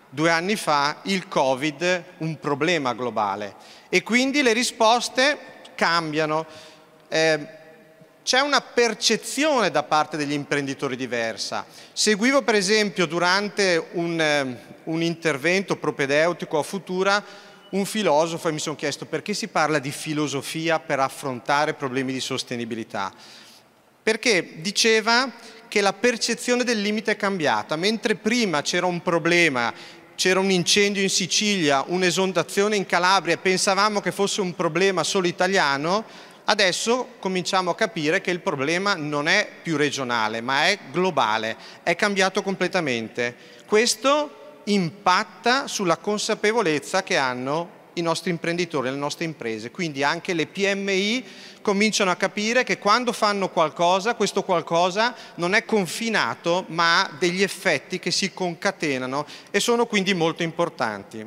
Due anni fa il Covid, un problema globale. E quindi le risposte cambiano. Eh, c'è una percezione da parte degli imprenditori diversa. Seguivo per esempio durante un, ehm, un intervento propedeutico a Futura un filosofo e mi sono chiesto perché si parla di filosofia per affrontare problemi di sostenibilità. Perché diceva che la percezione del limite è cambiata, mentre prima c'era un problema c'era un incendio in Sicilia, un'esondazione in Calabria, e pensavamo che fosse un problema solo italiano, adesso cominciamo a capire che il problema non è più regionale, ma è globale, è cambiato completamente. Questo impatta sulla consapevolezza che hanno i nostri imprenditori, le nostre imprese. Quindi anche le PMI cominciano a capire che quando fanno qualcosa, questo qualcosa non è confinato, ma ha degli effetti che si concatenano e sono quindi molto importanti.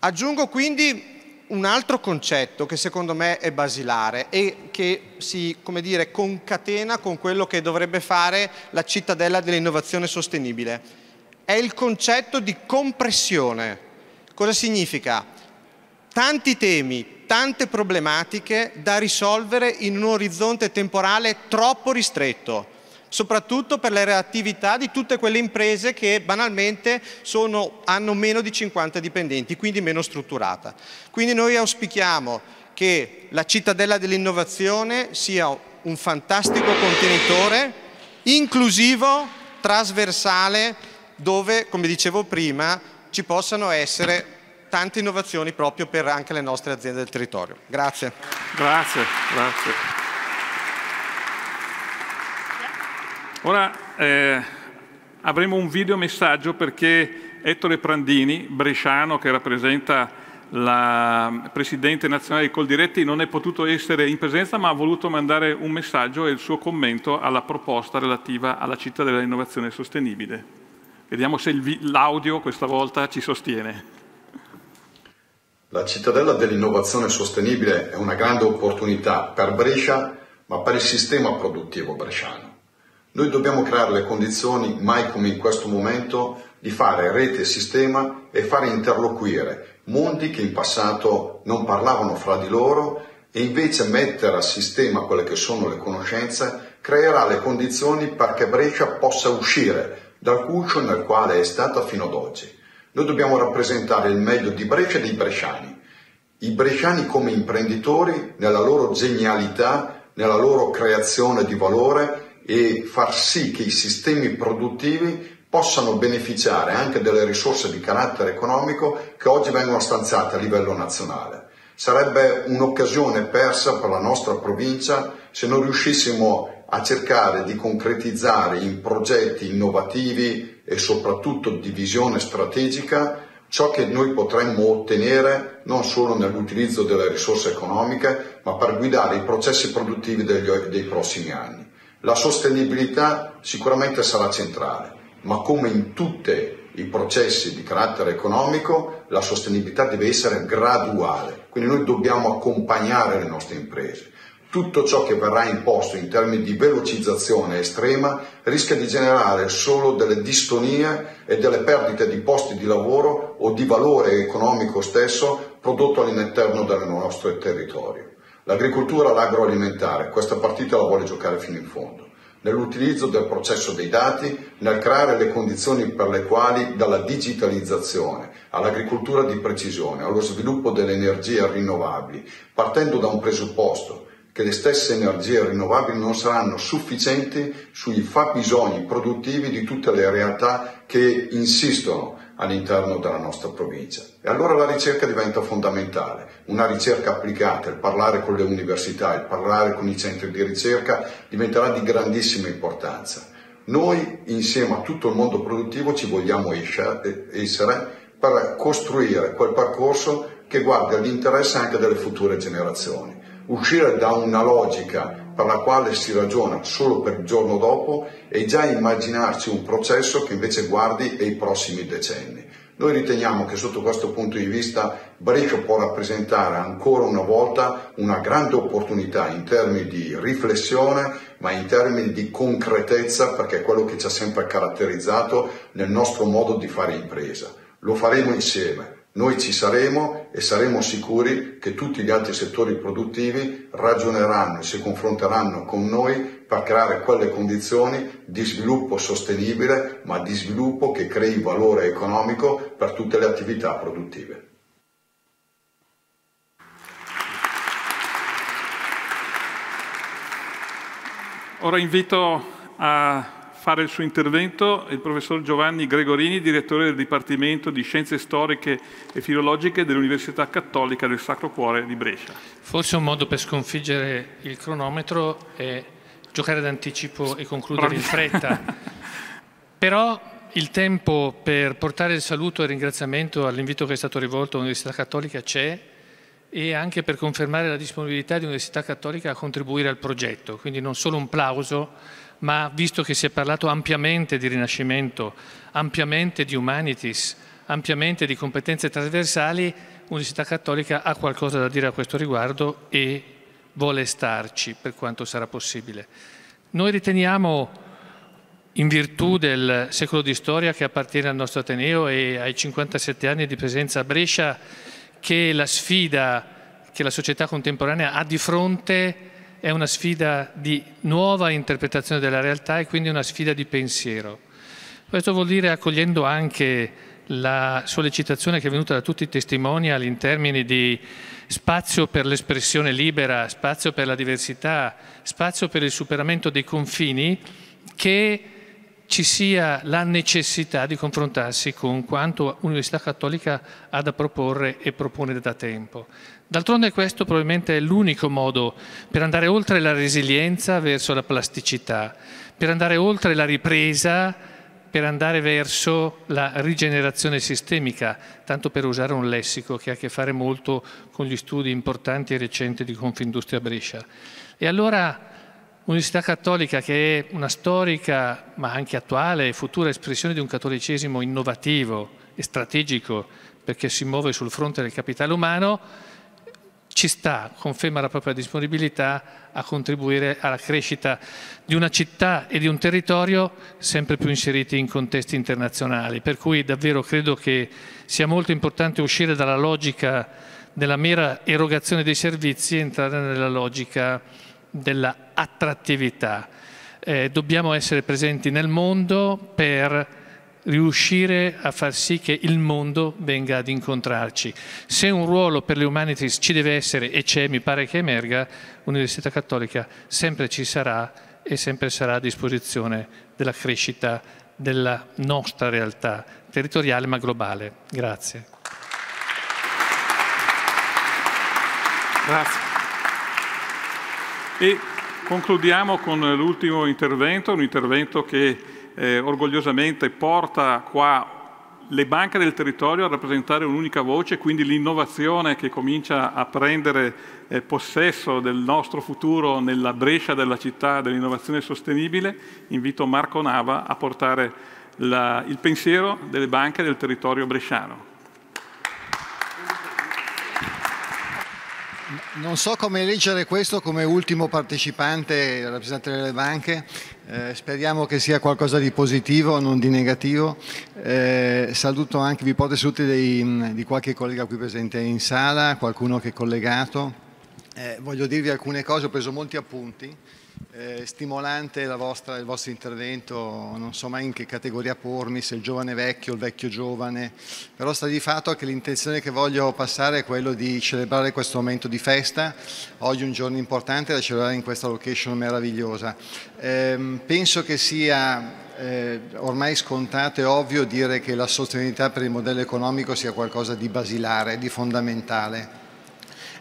Aggiungo quindi un altro concetto che secondo me è basilare e che si dire, concatena con quello che dovrebbe fare la cittadella dell'innovazione sostenibile, è il concetto di compressione. Cosa significa? Tanti temi, tante problematiche da risolvere in un orizzonte temporale troppo ristretto soprattutto per le reattività di tutte quelle imprese che banalmente sono, hanno meno di 50 dipendenti, quindi meno strutturata. Quindi noi auspichiamo che la cittadella dell'innovazione sia un fantastico contenitore inclusivo, trasversale, dove, come dicevo prima, ci possano essere tante innovazioni proprio per anche le nostre aziende del territorio. Grazie.
Grazie, grazie. Ora eh, avremo un video messaggio perché Ettore Prandini, bresciano che rappresenta la Presidente nazionale di Coldiretti, non è potuto essere in presenza ma ha voluto mandare un messaggio e il suo commento alla proposta relativa alla città dell'innovazione sostenibile. Vediamo se l'audio questa volta ci sostiene.
La cittadella dell'innovazione sostenibile è una grande opportunità per Brescia, ma per il sistema produttivo bresciano. Noi dobbiamo creare le condizioni, mai come in questo momento, di fare rete e sistema e fare interloquire mondi che in passato non parlavano fra di loro e invece mettere a sistema quelle che sono le conoscenze creerà le condizioni perché Brescia possa uscire dal cuccio nel quale è stata fino ad oggi. Noi dobbiamo rappresentare il meglio di Brescia e dei bresciani, i bresciani come imprenditori nella loro genialità, nella loro creazione di valore e far sì che i sistemi produttivi possano beneficiare anche delle risorse di carattere economico che oggi vengono stanziate a livello nazionale. Sarebbe un'occasione persa per la nostra provincia se non riuscissimo a cercare di concretizzare in progetti innovativi e soprattutto di visione strategica ciò che noi potremmo ottenere non solo nell'utilizzo delle risorse economiche, ma per guidare i processi produttivi degli, dei prossimi anni. La sostenibilità sicuramente sarà centrale, ma come in tutti i processi di carattere economico, la sostenibilità deve essere graduale, quindi noi dobbiamo accompagnare le nostre imprese tutto ciò che verrà imposto in termini di velocizzazione estrema rischia di generare solo delle distonie e delle perdite di posti di lavoro o di valore economico stesso prodotto all'interno del nostro territorio. L'agricoltura, l'agroalimentare, questa partita la vuole giocare fino in fondo, nell'utilizzo del processo dei dati, nel creare le condizioni per le quali dalla digitalizzazione all'agricoltura di precisione, allo sviluppo delle energie rinnovabili, partendo da un presupposto, che le stesse energie rinnovabili non saranno sufficienti sui fabbisogni produttivi di tutte le realtà che insistono all'interno della nostra provincia. E allora la ricerca diventa fondamentale, una ricerca applicata, il parlare con le università, il parlare con i centri di ricerca diventerà di grandissima importanza. Noi insieme a tutto il mondo produttivo ci vogliamo essere per costruire quel percorso che guardi all'interesse anche delle future generazioni uscire da una logica per la quale si ragiona solo per il giorno dopo e già immaginarci un processo che invece guardi ai prossimi decenni. Noi riteniamo che sotto questo punto di vista BRIC può rappresentare ancora una volta una grande opportunità in termini di riflessione, ma in termini di concretezza, perché è quello che ci ha sempre caratterizzato nel nostro modo di fare impresa. Lo faremo insieme, noi ci saremo e saremo sicuri che tutti gli altri settori produttivi ragioneranno e si confronteranno con noi per creare quelle condizioni di sviluppo sostenibile, ma di sviluppo che crei valore economico per tutte le attività produttive.
Ora invito a fare il suo intervento il professor Giovanni Gregorini, direttore del Dipartimento di Scienze Storiche e Filologiche dell'Università Cattolica del Sacro Cuore di Brescia.
Forse un modo per sconfiggere il cronometro è giocare d'anticipo e concludere in fretta. (laughs) Però il tempo per portare il saluto e il ringraziamento all'invito che è stato rivolto all'Università Cattolica c'è e anche per confermare la disponibilità dell'Università Cattolica a contribuire al progetto. Quindi non solo un plauso, ma visto che si è parlato ampiamente di rinascimento, ampiamente di humanities, ampiamente di competenze trasversali, l'Università Cattolica ha qualcosa da dire a questo riguardo e vuole starci per quanto sarà possibile. Noi riteniamo, in virtù del secolo di storia che appartiene al nostro Ateneo e ai 57 anni di presenza a Brescia, che la sfida che la società contemporanea ha di fronte è una sfida di nuova interpretazione della realtà e quindi una sfida di pensiero. Questo vuol dire accogliendo anche la sollecitazione che è venuta da tutti i testimonial in termini di spazio per l'espressione libera, spazio per la diversità, spazio per il superamento dei confini che ci sia la necessità di confrontarsi con quanto l'Università Cattolica ha da proporre e propone da tempo. D'altronde questo probabilmente è l'unico modo per andare oltre la resilienza verso la plasticità, per andare oltre la ripresa, per andare verso la rigenerazione sistemica, tanto per usare un lessico che ha a che fare molto con gli studi importanti e recenti di Confindustria Brescia. E allora Università Cattolica che è una storica ma anche attuale e futura espressione di un cattolicesimo innovativo e strategico perché si muove sul fronte del capitale umano, ci sta, conferma la propria disponibilità a contribuire alla crescita di una città e di un territorio sempre più inseriti in contesti internazionali. Per cui davvero credo che sia molto importante uscire dalla logica della mera erogazione dei servizi e entrare nella logica della attrattività. Eh, dobbiamo essere presenti nel mondo per riuscire a far sì che il mondo venga ad incontrarci. Se un ruolo per le humanities ci deve essere e c'è, mi pare che emerga, l'Università Cattolica sempre ci sarà e sempre sarà a disposizione della crescita della nostra realtà territoriale ma globale. Grazie. Grazie. E Concludiamo
con l'ultimo intervento, un intervento che eh, orgogliosamente porta qua le banche del territorio a rappresentare un'unica voce, quindi l'innovazione che comincia a prendere eh, possesso del nostro futuro nella Brescia della città dell'innovazione sostenibile, invito Marco Nava a portare la, il pensiero delle banche del territorio bresciano.
Non so come leggere questo come ultimo partecipante, rappresentante delle banche, eh, speriamo che sia qualcosa di positivo, non di negativo. Eh, saluto anche, vi porto saluti dei, mm, di qualche collega qui presente in sala, qualcuno che è collegato. Eh, voglio dirvi alcune cose, ho preso molti appunti. Eh, stimolante vostra, il vostro intervento, non so mai in che categoria pormi, se il giovane vecchio, o il vecchio giovane, però sta di fatto che l'intenzione che voglio passare è quella di celebrare questo momento di festa, oggi un giorno importante da celebrare in questa location meravigliosa. Eh, penso che sia eh, ormai scontato e ovvio dire che la sostenibilità per il modello economico sia qualcosa di basilare, di fondamentale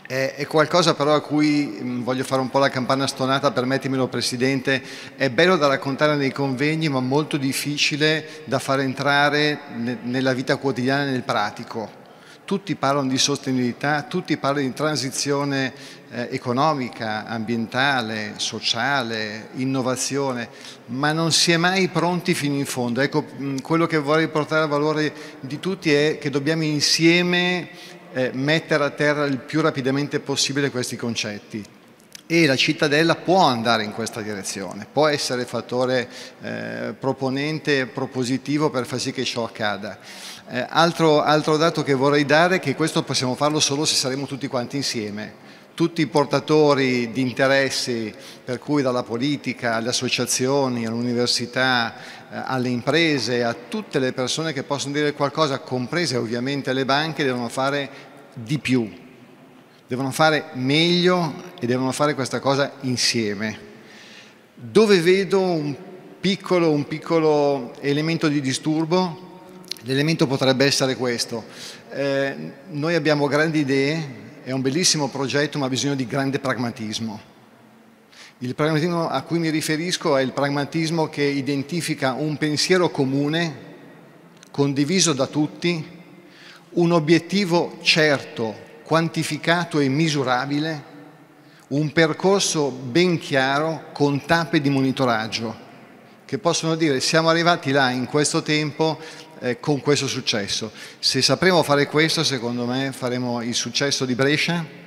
è, qualcosa però a cui mm, voglio fare un po' la campana stonata, permettimelo Presidente, è bello da raccontare nei convegni ma molto difficile da far entrare nella vita quotidiana, nel pratico. Tutti parlano di sostenibilità, tutti parlano di transizione eh, economica, ambientale, sociale, innovazione, ma non si è mai pronti fino in fondo. Ecco, mm, quello che vorrei portare a valore di tutti è che dobbiamo insieme eh, mettere a terra il più rapidamente possibile questi concetti e la cittadella può andare in questa direzione, può essere fattore eh, proponente propositivo per far sì che ciò accada. Eh, altro, altro, dato che vorrei dare è che questo possiamo farlo solo se saremo tutti quanti insieme, tutti i portatori di interessi, per cui dalla politica alle associazioni, all'università, eh, alle imprese, a tutte le persone che possono dire qualcosa, comprese ovviamente le banche, devono fare di più, devono fare meglio e devono fare questa cosa insieme. Dove vedo un piccolo, un piccolo elemento di disturbo? L'elemento potrebbe essere questo. Eh, noi abbiamo grandi idee, è un bellissimo progetto ma ha bisogno di grande pragmatismo il pragmatismo a cui mi riferisco è il pragmatismo che identifica un pensiero comune, condiviso da tutti, un obiettivo certo, quantificato e misurabile, un percorso ben chiaro con tappe di monitoraggio che possono dire siamo arrivati là in questo tempo eh, con questo successo. Se sapremo fare questo, secondo me faremo il successo di Brescia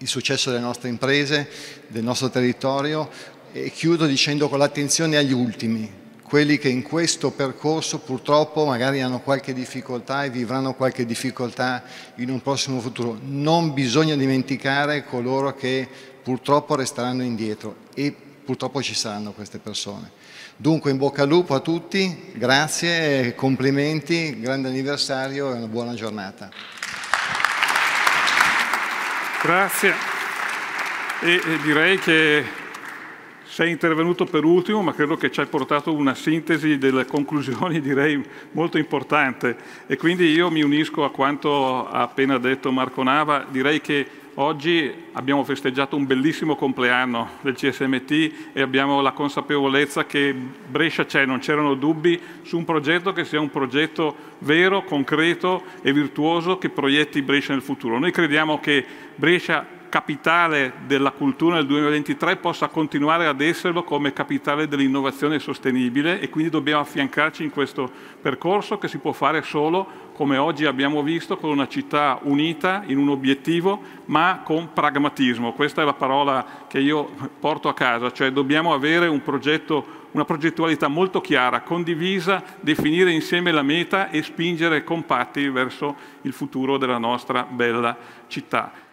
il successo delle nostre imprese, del nostro territorio e chiudo dicendo con l'attenzione agli ultimi, quelli che in questo percorso purtroppo magari hanno qualche difficoltà e vivranno qualche difficoltà in un prossimo futuro. Non bisogna dimenticare coloro che purtroppo resteranno indietro e purtroppo ci saranno queste persone. Dunque in bocca al lupo a tutti, grazie, complimenti, grande anniversario e una buona giornata. Grazie. E, direi che sei
intervenuto per ultimo, ma credo che ci hai portato una sintesi delle conclusioni, (laughs) direi molto importante. E quindi io mi unisco a quanto ha appena detto Marco Nava. Direi che Oggi abbiamo festeggiato un bellissimo compleanno del CSMT e abbiamo la consapevolezza che Brescia c'è, non c'erano dubbi, su un progetto che sia un progetto vero, concreto e virtuoso che proietti Brescia nel futuro. Noi crediamo che Brescia capitale della cultura nel 2023 possa continuare ad esserlo come capitale dell'innovazione sostenibile e quindi dobbiamo affiancarci in questo percorso che si può fare solo, come oggi abbiamo visto, con una città unita in un obiettivo ma con pragmatismo. Questa è la parola che io porto a casa, cioè dobbiamo avere un progetto una progettualità molto chiara, condivisa, definire insieme la meta e spingere compatti verso il futuro della nostra bella città.